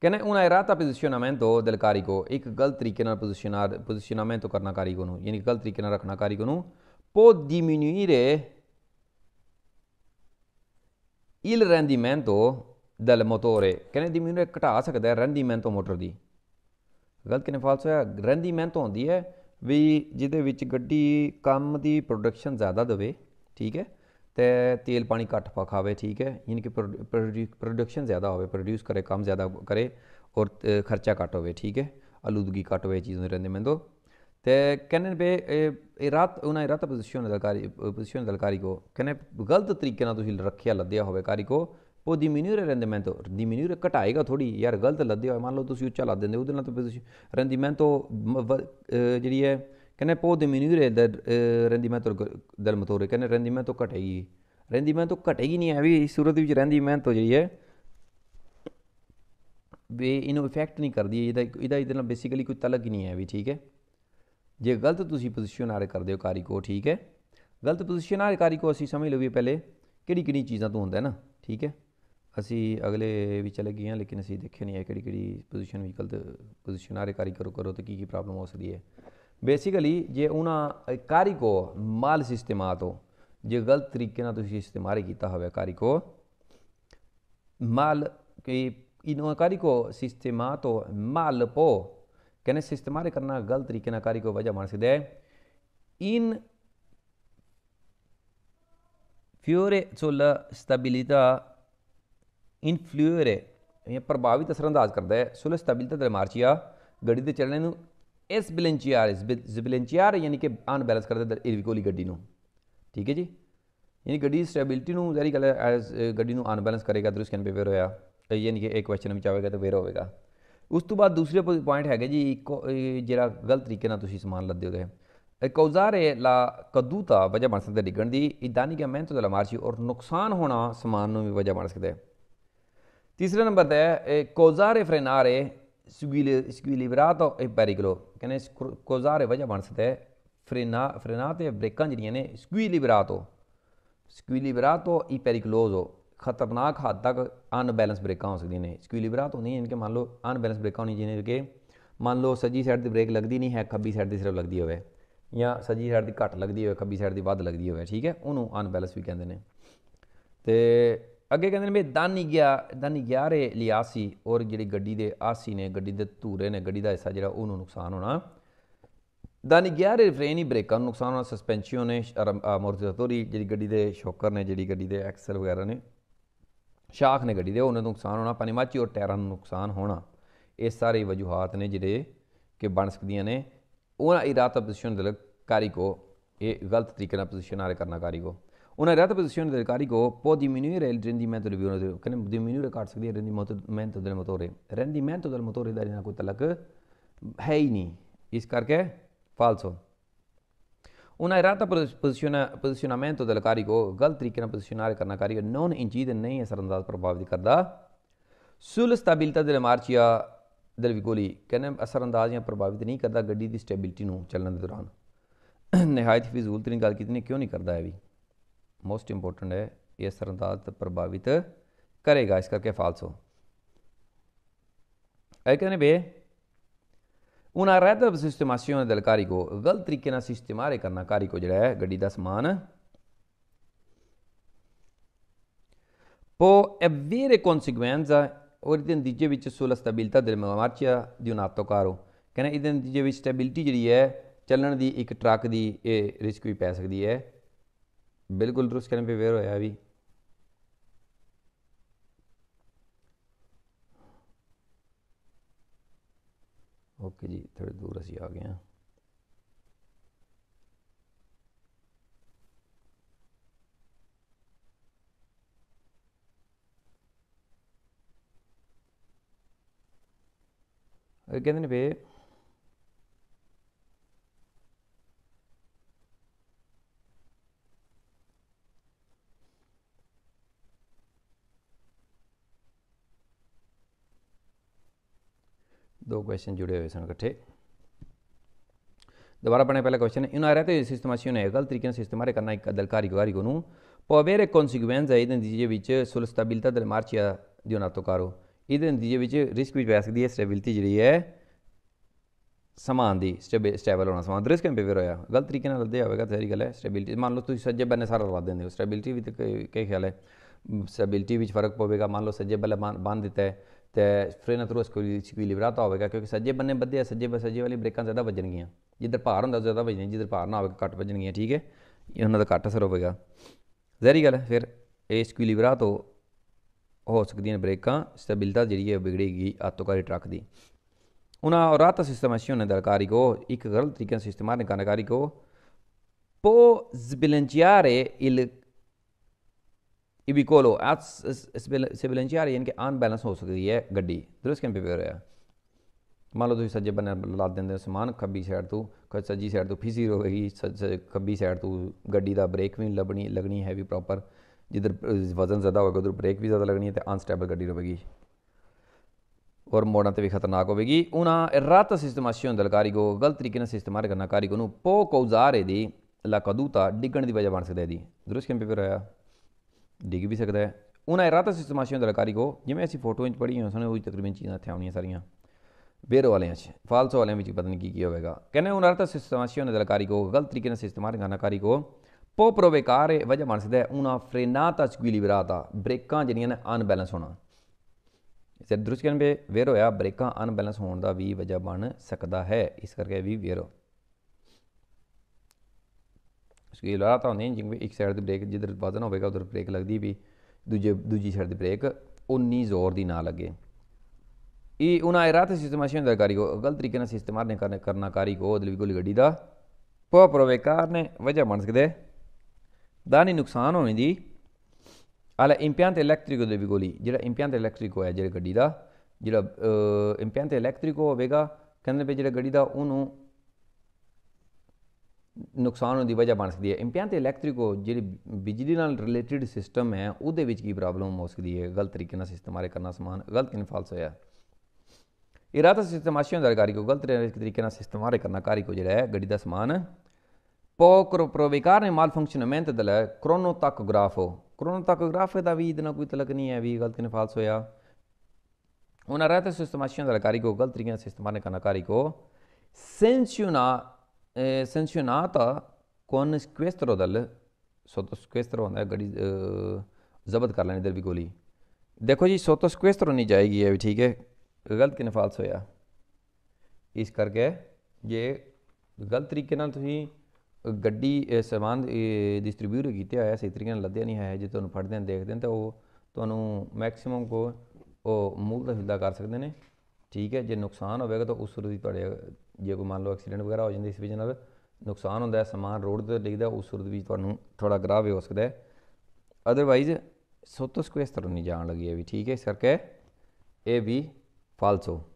ਕਹਿੰਦੇ ਉਹਨਾਂ आयरात ਪੋਜੀਸ਼ਨਮੈਂਟ ਉਹ दिल ਕਾਰੀਗੋ ਇੱਕ ਗਲਤ ਤਰੀਕੇ ਨਾਲ ਪੋਜੀਸ਼ਨਮੈਂਟ पोजिशनामेंट ਕਰਨਾ ਕਾਰੀਗੋ ਨੂੰ ਯਾਨੀ ਗਲਤ ਤਰੀਕੇ ਨਾਲ ਰੱਖਣਾ ਕਾਰੀਗੋ ਨੂੰ ਪੋ ਡਿਮਿਨੂਇਰੇ ਇਲ ਰੈਂਡੀਮੈਂਟੋ ਦਲ ਮੋਟੋਰੇ ਕਹਿੰਦੇ ਡਿਮਿਨੂਇਰੇ ਘਟਾ ਸਕਦਾ ਹੈ ਤੋਂ ਮੋਟਰ ਦੀ ਗਲਤ ਕਿਨੇ ਫਾਲਸ ਹੋਇਆ ਰੈਂਡੀਮੈਂਟ ਹੁੰਦੀ ਹੈ ਵੀ ਜਿਹਦੇ ਵਿੱਚ ਗੱਡੀ ਕੰਮ ਦੀ ਪ੍ਰੋਡਕਸ਼ਨ ਜ਼ਿਆਦਾ ਦਵੇ ਠੀਕ ਹੈ ਤੇ ਤੇਲ ਪਾਣੀ ਘੱਟ ਪਾ ਖਾਵੇ ਠੀਕ ਹੈ ਯਾਨੀ ਕਿ ਪ੍ਰੋਡਕਸ਼ਨ ਜ਼ਿਆਦਾ ਹੋਵੇ ਪ੍ਰੋਡਿਊਸ ਕਰੇ ਕੰਮ ਜ਼ਿਆਦਾ ਕਰੇ ਔਰ ਖਰਚਾ ਘੱਟ ਹੋਵੇ ਠੀਕ ਹੈ ਅਲੂਦਗੀ ਘੱਟ ਹੋਵੇ ਚੀਜ਼ ਨੂੰ ਰਹਿੰਦੇ ਮੰਦੋ ਤੇ ਕਹਨਨ ਬੇ ਇਹ ਰਾਤ ਉਹਨਾਂ ਰਾਤ ਪੋਜੀਸ਼ਨ ਅਦਾਕਾਰੀ ਪੋਜੀਸ਼ਨ ਅਦਾਕਾਰੀ ਕੋ ਕਨੇ ਗਲਤ ਤਰੀਕੇ ਨਾਲ ਤੁਸੀਂ ਰੱਖਿਆ ਲੱਦਿਆ ਹੋਵੇ ਕਾਰੀ ਕੋ ਪੋ ਡਿਮਿਨਿਊਰ ਰਹਿੰਦੇ ਮੈਂ ਤੋ ਦਿਮਿਨਿਊਰ ਘਟਾਏਗਾ ਥੋੜੀ ਯਾਰ ਗਲਤ ਲੱਦਿਆ ਹੋਵੇ ਮੰਨ ਲਓ ਤੁਸੀਂ ਉੱਚਾ ਲਾ ਦਿੰਦੇ ਉਹਦੇ ਨਾਲ ਤਾਂ ਰਹਿੰਦੀ ਮੈਂ ਤੋ ਜਿਹੜੀ ਹੈ ਪੋ ਡਿਮਿਨਿਊ ਰੇ ਦਾ ਰੈਂਡੀਮੈਂਟ ਦਲ ਮਤੋਰੇ ਕਹਿੰਦੇ ਤੋਂ ਘਟੇਗੀ ਤੋਂ ਘਟੇਗੀ ਨਹੀਂ ਐ ਵੀ ਸੂਰਤ ਵਿੱਚ rendimiento ਜਿਹੜੀ ਹੈ ਵੀ ਇਹਨੂੰ ਇਫੈਕਟ ਨਹੀਂ ਕਰਦੀ ਇਹਦਾ ਇਹਦਾ ਇਹਦੇ ਨਾਲ ਬੇਸਿਕਲੀ ਕੋਈ ਤਲਕ ਹੀ ਨਹੀਂ ਐ ਵੀ ਠੀਕ ਹੈ ਜੇ ਗਲਤ ਤੁਸੀਂ ਪੋਜੀਸ਼ਨ ਆਰ ਕਰਦੇ ਹੋ ਕਾਰੀ ਕੋ ਠੀਕ ਹੈ ਗਲਤ ਪੋਜੀਸ਼ਨ ਆਰ ਕਾਰੀ ਕੋ ਅਸੀਂ ਸਮਝ ਲਵੀਏ ਪਹਿਲੇ ਕਿਹੜੀ ਕਿਹੜੀ ਚੀਜ਼ਾਂ ਤੋਂ ਹੁੰਦਾ ਹੈ ਨਾ ਠੀਕ ਹੈ ਅਸੀਂ ਅਗਲੇ ਵੀ ਚਲੇ ਗਏ ਹਾਂ ਲੇਕਿਨ ਅਸੀਂ ਦੇਖਿਆ ਨਹੀਂ ਹੈ ਕਿਹੜੀ ਕਿਹੜੀ ਪੋਜੀਸ਼ਨ ਵੀ ਗਲਤ ਪੋਜੀਸ਼ਨ ਆਰ ਕਾਰੀ ਕਰੋ ਕਰੋ ਤਾਂ ਕੀ ਕੀ ਪ੍ਰੋਬਲਮ ਹੋ ਸਕਦੀ ਹੈ ਬੇਸਿਕਲੀ ਜੇ ਉਹਨਾਂ ਕਾਰੀ ਕੋ ਮਾਲ ਸਿਸਟਮਾ ਤੋਂ ਜੇ ਗਲਤ ਤਰੀਕੇ ਨਾਲ ਤੁਸੀਂ ਇਸਤੇਮਾਲ ਕੀਤਾ ਹੋਵੇ ਕਾਰੀ ਕੋ ਮਾਲ ਕਿ ਇਹਨਾਂ ਕਾਰੀ ਕੋ ਸਿਸਟਮਾ ਤੋਂ ਮਾਲ ਪੋ ਕਹਿੰਦੇ ਸਿਸਟੇਮਾਲ ਕਰਨਾ ਗਲਤ ਤਰੀਕੇ ਨਾਲ ਕਾਰੀ ਕੋ ਵਜ੍ਹਾ ਬਣ ਸਕਦੇ ਇਨ ਫਿਊਰੇ ਸੁਲਾ ਸਟੈਬਿਲਿਟਾ ਇਨ ਫਿਊਰੇ ਇਹ ਪ੍ਰਭਾਵਿਤ ਅਸਰ ਅੰਦਾਜ਼ ਕਰਦਾ ਹੈ ਸੁਲਾ ਸਟੈਬਿਲਿਟਾ ਦੇ ਮਾਰਚੀਆ ਗੱਡੀ ਦੇ ਚੱਲਣੇ ਨੂੰ ਇਸ ਇਸ ਬਲੈਂਚੀਆਰ ਯਾਨੀ ਕਿ ਅਨਬੈਲੈਂਸ ਕਰ ਦਿੰਦਾ ਇਰਵਿਕੋਲੀ ਗੱਡੀ ਨੂੰ ਠੀਕ ਹੈ ਜੀ ਯਾਨੀ ਗੱਡੀ ਦੀ ਸਟੇਬਿਲਿਟੀ ਨੂੰ ਜ਼ਰੀ ਗੱਲ ਐਸ ਗੱਡੀ ਨੂੰ ਅਨਬੈਲੈਂਸ ਕਰੇਗਾ ਦਰਸ ਕੈਨ ਬਿਹੇਵੀਅਰ ਹੋਇਆ ਯਾਨੀ ਕਿ ਇੱਕ ਕੁਐਸਚਨ ਵਿੱਚ ਆਵੇਗਾ ਤਾਂ ਵੇਰ ਹੋਵੇਗਾ ਉਸ ਤੋਂ ਬਾਅਦ ਦੂਸਰੇ ਪੁਆਇੰਟ ਹੈਗਾ ਜੀ ਜਿਹੜਾ ਗਲਤ ਤਰੀਕੇ ਨਾਲ ਤੁਸੀਂ ਸਮਾਨ ਲੱਦੇ ਹੋ ਕੌਜ਼ਾਰੇ ਲਾ ਕਦੂਤਾ ਵਜਾ ਬਣ ਸਕਦਾ ਡਿੱਗਣ ਦੀ ਇਦਾਂ ਨਹੀਂ ਕਿ ਮਿਹਨਤ ਦਾ ਮਾਰਸ਼ੀ ਔਰ ਨੁਕਸਾਨ ਹੋਣਾ ਸਮਾਨ ਨੂੰ ਵੀ ਵਜਾ ਬਣ ਸਕਦਾ ਹੈ ਤੀਸਰੇ ਨੰਬਰ ਤੇ ਕੌਜ਼ਾਰੇ ਫਰੇਨਾਰੇ ਸਕਿਲਿਬਰਾਤ ਐਮਪੈਰੀਕਲੋ ਕਹਿੰਦੇ ਕੋਜ਼ਾਰੇ ਵਜ੍ਹਾ ਬਣ ਸਕਦਾ ਹੈ ਫ੍ਰੇਨਾ ਫ੍ਰੇਨਾ ਤੇ ਬ੍ਰੇਕਾਂ ਜਿਹੜੀਆਂ ਨੇ ਸਕਿਲਿਬਰਾਤੋ ਸਕਿਲਿਬਰਾਤੋ ਐਮਪੈਰੀਕਲੋਜ਼ੋ ਖਤਰਨਾਕ ਹੱਦ ਤੱਕ ਅਨਬੈਲੈਂਸ ਬ੍ਰੇਕਾਂ ਹੋ ਸਕਦੀਆਂ ਨੇ ਨਹੀਂ ਇਹਨਾਂ ਇਨਕੇ ਮੰਨ ਲਓ ਅਨਬੈਲੈਂਸ ਬ੍ਰੇਕਾਂ ਹੋਣੀ ਜਿਹਨੇ ਕਿ ਮੰਨ ਲਓ ਸੱਜੀ ਸਾਈਡ ਦੀ ਬ੍ਰੇਕ ਲੱਗਦੀ ਨਹੀਂ ਹੈ ਖੱਬੀ ਸਾਈਡ ਦੀ ਸਿਰਫ ਲੱਗਦੀ ਹੋਵੇ ਜਾਂ ਸੱਜੀ ਸਾਈਡ ਦੀ ਘੱਟ ਲੱਗਦੀ ਹੋਵੇ ਖੱਬੀ ਸਾਈਡ ਦੀ ਵੱਧ ਲੱਗਦੀ ਹੋਵੇ ਠੀਕ ਹੈ ਉਹਨੂੰ ਅਨਬੈਲੈਂਸ ਵੀ ਕਹਿੰਦੇ ਨੇ ਤੇ ਅੱਗੇ ਕਹਿੰਦੇ ਨੇ ਵੀ ਦਾਨੀ ਗਿਆ ਦਾਨੀ ਗਿਆਰੇ ਲਿਆਸੀ ਔਰ ਜਿਹੜੀ ਗੱਡੀ ਦੇ ਆਸੀ ਨੇ ਗੱਡੀ ਦੇ ਧੂਰੇ ਨੇ ਗੱਡੀ ਦਾ ਹਿੱਸਾ ਜਿਹੜਾ ਉਹਨੂੰ ਨੁਕਸਾਨ ਹੋਣਾ ਦਾਨੀ ਗਿਆਰੇ ਫ੍ਰੇਨੀ ਬ੍ਰੇਕਾਂ ਨੂੰ ਨੁਕਸਾਨ ਹੋਣਾ ਸਸਪੈਂਸ਼ਨ ਨੇ ਮੋਰਟੀਜ਼ੇਟੋਰੀ ਜਿਹੜੀ ਗੱਡੀ ਦੇ ਸ਼ੌਕਰ ਨੇ ਜਿਹੜੀ ਗੱਡੀ ਦੇ ਐਕਸਲ ਵਗੈਰਾ ਨੇ ਸ਼ਾਖ ਨੇ ਗੱਡੀ ਦੇ ਉਹਨਾਂ ਨੂੰ ਨੁਕਸਾਨ ਹੋਣਾ ਮਾਚੀ ਔਰ ਟਾਇਰਾਂ ਨੂੰ ਨੁਕਸਾਨ ਹੋਣਾ ਇਹ ਸਾਰੇ ਵਜੂਹਾਤ ਨੇ ਜਿਹੜੇ ਕਿ ਬਣ ਸਕਦੀਆਂ ਨੇ ਉਹਨਾਂ ਇਰਾਤਾ ਪੋਜੀਸ਼ਨ ਦੇ ਕਾਰੀ ਕੋ ਇਹ ਗਲਤ ਤਰੀਕੇ ਨਾਲ ਪੋਜੀਸ਼ਨ ਆਰੇ ਕਰਨਾ ਕਾਰੀ ਕੋ Una grata posizione del carico può diminuire il rendimento del motore, diminuire il rendimento del motore. Rendimento del motore ਦਾ ਇਹਨਾਂ ਕੋਈ ਤਲਕ ਹੈ ਹੀ ਨਹੀਂ ਇਸ ਕਰਕੇ ਫਾਲਸੋ una errata posiziona, posizionamento del carico ਗਲਤ ਤਰੀਕੇ ਨਾਲ posizionare ਕਰਨਾ ਕਾਰੀਗਰ ਨੌਨ ਇੰਚੀ ਦੇ ਨਹੀਂ ਅਸਰਅੰਦਾਜ਼ ਪ੍ਰਭਾਵਿਤ ਕਰਦਾ ਸੁਲ ਸਟੈਬਿਲਤਾ ਦੇ ਮਾਰਚੀਆ ਦਿਲ ਵਿਗੋਲੀ ਕਹਿੰਦੇ ਅਸਰਅੰਦਾਜ਼ ਜਾਂ ਪ੍ਰਭਾਵਿਤ ਨਹੀਂ ਕਰਦਾ ਗੱਡੀ ਦੀ ਸਟੈਬਿਲਿਟੀ ਨੂੰ ਚੱਲਣ ਦੇ ਦੌਰਾਨ ਨਿਹਾਇਤ ਫਿਜ਼ੂਲ ਤਰੀਨ ਗੱਲ ਕੀਤੀ ਨੇ ਕਿਉਂ ਨਹੀਂ ਕਰਦਾ ਹੈ ਵੀ मोस्ट इम्पोर्टेंट है ये असरअंदाज प्रभावित करेगा इस करके फालसो कहने बे ਉਹਨਾਂ ਰਹਿਤਬ ਸਿਸਟਮਾਸੀਓਂ ਦੇ ਕਾਰੀ ਕੋ ਗਲਤ ਤਰੀਕੇ ਨਾਲ ਸਿਸਟਮਾਰੇ ਕਰਨਾ ਕਾਰੀ ਕੋ ਜਿਹੜਾ ਹੈ ਗੱਡੀ ਦਾ ਸਮਾਨ ਪੋ ਐਵੇਰੇ ਕਨਸੀਕੁਐਂਸਾ ਔਰ ਇਹਦੇ ਨਤੀਜੇ ਵਿੱਚ ਸੁਲਹ ਸਟੈਬਿਲਤਾ ਦੇ ਮਾਰਚਾ ਦੀ ਨਾਤੋ ਕਾਰੋ ਕਹਿੰਦਾ ਇਹਦੇ ਨਤੀਜੇ ਵਿੱਚ ਸਟੈਬਿਲਟੀ ਜਿਹੜੀ ਹੈ ਚੱਲਣ ਦੀ ਇੱਕ ਟਰੱਕ ਦੀ ਇਹ ਰਿਸਕ ਵੀ ਪੈ ਸਕਦੀ ਹੈ बिल्कुल दुरुस्त करने पे वेयर होया अभी ओके जी थोड़ी दूर असी आ गए हैं कहते भाई ਦੋ ਕੁਐਸਚਨ ਜੁੜੇ ਹੋਏ ਸਨ ਇਕੱਠੇ ਦੁਬਾਰਾ ਪੜ੍ਹਨੇ ਪਹਿਲਾ ਕੁਐਸਚਨ ਇਹਨਾਂ ਆ ਰਿਹਾ ਤੇ ਸਿਸਟਮਾਸੀਓਨ ਨੇ ਗਲਤ ਤਰੀਕੇ ਨਾਲ ਸਿਸਟਮਾਰੇ ਕਰਨਾ ਇੱਕ ਅਦਲਕਾਰੀ ਗਵਾਰੀ ਨੂੰ ਪੋਵੇਰੇ ਕਨਸੀਕੁਐਂਸ ਹੈ ਇਹਦੇ ਨਤੀਜੇ ਵਿੱਚ ਸੁਲ ਸਟੈਬਿਲਤਾ ਦੇ ਮਾਰਚੀਆ ਦੀ ਉਹਨਾਂ ਤੋਂ ਕਰੋ ਇਹਦੇ ਨਤੀਜੇ ਵਿੱਚ ਰਿਸਕ ਵਿੱਚ ਪੈ ਸਕਦੀ ਹੈ ਸਟੈਬਿਲਿਟੀ ਜਿਹੜੀ ਹੈ ਸਮਾਨ ਦੀ ਸਟੇਬਲ ਹੋਣਾ ਸਮਾਨ ਰਿਸਕ ਕੰਪੇਅਰ ਹੋਇਆ ਗਲਤ ਤਰੀਕੇ ਨਾਲ ਲੱਦੇ ਹੋਵੇਗਾ ਤੇਰੀ ਗੱਲ ਹੈ ਸਟੈਬਿਲਟੀ ਮੰਨ ਲਓ ਤੁਸੀਂ ਸੱਜੇ ਬੰਨੇ ਸਾਰਾ ਲਾ ਦਿੰਦੇ ਹੋ ਸਟੈਬਿਲਟੀ ਵੀ ਤੇ ਕੀ ਖਿਆਲ ਹੈ ਸਟੈਬਿਲਟੀ ਵਿੱਚ ਫਰਕ ਪਵੇਗਾ ਮੰਨ ਲਓ ਸੱਜੇ ਬੱਲੇ ਬੰਨ ਦਿੱਤਾ ਹੈ ਤੇ ਫ੍ਰੇਨ ਨਾਲ ਥਰੂ ਸਕੁਇਲੀਬਰਾ ਤਾਂ ਹੋਵੇਗਾ ਕਿਉਂਕਿ ਸੱਜੇ ਬੰਨੇ ਬੱਧੇ ਆ ਸੱਜੇ ਸੱਜੇ ਵਾਲੀ ਬ੍ਰੇਕਾਂ ਜ਼ਿਆਦਾ ਵੱਜਣਗੀਆਂ ਜਿੱਧਰ ਭਾਰ ਹੁੰਦਾ ਜ਼ਿਆਦਾ ਵੱਜਣੀ ਜਿੱਧਰ ਭਾਰ ਨਾ ਹੋਵੇ ਘੱਟ ਵੱਜਣਗੀਆਂ ਠੀਕ ਹੈ ਇਹ ਉਹਨਾਂ ਦਾ ਘੱਟ ਅਸਰ ਹੋਵੇਗਾ ਜ਼ਹਿਰੀ ਗੱਲ ਹੈ ਫਿਰ ਇਹ ਸਕੁਇਲੀਬਰਾ ਤੋਂ ਹੋ ਸਕਦੀਆਂ ਬ੍ਰੇਕਾਂ ਸਟੈਬਿਲਟੀ ਜਿਹੜੀ ਹੈ ਵਿਗੜੇਗੀ ਆਤੋਕਾਰੀ ਟਰੱਕ ਦੀ ਉਹਨਾਂ ਔਰਤ ਸਿਸਟਮ ਅਸੀਂ ਉਹਨਾਂ ਦਰਕਾਰੀ ਕੋ ਇੱਕ ਗਲਤ ਤਰੀਕੇ ਨਾਲ ਇਸਤੇਮਾਲ ਨਿਕਾਨਕਾਰੀ ਕਾਰੀ ਕੋ ਪੋ ਜ਼ਬਿਲੰਚਿਆਰੇ ਇਲ ਇਬੀਕੋਲੋ ਐਸ ਰਹੀ ਹੈ ਕਿ ਬੈਲੈਂਸ ਹੋ ਸਕਦੀ ਹੈ ਗੱਡੀ ਦਰਸ ਕੈਨ ਬੀ ਹੈ ਮੰਨ ਲਓ ਤੁਸੀਂ ਸੱਜੇ ਬੰਨੇ ਲਾ ਦਿੰਦੇ ਹੋ ਸਮਾਨ ਖੱਬੀ ਸਾਈਡ ਤੋਂ ਕੋਈ ਸੱਜੀ ਸਾਈਡ ਤੋਂ ਫਿਸੀ ਹੋਵੇਗੀ ਖੱਬੀ ਸਾਈਡ ਤੋਂ ਗੱਡੀ ਦਾ ਬ੍ਰੇਕ ਵੀ ਲੱਭਣੀ ਲੱਗਣੀ ਹੈ ਵੀ ਪ੍ਰੋਪਰ ਜਿੱਧਰ ਵਜ਼ਨ ਜ਼ਿਆਦਾ ਹੋਵੇਗਾ ਉਧਰ ਬ੍ਰੇਕ ਵੀ ਜ਼ਿਆਦਾ ਲੱਗਣੀ ਹੈ ਤੇ ਅਨਸਟੇਬਲ ਗੱਡੀ ਰਹੇਗੀ ਔਰ ਮੋੜਾਂ ਤੇ ਵੀ ਖਤਰਨਾਕ ਹੋਵੇਗੀ ਉਹਨਾਂ ਇਰਾਤਾ ਸਿਸਟਮਾਸ਼ੀਨ ਦਲ ਕਾਰੀਗੋ ਗਲਤ ਤਰੀਕੇ ਨਾਲ ਇਸਤੇਮਾਲ ਕਰਨਾ ਕਾਰੀਗੋ ਨੂੰ ਪੋ ਕੌਜ਼ਾਰੇ ਦੀ ਲਕਦੂਤਾ ਡਿੱਗਣ ਦੀ ਵਜ੍ਹਾ ਬਣ ਸਕਦਾ ਹੈ ਦੀ ਦਰੁਸਤ ਕਿੰਪੇ ਪਰ ਆਇਆ ਡਿੱਗ ਵੀ ਸਕਦਾ ਹੈ ਉਹਨਾਂ ਇਰਾਦਤ ਸਿਸਮਾਸ਼ੀਆਂ ਦਾ ਲਕਾਰੀ ਕੋ ਜਿਵੇਂ ਅਸੀਂ ਫੋਟੋਆਂ 'ਚ ਪੜੀਆਂ ਸਨ ਉਹ ਤਕਰੀਬਨ ਚੀਜ਼ਾਂ ਇੱਥੇ ਆਉਣੀਆਂ ਸਾਰੀਆਂ ਬੇਰ ਵਾਲਿਆਂ 'ਚ ਫਾਲਸ ਵਾਲਿਆਂ ਵਿੱਚ ਪਤਾ ਨਹੀਂ ਕੀ ਕੀ ਹੋਵੇਗਾ ਕਹਿੰਦੇ ਉਹਨਾਂ ਇਰਾਦਤ ਸਿਸਮਾਸ਼ੀਆਂ ਦਾ ਲਕਾਰੀ ਕੋ ਗਲਤ ਤਰੀਕੇ ਨਾਲ ਇਸਤੇਮਾਲ ਕਰਨਾ ਕਾਰੀ ਕੋ ਪੋ ਪ੍ਰੋਵੇਕਾਰ ਵਜ੍ਹਾ ਬਣ ਸਕਦਾ ਉਹਨਾਂ ਫਰੇਨਾ ਤਸਕੀਲੀ ਵਿਰਾਤਾ ਬ੍ਰੇਕਾਂ ਜਿਹੜੀਆਂ ਨੇ ਅਨਬੈਲੈਂਸ ਹੋਣਾ ਇਸੇ ਦਰੁਸਤ ਕਰਨ ਵੇ ਵੇਰ ਹੋਇਆ ਬ੍ਰੇਕਾਂ ਅਨਬੈਲੈਂਸ ਹੋਣ ਦਾ ਵੀ ਵਜ੍ਹਾ ਬਣ ਸਕਦਾ ਹੈ ਇਸ ਕਰਕੇ ਵੀ ਵੇਰ उसकी ਤਾਂ ਨਹੀਂ ਜਿਵੇਂ ਇੱਕ ਸਾਈਡ ਤੇ ਬ੍ਰੇਕ ਜਿੱਧਰ वजन ਹੋਵੇਗਾ ਉਧਰ ਬ੍ਰੇਕ ਲੱਗਦੀ ਵੀ ਦੂਜੇ ਦੂਜੀ ਸਾਈਡ ਤੇ ਬ੍ਰੇਕ ਉਨੀ ਜ਼ੋਰ ਦੀ ਨਾ ਲੱਗੇ ਇਹ ਉਹਨਾਂ ਇਰਾਤੇ ਸਿਸਟਮਾਸ਼ਨ ਦਾ ਕਾਰੀ ਕੋ ਗਲਤ ਤਰੀਕੇ ਨਾਲ ਸਿਸਟਮਾਰ ਨੇ ਕਰਨਾ ਕਰਨਾ ਕਾਰੀ ਕੋ ਉਹਦੇ ਲਈ ਗੋਲੀ ਗੱਡੀ ਦਾ ਪੋ ਪ੍ਰਵੇਕਾਰ ਕਾਰਨੇ ਵਜ੍ਹਾ ਮਨਸ ਸਕਦੇ ਦਾਨੀ ਨੁਕਸਾਨ ਹੋਣੀ ਦੀ ਆਲਾ ਇੰਪੀਅੰਟ ਤੇ ਇਲੈਕਟ੍ਰਿਕੋ ਦੇ ਵੀ ਗੋਲੀ ਜਿਹੜਾ ਇੰਪੀਅੰਟ ਤੇ ਇਲੈਕਟ੍ਰਿਕੋ ਹੈ ਜਿਹੜੇ ਗੱਡੀ ਦਾ ਜਿਹੜਾ ਇੰਪੀਅੰਟ ਤੇ ਇਲੈਕਟ੍ਰਿਕੋ ਹੋਵੇਗਾ ਕਹਿੰਦੇ ਵੀ ਜਿਹੜਾ ਗੱਡੀ ਦਾ ਉਹਨੂੰ ਨੁਕਸਾਨ ਹੋਣ ਦੀ ਵਜ੍ਹਾ ਬਣ ਸਕਦੀ ਹੈ ਇਮਪੀਆਂ ਤੇ ਇਲੈਕਟ੍ਰਿਕੋ ਜਿਹੜੀ ਬਿਜਲੀ ਨਾਲ ਰਿਲੇਟਡ ਸਿਸਟਮ ਹੈ ਉਹਦੇ ਵਿੱਚ ਕੀ ਪ੍ਰੋਬਲਮ ਹੋ ਸਕਦੀ ਹੈ ਗਲਤ ਤਰੀਕੇ ਨਾਲ ਆਰੇ ਕਰਨਾ ਸਮਾਨ ਗਲਤ ਇਨਫਾਲਸ ਹੋਇਆ ਇਰਾਦਾ ਸਿਸਟਮ ਆਸ਼ੀਆਂ ਦਾ ਕੋ ਗਲਤ ਤਰੀਕੇ ਨਾਲ ਆਰੇ ਕਰਨਾ ਕਾਰੀ ਕੋ ਜਿਹੜਾ ਹੈ ਗੱਡੀ ਦਾ ਸਮਾਨ ਪੋਕਰ ਪ੍ਰੋਵਿਕਾਰ ਨੇ ਮਾਲ ਫੰਕਸ਼ਨ ਦਲ ਕਰੋਨੋ ਤੱਕ ਗ੍ਰਾਫ ਕਰੋਨੋ ਤੱਕ ਗ੍ਰਾਫ ਦਾ ਵੀ ਇਹਦੇ ਕੋਈ ਤਲਕ ਨਹੀਂ ਹੈ ਵੀ ਗਲਤ ਇਨਫਾਲਸ ਹੋਇਆ ਉਹਨਾਂ ਰਾਤ ਸਿਸਟਮ ਆਸ਼ੀਆਂ ਦਾ ਕੋ ਗਲਤ ਤਰੀਕੇ ਨਾਲ ਆਰੇ ਕਰਨਾ ਕਾਰੀ ਕੋ ਸੈਂਸ਼ੂਨਾ ਸੈਂਸ਼ਨਾਤਾ ਕੋਨ con sequestro dal sotto sequestro ਹੁੰਦਾ ਗੱਡੀ ਜ਼ਬਤ ਕਰ ਲੈਣੀ ਦਿਲ ਵੀ ਗੋਲੀ ਦੇਖੋ ਜੀ ਸੋਤੋ ਸਕੁਐਸਟਰ ਨਹੀਂ ਜਾਏਗੀ ਇਹ ਵੀ ਠੀਕ ਹੈ ਗਲਤ ਕਿਨੇ ਫਾਲਸ ਹੋਇਆ ਇਸ ਕਰਕੇ ਜੇ ਗਲਤ ਤਰੀਕੇ ਨਾਲ ਤੁਸੀਂ ਗੱਡੀ ਸਮਾਨ ਡਿਸਟ੍ਰਿਬਿਊਟ ਕੀਤੇ ਆਇਆ ਸਹੀ ਤਰੀਕੇ ਨਾਲ ਲੱਦਿਆ ਨਹੀਂ ਹੈ ਜੇ ਤੁਹਾਨੂੰ ਫੜਦੇ ਨੇ ਦੇਖਦੇ ਨੇ ਤਾਂ ਉਹ ਤੁਹਾਨੂੰ ਮੈਕਸਿਮਮ ਕੋ ਉਹ ਮੂਲ ਦਾ ਹਿੱਲਾ ਕਰ ਸਕਦੇ ਨੇ ਠੀਕ ਹੈ ਜੇ ਨੁਕਸਾਨ ਹੋਵੇਗਾ ਤਾਂ ਉਸ ਰੂਪ ਦੀ ਤੁਹਾਡੇ ਜੇ ਕੋਈ ਮੰਨ ਲਓ ਐਕਸੀਡੈਂਟ ਵਗੈਰਾ ਹੋ ਜਾਂਦੀ ਇਸ ਵਜ੍ਹਾ ਨਾਲ ਨੁਕਸਾਨ ਹੁੰਦਾ ਹੈ ਸਮਾਨ ਰੋਡ ਤੇ ਡਿੱਗਦਾ ਉਸ ਸੁਰਤ ਵਿੱਚ ਤੁਹਾਨੂੰ ਥੋੜਾ ਗਰਾਵ ਹੋ ਸਕਦਾ ਹੈ ਅਦਰਵਾਈਜ਼ ਸੋਤੋ ਕੋਈ ਨਹੀਂ ਜਾਣ ਲੱਗੀ ਹੈ ਵੀ ਠੀਕ ਹੈ ਇਸ ਕਰਕੇ ਇਹ ਵੀ ਫਾਲਸੋ